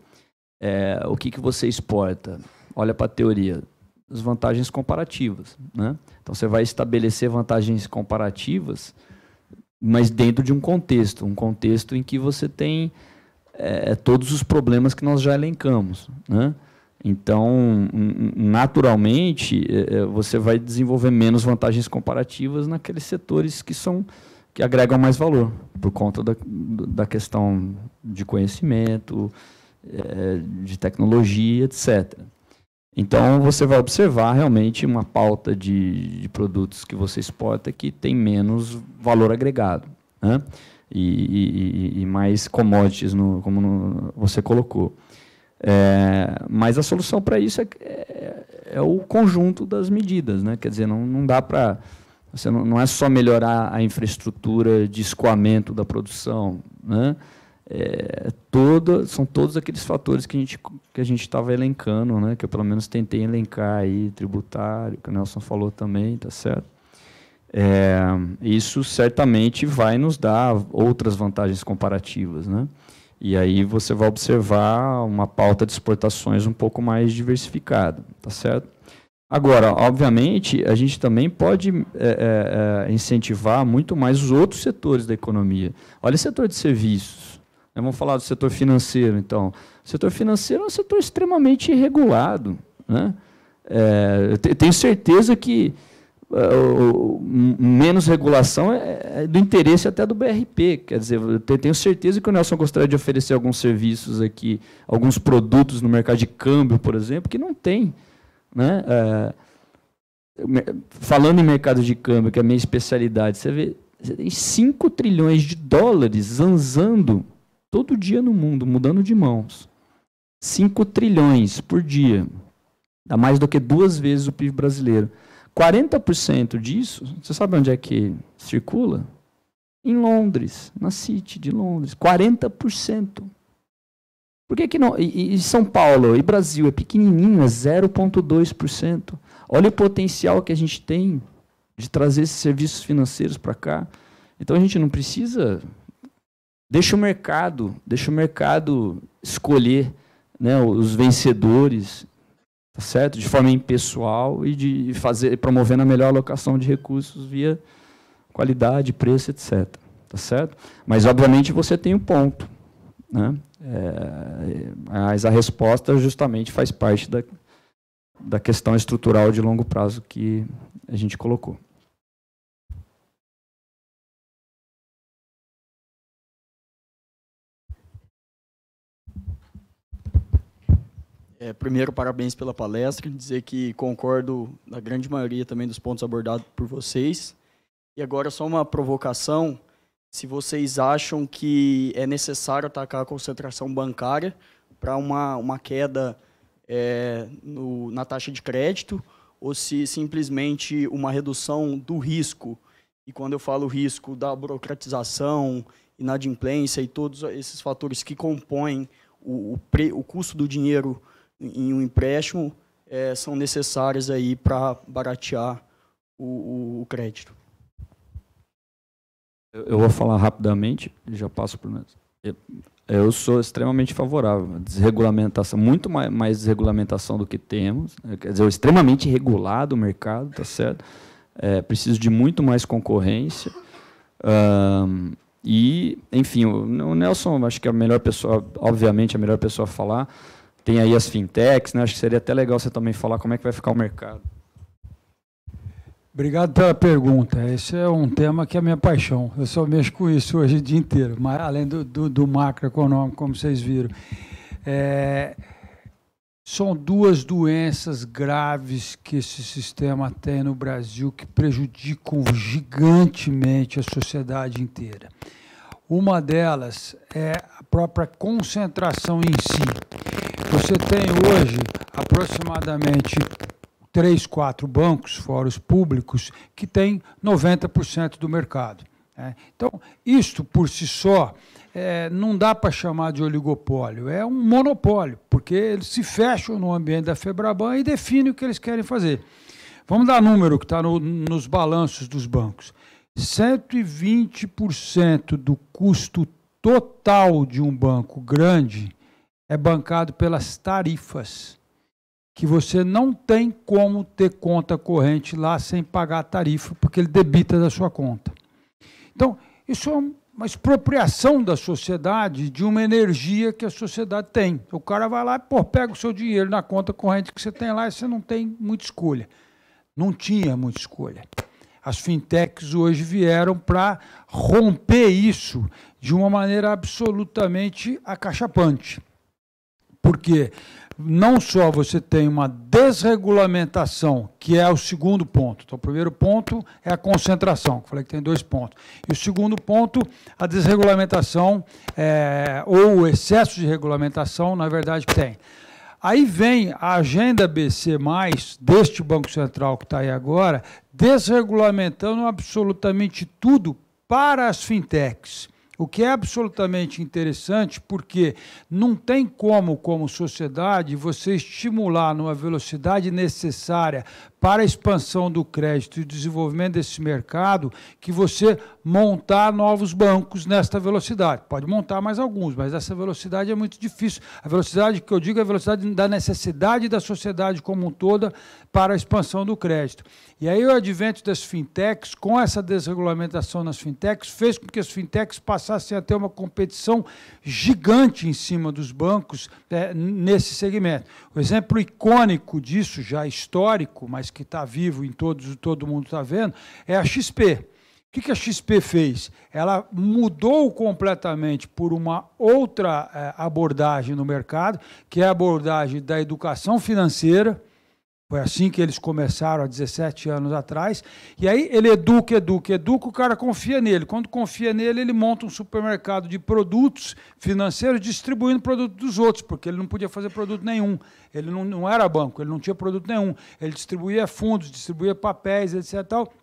é, o que, que você exporta? Olha para a teoria, as vantagens comparativas. Né? Então, você vai estabelecer vantagens comparativas, mas dentro de um contexto um contexto em que você tem é, é, todos os problemas que nós já elencamos. Né? Então, naturalmente, é, é, você vai desenvolver menos vantagens comparativas naqueles setores que são que agregam mais valor, por conta da, da questão de conhecimento, é, de tecnologia, etc. Então, você vai observar realmente uma pauta de, de produtos que você exporta que tem menos valor agregado. Né? e, e, e mais commodities, no, como no, você colocou. É, mas a solução para isso é, é, é, o conjunto das medidas, né? Quer dizer, não, não dá para você não, não, é só melhorar a infraestrutura de escoamento da produção, né? É, todo, são todos aqueles fatores que a gente que a gente estava elencando, né? Que eu pelo menos tentei elencar aí, tributário, que o Nelson falou também, tá certo? É, isso certamente vai nos dar outras vantagens comparativas, né? E aí você vai observar uma pauta de exportações um pouco mais diversificada, tá certo? Agora, obviamente, a gente também pode é, é, é incentivar muito mais os outros setores da economia. Olha o setor de serviços. Né? Vamos falar do setor financeiro, então. O setor financeiro é um setor extremamente regulado. Né? É, eu tenho certeza que é, menos regulação é, é, do interesse até do BRP. Quer dizer, eu tenho certeza que o Nelson gostaria de oferecer alguns serviços aqui, alguns produtos no mercado de câmbio, por exemplo, que não tem. Né? É, falando em mercado de câmbio, que é a minha especialidade, você vê você tem 5 trilhões de dólares zanzando todo dia no mundo, mudando de mãos. 5 trilhões por dia. Dá mais do que duas vezes o PIB brasileiro. 40% disso, você sabe onde é que circula? Em Londres, na City de Londres. 40%. Por que, que não? E, e São Paulo e Brasil é pequenininho, é 0,2%. Olha o potencial que a gente tem de trazer esses serviços financeiros para cá. Então a gente não precisa. Deixa o mercado, deixa o mercado escolher né, os vencedores tá certo? De forma impessoal e de fazer promovendo a melhor alocação de recursos via qualidade, preço, etc. Tá certo? Mas obviamente você tem um ponto, né? É, é, mas a resposta justamente faz parte da, da questão estrutural de longo prazo que a gente colocou. É, primeiro, parabéns pela palestra, dizer que concordo na grande maioria também dos pontos abordados por vocês. E agora, só uma provocação: se vocês acham que é necessário atacar a concentração bancária para uma, uma queda é, no, na taxa de crédito, ou se simplesmente uma redução do risco, e quando eu falo risco da burocratização, inadimplência e todos esses fatores que compõem o, o, pre, o custo do dinheiro em um empréstimo é, são necessárias aí para baratear o, o, crédito. Eu vou falar rapidamente, já passo por menos. Eu, eu sou extremamente favorável à desregulamentação, muito mais, mais desregulamentação do que temos, né? quer dizer, extremamente regulado o mercado, tá certo? É, preciso de muito mais concorrência. Um, e, enfim, o Nelson, acho que é a melhor pessoa, obviamente, a melhor pessoa a falar tem aí as fintechs, né? Acho que seria até legal você também falar como é que vai ficar o mercado. Obrigado pela pergunta. Esse é um tema que é minha paixão. Eu só mexo com isso hoje o dia inteiro, mas além do, do, do macroeconômico, como vocês viram. É, são duas doenças graves que esse sistema tem no Brasil que prejudicam gigantemente a sociedade inteira. Uma delas é a própria concentração em si. Você tem hoje aproximadamente três, quatro bancos, fóruns públicos, que têm 90% do mercado. Né? Então, isto por si só é, não dá para chamar de oligopólio, é um monopólio, porque eles se fecham no ambiente da Febraban e definem o que eles querem fazer. Vamos dar número que está no, nos balanços dos bancos. 120% do custo total de um banco grande é bancado pelas tarifas, que você não tem como ter conta corrente lá sem pagar a tarifa, porque ele debita da sua conta. Então, isso é uma expropriação da sociedade de uma energia que a sociedade tem. O cara vai lá e pô, pega o seu dinheiro na conta corrente que você tem lá e você não tem muita escolha. Não tinha muita escolha. As fintechs hoje vieram para romper isso de uma maneira absolutamente acachapante. Porque não só você tem uma desregulamentação, que é o segundo ponto. Então, o primeiro ponto é a concentração, que eu falei que tem dois pontos. E o segundo ponto, a desregulamentação, é, ou o excesso de regulamentação, na verdade, tem. Aí vem a agenda BC, deste Banco Central que está aí agora, desregulamentando absolutamente tudo para as fintechs. O que é absolutamente interessante, porque não tem como, como sociedade, você estimular numa velocidade necessária para a expansão do crédito e desenvolvimento desse mercado que você montar novos bancos nesta velocidade. Pode montar mais alguns, mas essa velocidade é muito difícil. A velocidade que eu digo é a velocidade da necessidade da sociedade como um toda para a expansão do crédito. E aí o advento das fintechs, com essa desregulamentação nas fintechs, fez com que as fintechs passassem a ter uma competição gigante em cima dos bancos é, nesse segmento. O exemplo icônico disso, já histórico, mas que está vivo em todos, todo mundo está vendo, é a XP. O que a XP fez? Ela mudou completamente por uma outra eh, abordagem no mercado, que é a abordagem da educação financeira foi assim que eles começaram há 17 anos atrás. E aí ele educa, educa, educa, o cara confia nele. Quando confia nele, ele monta um supermercado de produtos financeiros distribuindo produto dos outros, porque ele não podia fazer produto nenhum. Ele não, não era banco, ele não tinha produto nenhum. Ele distribuía fundos, distribuía papéis, etc. Tal,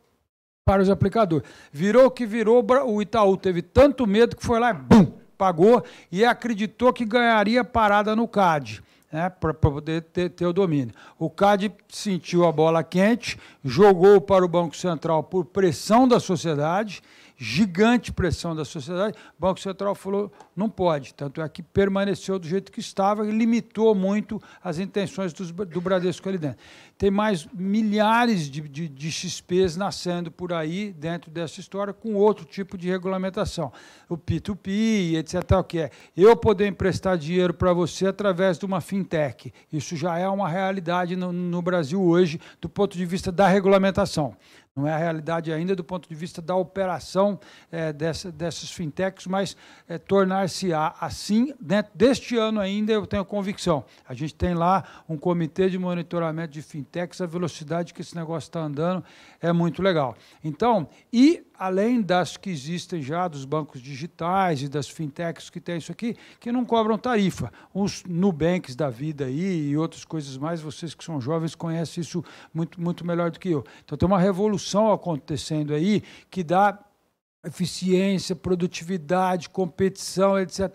para os aplicadores. Virou o que virou, o Itaú teve tanto medo que foi lá e bum, pagou e acreditou que ganharia parada no CAD né, para poder ter, ter, o domínio. O CAD sentiu a bola quente, jogou para o Banco Central por pressão da sociedade gigante pressão da sociedade, o Banco Central falou não pode, tanto é que permaneceu do jeito que estava e limitou muito as intenções do, do Bradesco ali dentro. Tem mais milhares de, de, de XPs nascendo por aí dentro dessa história com outro tipo de regulamentação, o P2P, etc. O que é eu poder emprestar dinheiro para você através de uma fintech. Isso já é uma realidade no, no Brasil hoje do ponto de vista da regulamentação. Não é a realidade ainda do ponto de vista da operação é, dessa, dessas fintechs, mas é, tornar-se-á assim dentro deste ano ainda, eu tenho convicção. A gente tem lá um comitê de monitoramento de fintechs, a velocidade que esse negócio está andando é muito legal. Então, e além das que existem já dos bancos digitais e das fintechs que tem isso aqui, que não cobram tarifa. Os Nubanks da vida aí e outras coisas mais, vocês que são jovens conhecem isso muito, muito melhor do que eu. Então tem uma revolução acontecendo aí que dá eficiência, produtividade, competição, etc.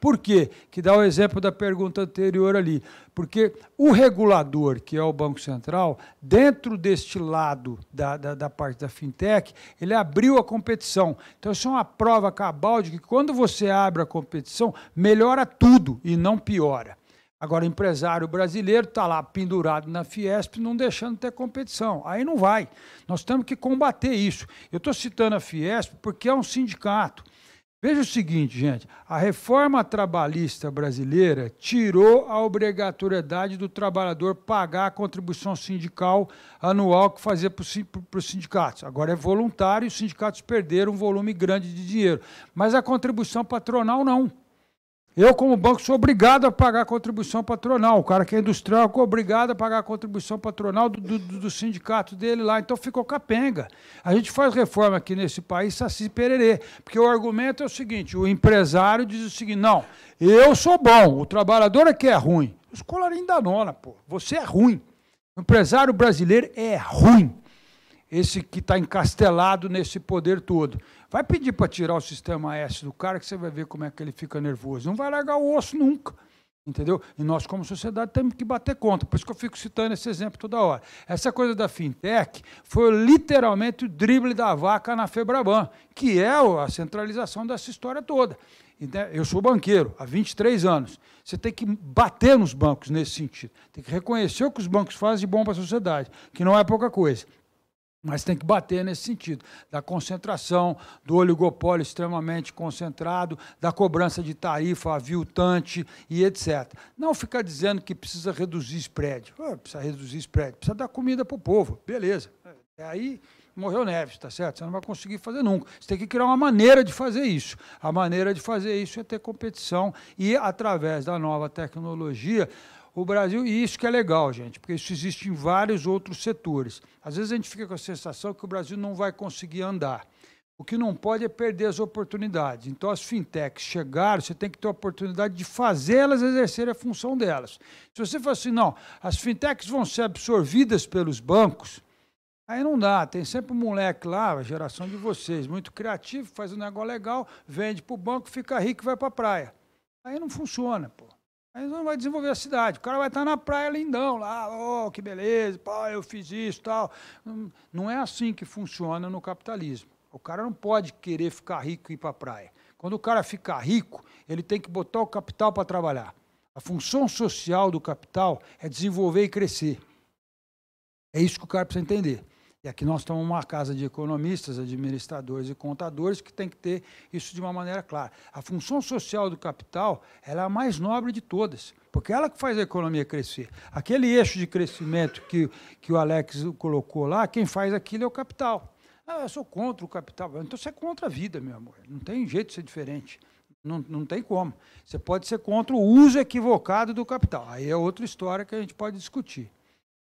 Por quê? Que dá o exemplo da pergunta anterior ali. Porque o regulador, que é o Banco Central, dentro deste lado da, da, da parte da fintech, ele abriu a competição. Então, isso é uma prova cabal de que quando você abre a competição, melhora tudo e não piora. Agora, o empresário brasileiro está lá pendurado na Fiesp, não deixando ter competição. Aí não vai. Nós temos que combater isso. Eu estou citando a Fiesp porque é um sindicato. Veja o seguinte, gente: a reforma trabalhista brasileira tirou a obrigatoriedade do trabalhador pagar a contribuição sindical anual que fazia para os sindicatos. Agora é voluntário e os sindicatos perderam um volume grande de dinheiro. Mas a contribuição patronal não. Eu, como banco, sou obrigado a pagar a contribuição patronal. O cara que é industrial é obrigado a pagar a contribuição patronal do, do, do sindicato dele lá. Então ficou capenga. A gente faz reforma aqui nesse país, saci pererê. Porque o argumento é o seguinte: o empresário diz o seguinte, não, eu sou bom, o trabalhador é que é ruim. Os colarinhos da nona, pô. Você é ruim. O empresário brasileiro é ruim. Esse que está encastelado nesse poder todo. Vai pedir para tirar o sistema S do cara que você vai ver como é que ele fica nervoso. Não vai largar o osso nunca. Entendeu? E nós, como sociedade, temos que bater conta. Por isso que eu fico citando esse exemplo toda hora. Essa coisa da fintech foi literalmente o drible da vaca na Febraban, que é a centralização dessa história toda. Então, eu sou banqueiro há 23 anos. Você tem que bater nos bancos nesse sentido. Tem que reconhecer o que os bancos fazem de bom para a sociedade, que não é pouca coisa. Mas tem que bater nesse sentido, da concentração, do oligopólio extremamente concentrado, da cobrança de tarifa aviltante e etc. Não ficar dizendo que precisa reduzir spread. Ah, precisa reduzir spread, precisa dar comida para o povo. Beleza. É, é aí morreu Neves, tá certo? Você não vai conseguir fazer nunca. Você tem que criar uma maneira de fazer isso. A maneira de fazer isso é ter competição e, através da nova tecnologia, o Brasil, e isso que é legal, gente, porque isso existe em vários outros setores. Às vezes a gente fica com a sensação que o Brasil não vai conseguir andar. O que não pode é perder as oportunidades. Então, as fintechs chegaram, você tem que ter a oportunidade de fazê-las exercer a função delas. Se você falar assim, não, as fintechs vão ser absorvidas pelos bancos, aí não dá. Tem sempre um moleque lá, a geração de vocês, muito criativo, faz um negócio legal, vende para o banco, fica rico e vai para a praia. Aí não funciona, pô. Aí não vai desenvolver a cidade. O cara vai estar na praia lindão, lá, oh, que beleza, pá, eu fiz isso tal. Hum, não é assim que funciona no capitalismo. O cara não pode querer ficar rico e ir para a praia. Quando o cara ficar rico, ele tem que botar o capital para trabalhar. A função social do capital é desenvolver e crescer. É isso que o cara precisa entender. E aqui nós estamos uma casa de economistas, administradores e contadores que tem que ter isso de uma maneira clara. A função social do capital ela é a mais nobre de todas, porque é ela que faz a economia crescer. Aquele eixo de crescimento que, que o Alex colocou lá, quem faz aquilo é o capital. Ah, eu sou contra o capital. Então você é contra a vida, meu amor. Não tem jeito de ser diferente. Não, não tem como. Você pode ser contra o uso equivocado do capital. Aí é outra história que a gente pode discutir.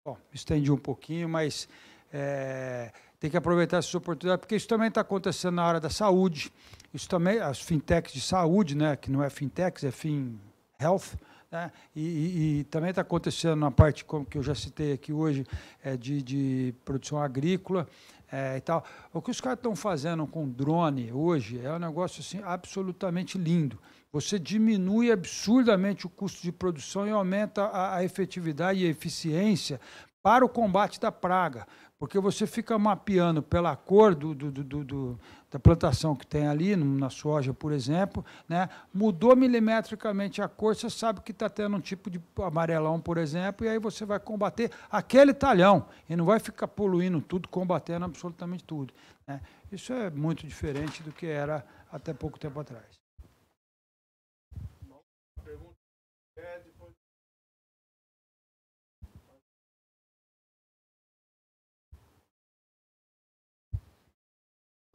Bom, estendi um pouquinho, mas é, tem que aproveitar essas oportunidades, porque isso também está acontecendo na área da saúde. Isso também, as fintechs de saúde, né, que não é fintechs, é fin health, né, e, e, e também está acontecendo na parte, como que eu já citei aqui hoje, é, de, de produção agrícola é, e tal. O que os caras estão fazendo com drone hoje é um negócio assim, absolutamente lindo. Você diminui absurdamente o custo de produção e aumenta a, a efetividade e a eficiência para o combate da praga. Porque você fica mapeando pela cor do, do, do, do da plantação que tem ali, na soja, por exemplo, né? mudou milimetricamente a cor, você sabe que está tendo um tipo de amarelão, por exemplo, e aí você vai combater aquele talhão e não vai ficar poluindo tudo, combatendo absolutamente tudo. Né? Isso é muito diferente do que era até pouco tempo atrás.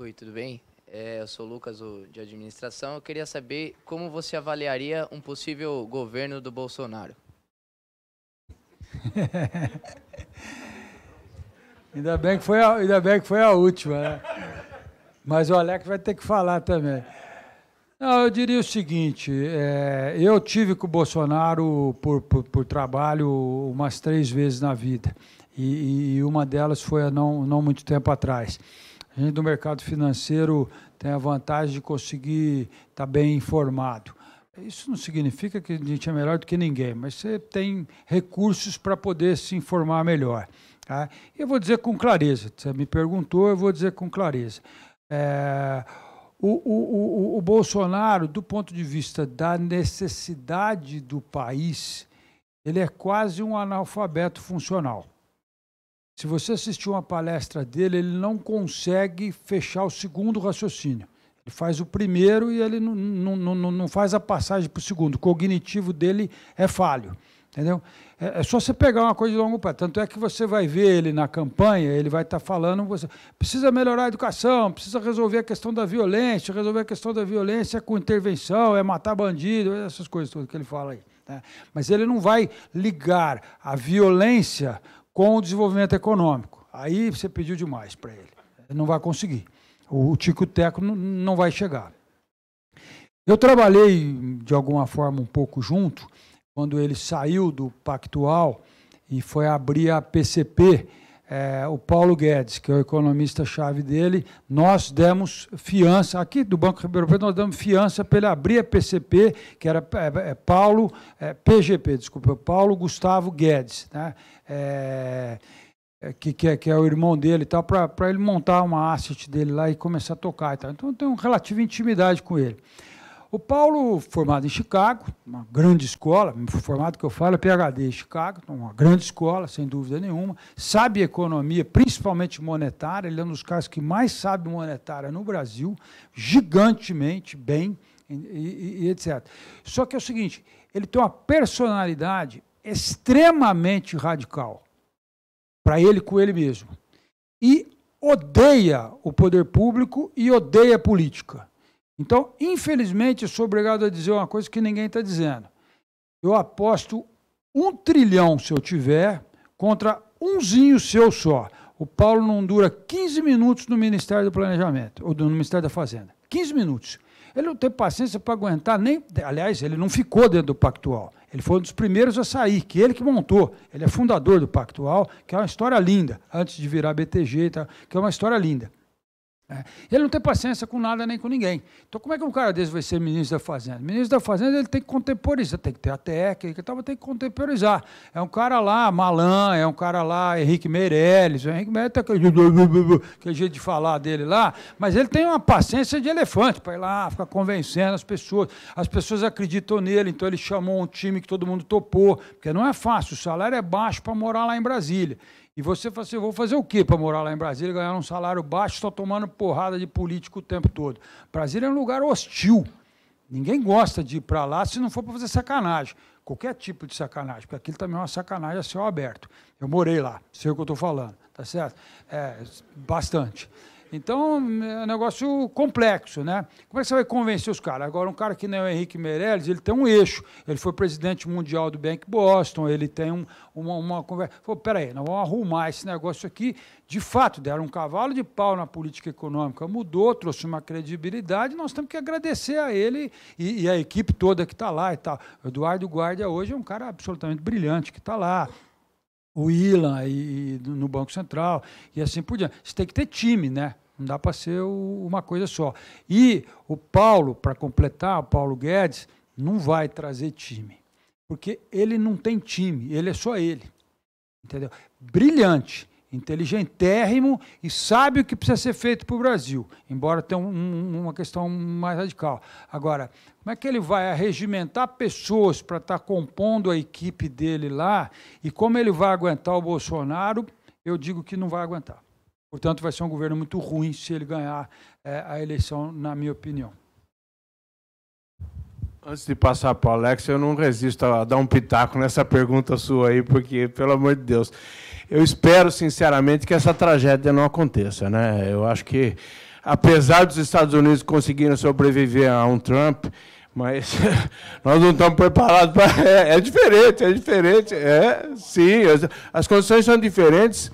Oi, tudo bem? É, eu sou o Lucas, o de administração. Eu queria saber como você avaliaria um possível governo do Bolsonaro. ainda, bem que foi a, ainda bem que foi a última, né? Mas o Alex vai ter que falar também. Não, eu diria o seguinte: é, eu tive com o Bolsonaro por, por, por, trabalho umas três vezes na vida, e, e uma delas foi há não, não muito tempo atrás. A gente do mercado financeiro tem a vantagem de conseguir estar tá bem informado. Isso não significa que a gente é melhor do que ninguém, mas você tem recursos para poder se informar melhor. Tá? Eu vou dizer com clareza, você me perguntou, eu vou dizer com clareza. É, o, o, o, o, Bolsonaro, do ponto de vista da necessidade do país, ele é quase um analfabeto funcional. Se você assistir uma palestra dele, ele não consegue fechar o segundo raciocínio. Ele faz o primeiro e ele não, não, não, não faz a passagem para o segundo. O cognitivo dele é falho. Entendeu? É, é, só você pegar uma coisa de longo prazo. Tanto é que você vai ver ele na campanha, ele vai estar tá falando, você precisa melhorar a educação, precisa resolver a questão da violência, resolver a questão da violência é com intervenção, é matar bandido, essas coisas todas que ele fala aí. Né? Mas ele não vai ligar a violência com o desenvolvimento econômico. Aí você pediu demais para ele. Não vai conseguir. O tico-teco não vai chegar. Eu trabalhei, de alguma forma, um pouco junto, quando ele saiu do Pactual e foi abrir a PCP, é, o Paulo Guedes, que é o economista-chave dele, nós demos fiança, aqui do Banco Ribeiro Preto, nós damos fiança para ele abrir a PCP, que era é, é Paulo, é, PGP, desculpa, Paulo Gustavo Guedes, né? É, é, que, que é, que, é, o irmão dele e tal, para ele montar uma asset dele lá e começar a tocar e tal. Então, eu tenho uma relativa intimidade com ele. O Paulo, formado em Chicago, uma grande escola, formado que eu falo é PhD em Chicago, uma grande escola, sem dúvida nenhuma, sabe economia, principalmente monetária, ele é um dos caras que mais sabe monetária no Brasil, gigantemente bem, e, e, e etc. Só que é o seguinte, ele tem uma personalidade extremamente radical, para ele com ele mesmo, e odeia o poder público e odeia a política. Então, infelizmente, sou obrigado a dizer uma coisa que ninguém está dizendo. Eu aposto um trilhão, se eu tiver, contra umzinho seu só. O Paulo não dura 15 minutos no Ministério do Planejamento, ou no Ministério da Fazenda. 15 minutos. Ele não tem paciência para aguentar nem. Aliás, ele não ficou dentro do Pactual. Ele foi um dos primeiros a sair, que ele que montou. Ele é fundador do Pactual, que é uma história linda, antes de virar BTG, que é uma história linda. É. Ele não tem paciência com nada nem com ninguém. Então, como é que um cara desse vai ser ministro da Fazenda? Ministro da Fazenda ele tem que contemporizar, tem que ter a técnica tal, tem que contemporizar. É um cara lá, Malan, é um cara lá, Henrique Meirelles. O Henrique Meirelles tem aquele, aquele jeito de falar dele lá, mas ele tem uma paciência de elefante para ir lá, ficar convencendo as pessoas. As pessoas acreditam nele, então ele chamou um time que todo mundo topou, porque não é fácil, o salário é baixo para morar lá em Brasília. E você fala assim, vou fazer o quê para morar lá em Brasília, ganhar um salário baixo, estou tomando porrada de político o tempo todo. Brasília é um lugar hostil. Ninguém gosta de ir para lá se não for para fazer sacanagem. Qualquer tipo de sacanagem, porque aquilo também é uma sacanagem a céu aberto. Eu morei lá, sei o que eu estou falando, tá certo? É, bastante. Então, é um negócio complexo, né? Como é que você vai convencer os caras? Agora, um cara que nem o Henrique Meirelles, ele tem um eixo. Ele foi presidente mundial do Bank Boston, ele tem um, uma, uma conversa. Falou, peraí, nós vamos arrumar esse negócio aqui. De fato, deram um cavalo de pau na política econômica, mudou, trouxe uma credibilidade, nós temos que agradecer a ele e, e a equipe toda que está lá e tal. Eduardo Guardia hoje é um cara absolutamente brilhante que está lá o Ilan no Banco Central e assim por diante. Você tem que ter time, né? Não dá para ser uma coisa só. E o Paulo, para completar, o Paulo Guedes, não vai trazer time. Porque ele não tem time, ele é só ele. Entendeu? Brilhante, inteligentérrimo e sabe o que precisa ser feito para o Brasil, embora tenha um, uma questão mais radical. Agora, como é que ele vai arregimentar pessoas para estar tá compondo a equipe dele lá e como ele vai aguentar o Bolsonaro, eu digo que não vai aguentar. Portanto, vai ser um governo muito ruim se ele ganhar é, a eleição, na minha opinião. Antes de passar para o Alex, eu não resisto a dar um pitaco nessa pergunta sua aí, porque, pelo amor de Deus, eu espero sinceramente que essa tragédia não aconteça. Né? Eu acho que, apesar dos Estados Unidos conseguirem sobreviver a um Trump, mas nós não estamos preparados para. É, é diferente, é diferente. É, sim, as, as condições são diferentes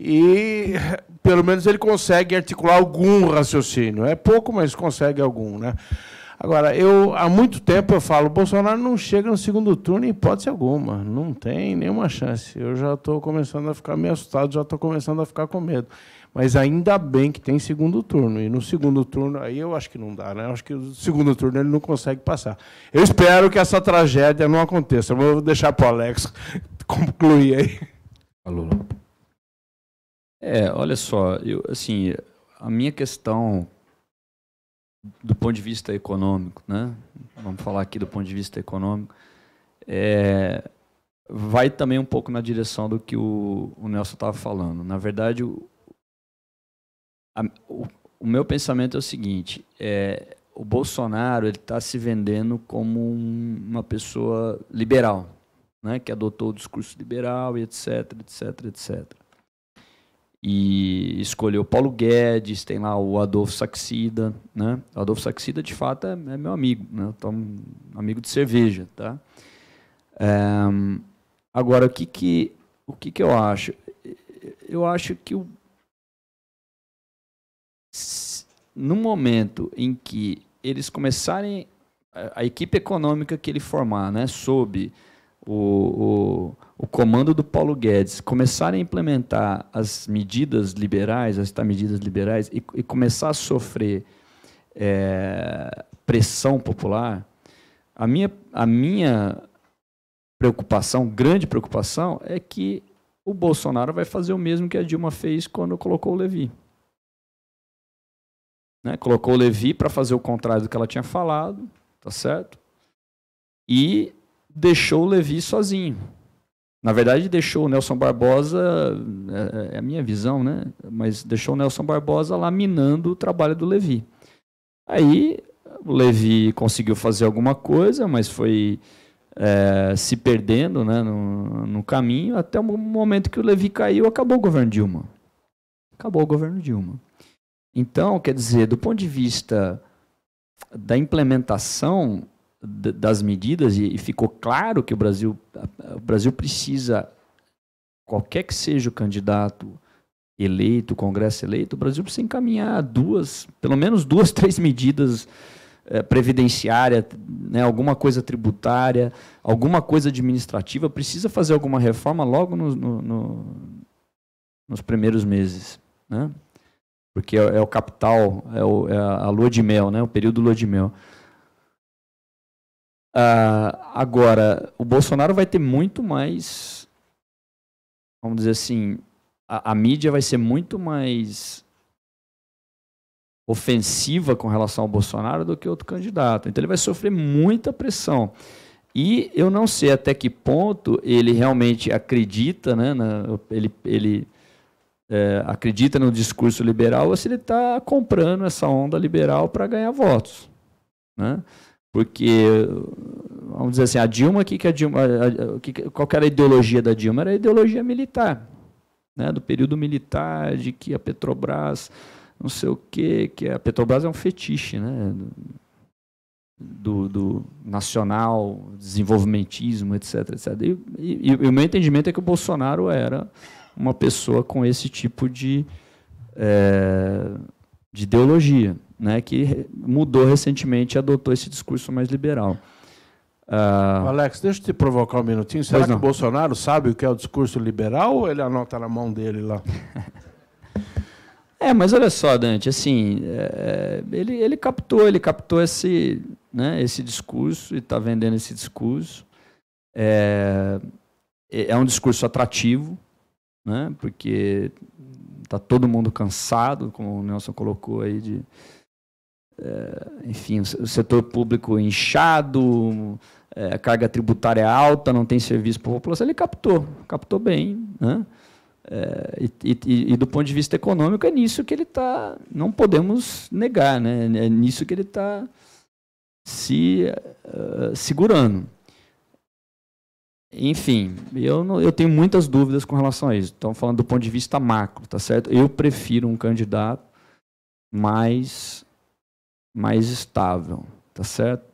e pelo menos ele consegue articular algum raciocínio. É pouco, mas consegue algum, né? Agora, eu há muito tempo eu falo, Bolsonaro não chega no segundo turno em hipótese alguma, não tem nenhuma chance. Eu já estou começando a ficar meio assustado, já estou começando a ficar com medo. Mas ainda bem que tem segundo turno. E no segundo turno, aí eu acho que não dá, né? Eu acho que no segundo turno ele não consegue passar. Eu espero que essa tragédia não aconteça. Eu vou deixar para o Alex concluir aí. Alô. É, olha só, eu, assim, a minha questão do ponto de vista econômico, né? Vamos falar aqui do ponto de vista econômico, é, vai também um pouco na direção do que o, o Nelson estava falando. Na verdade, o, a, o, o, meu pensamento é o seguinte: é, o Bolsonaro ele está se vendendo como um, uma pessoa liberal, né? Que adotou o discurso liberal e etc, etc, etc e escolheu Paulo Guedes, tem lá o Adolfo Saxida, né? O Adolfo Saxida, de fato, é, é meu amigo, né? Eu um amigo de cerveja, tá? É, agora, o que que, o que que eu acho? Eu acho que o, no momento em que eles começarem a, a equipe econômica que ele formar, né? Sob o, o o comando do Paulo Guedes começar a implementar as medidas liberais, as medidas liberais, e, e começar a sofrer é, pressão popular, a minha, a minha preocupação, grande preocupação, é que o Bolsonaro vai fazer o mesmo que a Dilma fez quando colocou o Levi. Né? Colocou o Levi para fazer o contrário do que ela tinha falado, tá certo? E deixou o Levi sozinho na verdade, deixou o Nelson Barbosa, é, é, a minha visão, né? Mas deixou o Nelson Barbosa lá minando o trabalho do Levi. Aí o Levi conseguiu fazer alguma coisa, mas foi é, se perdendo né, no, no, caminho, até o momento que o Levi caiu, acabou o governo Dilma. Acabou o governo Dilma. Então, quer dizer, do ponto de vista da implementação, das medidas e, ficou claro que o Brasil, o Brasil precisa, qualquer que seja o candidato eleito, o Congresso eleito, o Brasil precisa encaminhar duas, pelo menos duas, três medidas é, previdenciária, né, alguma coisa tributária, alguma coisa administrativa, precisa fazer alguma reforma logo no, no, no, nos primeiros meses, né? Porque é, é o capital, é, o, é, a lua de mel, né? O período lua de mel. Uh, agora, o Bolsonaro vai ter muito mais. Vamos dizer assim. A, a, mídia vai ser muito mais ofensiva com relação ao Bolsonaro do que outro candidato. Então ele vai sofrer muita pressão. E eu não sei até que ponto ele realmente acredita, né, na, ele, ele é, acredita no discurso liberal ou se ele está comprando essa onda liberal para ganhar votos. Né? Porque, vamos dizer assim, a Dilma, que que a Dilma a, a, que, qual era a ideologia da Dilma? Era a ideologia militar, né? do período militar, de que a Petrobras, não sei o quê, que a Petrobras é um fetiche, né? Do, do nacional, desenvolvimentismo, etc. etc. E, e, e o meu entendimento é que o Bolsonaro era uma pessoa com esse tipo de, é, de ideologia né, que mudou recentemente e adotou esse discurso mais liberal. Uh... Alex, deixa eu te provocar um minutinho. Será que o Bolsonaro sabe o que é o discurso liberal ou ele anota na mão dele lá? é, mas olha só, Dante, assim, é, ele, ele captou, ele captou esse, né, esse discurso e está vendendo esse discurso. É, é um discurso atrativo, né, porque está todo mundo cansado, como o Nelson colocou aí, de, eh, enfim, o setor público inchado, eh, a carga tributária alta, não tem serviço para a população, ele captou, captou bem. Né? Eh, e, e, e, do ponto de vista econômico, é nisso que ele está, não podemos negar, né? é nisso que ele está se uh, segurando. Enfim, eu, não, eu tenho muitas dúvidas com relação a isso. estamos falando do ponto de vista macro, tá certo? Eu prefiro um candidato mais mais estável, tá certo?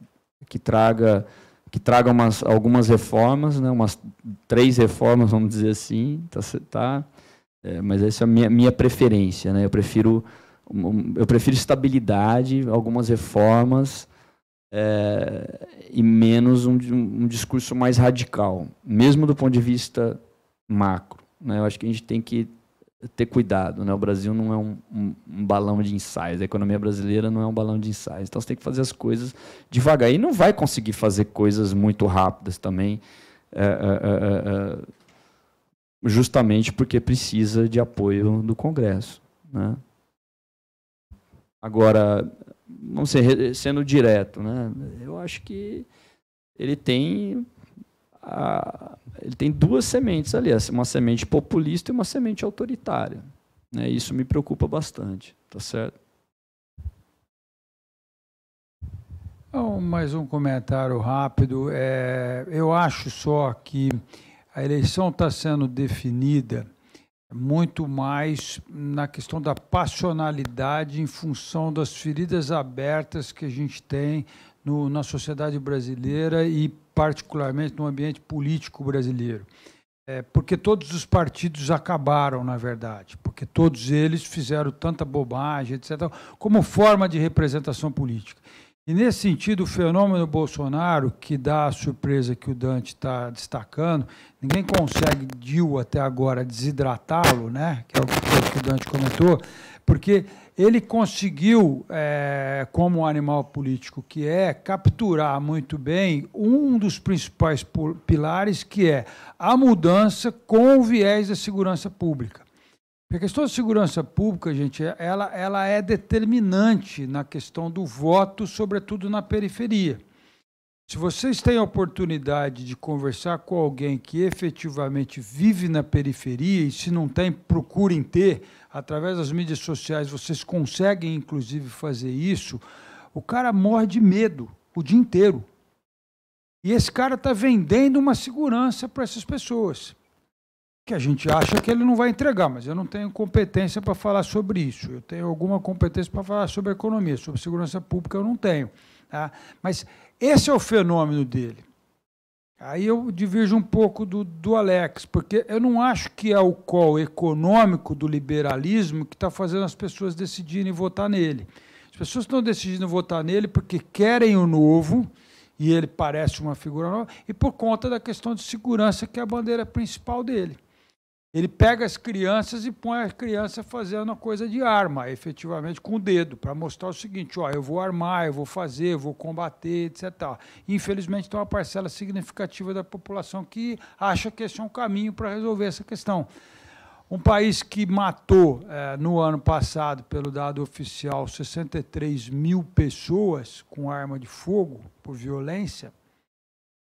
Que traga que traga umas, algumas reformas, né? Umas três reformas, vamos dizer assim, tá? tá? É, mas essa é a minha, minha preferência, né? Eu prefiro eu prefiro estabilidade, algumas reformas é, e menos um, um, discurso mais radical, mesmo do ponto de vista macro. Né? Eu acho que a gente tem que ter cuidado. Né? O Brasil não é um, um, um, balão de ensaios, a economia brasileira não é um balão de ensaios. Então você tem que fazer as coisas devagar. E não vai conseguir fazer coisas muito rápidas também, é, é, é, justamente porque precisa de apoio do Congresso. Né? Agora, não sendo direto, né? eu acho que ele tem a ele tem duas sementes ali, uma semente populista e uma semente autoritária. Né? Isso me preocupa bastante, tá certo? Então, mais um comentário rápido. É, eu acho só que a eleição está sendo definida muito mais na questão da passionalidade em função das feridas abertas que a gente tem no, na sociedade brasileira e particularmente no ambiente político brasileiro. É, porque todos os partidos acabaram, na verdade, porque todos eles fizeram tanta bobagem, etc., como forma de representação política. E, nesse sentido, o fenômeno Bolsonaro, que dá a surpresa que o Dante está destacando, ninguém consegue, Dil, até agora, desidratá-lo, né? que é o que o Dante comentou, porque ele conseguiu, é, como um animal político que é, capturar muito bem um dos principais pilares, que é a mudança com o viés da segurança pública. a questão da segurança pública, gente, é, ela, ela é determinante na questão do voto, sobretudo na periferia. Se vocês têm a oportunidade de conversar com alguém que efetivamente vive na periferia, e se não tem, procurem ter, através das mídias sociais, vocês conseguem, inclusive, fazer isso, o cara morre de medo o dia inteiro. E esse cara está vendendo uma segurança para essas pessoas, que a gente acha que ele não vai entregar, mas eu não tenho competência para falar sobre isso. Eu tenho alguma competência para falar sobre economia, sobre segurança pública eu não tenho. Tá? Mas esse é o fenômeno dele. Aí eu divirjo um pouco do, do Alex, porque eu não acho que é o call econômico do liberalismo que está fazendo as pessoas decidirem votar nele. As pessoas estão decidindo votar nele porque querem o novo, e ele parece uma figura nova, e por conta da questão de segurança, que é a bandeira principal dele ele pega as crianças e põe a criança fazendo a coisa de arma, efetivamente com o dedo, para mostrar o seguinte: ó, eu vou armar, eu vou fazer, eu vou combater, etc. Infelizmente, tem uma parcela significativa da população que acha que esse é um caminho para resolver essa questão. Um país que matou, eh, no ano passado, pelo dado oficial, 63 mil pessoas com arma de fogo por violência,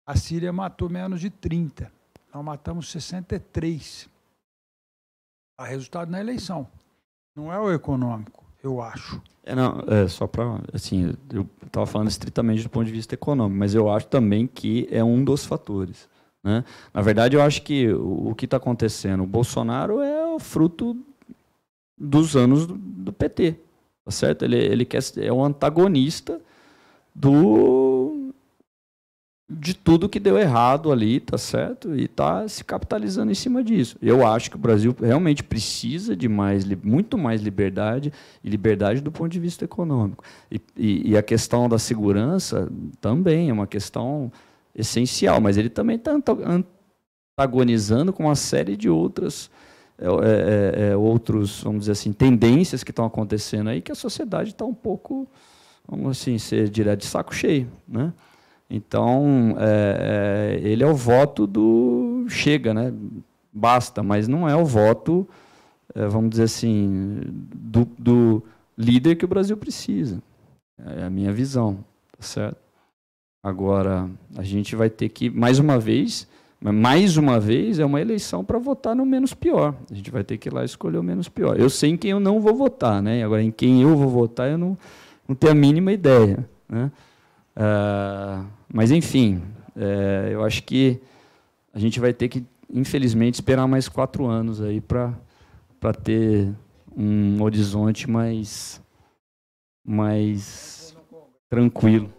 a Síria matou menos de 30. Nós matamos 63 a resultado na eleição. Não é o econômico, eu acho. É, não, é, só para. Assim, eu estava falando estritamente do ponto de vista econômico, mas eu acho também que é um dos fatores. Né? Na verdade, eu acho que o, o que está acontecendo, o Bolsonaro é o fruto dos anos do, do PT, tá certo? Ele, ele quer, é o um antagonista do de tudo que deu errado ali, tá certo? E tá se capitalizando em cima disso. Eu acho que o Brasil realmente precisa de mais, muito mais liberdade, e liberdade do ponto de vista econômico. E, e, e a questão da segurança também é uma questão essencial, mas ele também está antagonizando com uma série de outras. É, é, é, é, outros, vamos dizer assim, tendências que estão acontecendo aí que a sociedade está um pouco, vamos assim, ser direto de saco cheio, né? Então, é, é, ele é o voto do chega, né? Basta, mas não é o voto, é, vamos dizer assim, do, do, líder que o Brasil precisa. É a minha visão, tá certo? Agora, a gente vai ter que, mais uma vez, mais uma vez, é uma eleição para votar no menos pior. A gente vai ter que ir lá escolher o menos pior. Eu sei em quem eu não vou votar, né? Agora, em quem eu vou votar, eu não, não tenho a mínima ideia, né? Uh, mas, enfim, é, eu acho que a gente vai ter que, infelizmente, esperar mais quatro anos aí para ter um horizonte mais, mais tranquilo.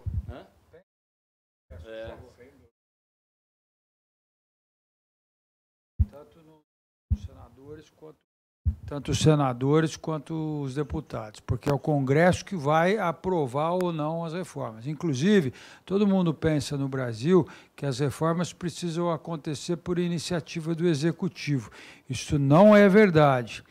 tanto os senadores quanto os deputados, porque é o Congresso que vai aprovar ou não as reformas. Inclusive, todo mundo pensa no Brasil que as reformas precisam acontecer por iniciativa do Executivo. Isso não é verdade.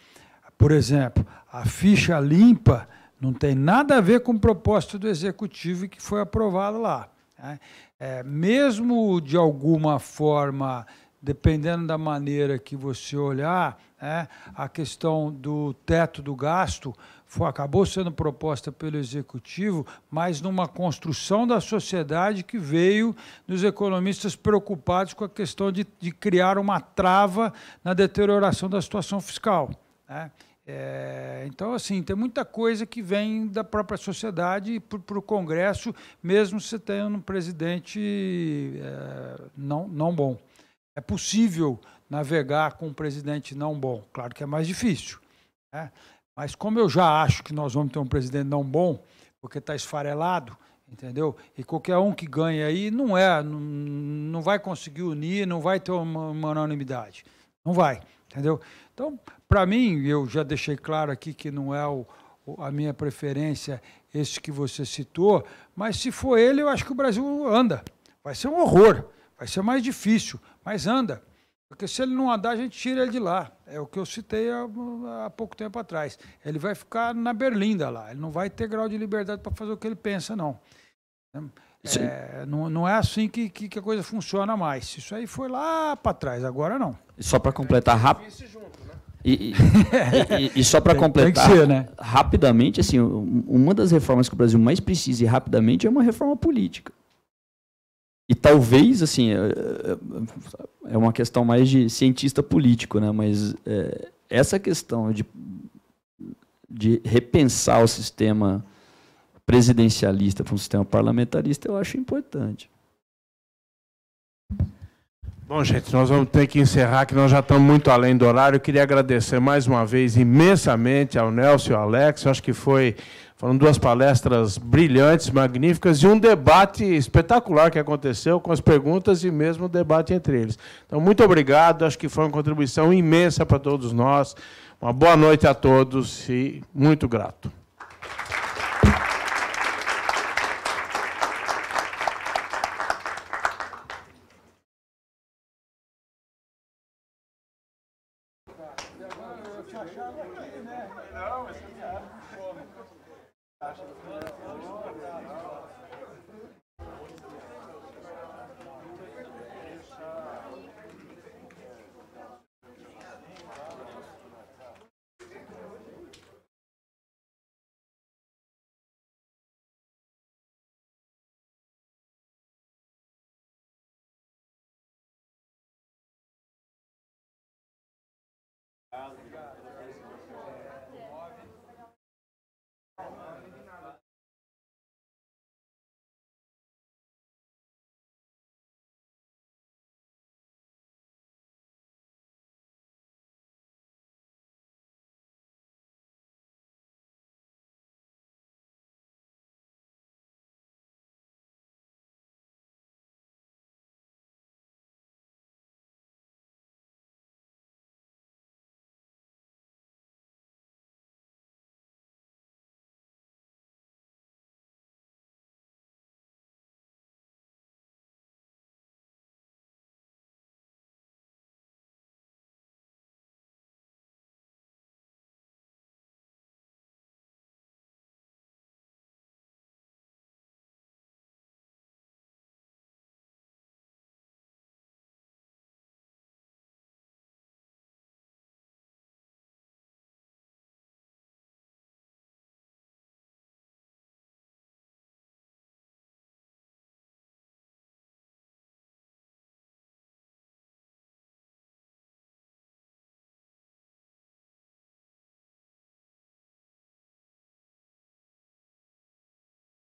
Por exemplo, a ficha limpa não tem nada a ver com o propósito do Executivo que foi aprovado lá. Né? É, mesmo de alguma forma dependendo da maneira que você olhar, né, a questão do teto do gasto foi, acabou sendo proposta pelo executivo, mas numa construção da sociedade que veio dos economistas preocupados com a questão de, de criar uma trava na deterioração da situação fiscal. Né? É, então, assim, tem muita coisa que vem da própria sociedade para o Congresso, mesmo se tendo um presidente é, não, não bom é possível navegar com um presidente não bom. Claro que é mais difícil. Né? Mas como eu já acho que nós vamos ter um presidente não bom, porque está esfarelado, entendeu? E qualquer um que ganha aí não é, não, não vai conseguir unir, não vai ter uma, uma unanimidade. Não vai, entendeu? Então, para mim, eu já deixei claro aqui que não é o, a minha preferência esse que você citou, mas se for ele, eu acho que o Brasil anda. Vai ser um horror. Vai ser mais difícil, mas anda. Porque se ele não andar, a gente tira ele de lá. É o que eu citei há, há pouco tempo atrás. Ele vai ficar na berlinda lá. Ele não vai ter grau de liberdade para fazer o que ele pensa, não. É, não, não, é assim que, que, que, a coisa funciona mais. Isso aí foi lá para trás, agora não. E só para completar rápido. Né? E, e, e, só para completar ser, né? rapidamente, assim, uma das reformas que o Brasil mais precisa e rapidamente é uma reforma política. E talvez, assim, é, é, é uma questão mais de cientista político, né? mas é, essa questão de, de repensar o sistema presidencialista para um sistema parlamentarista eu acho importante. Bom, gente, nós vamos ter que encerrar, que nós já estamos muito além do horário. Eu queria agradecer mais uma vez imensamente ao Nelson e ao Alex. Eu acho que foi foram duas palestras brilhantes, magníficas e um debate espetacular que aconteceu com as perguntas e mesmo o debate entre eles. Então, muito obrigado, acho que foi uma contribuição imensa para todos nós. Uma boa noite a todos e muito grato.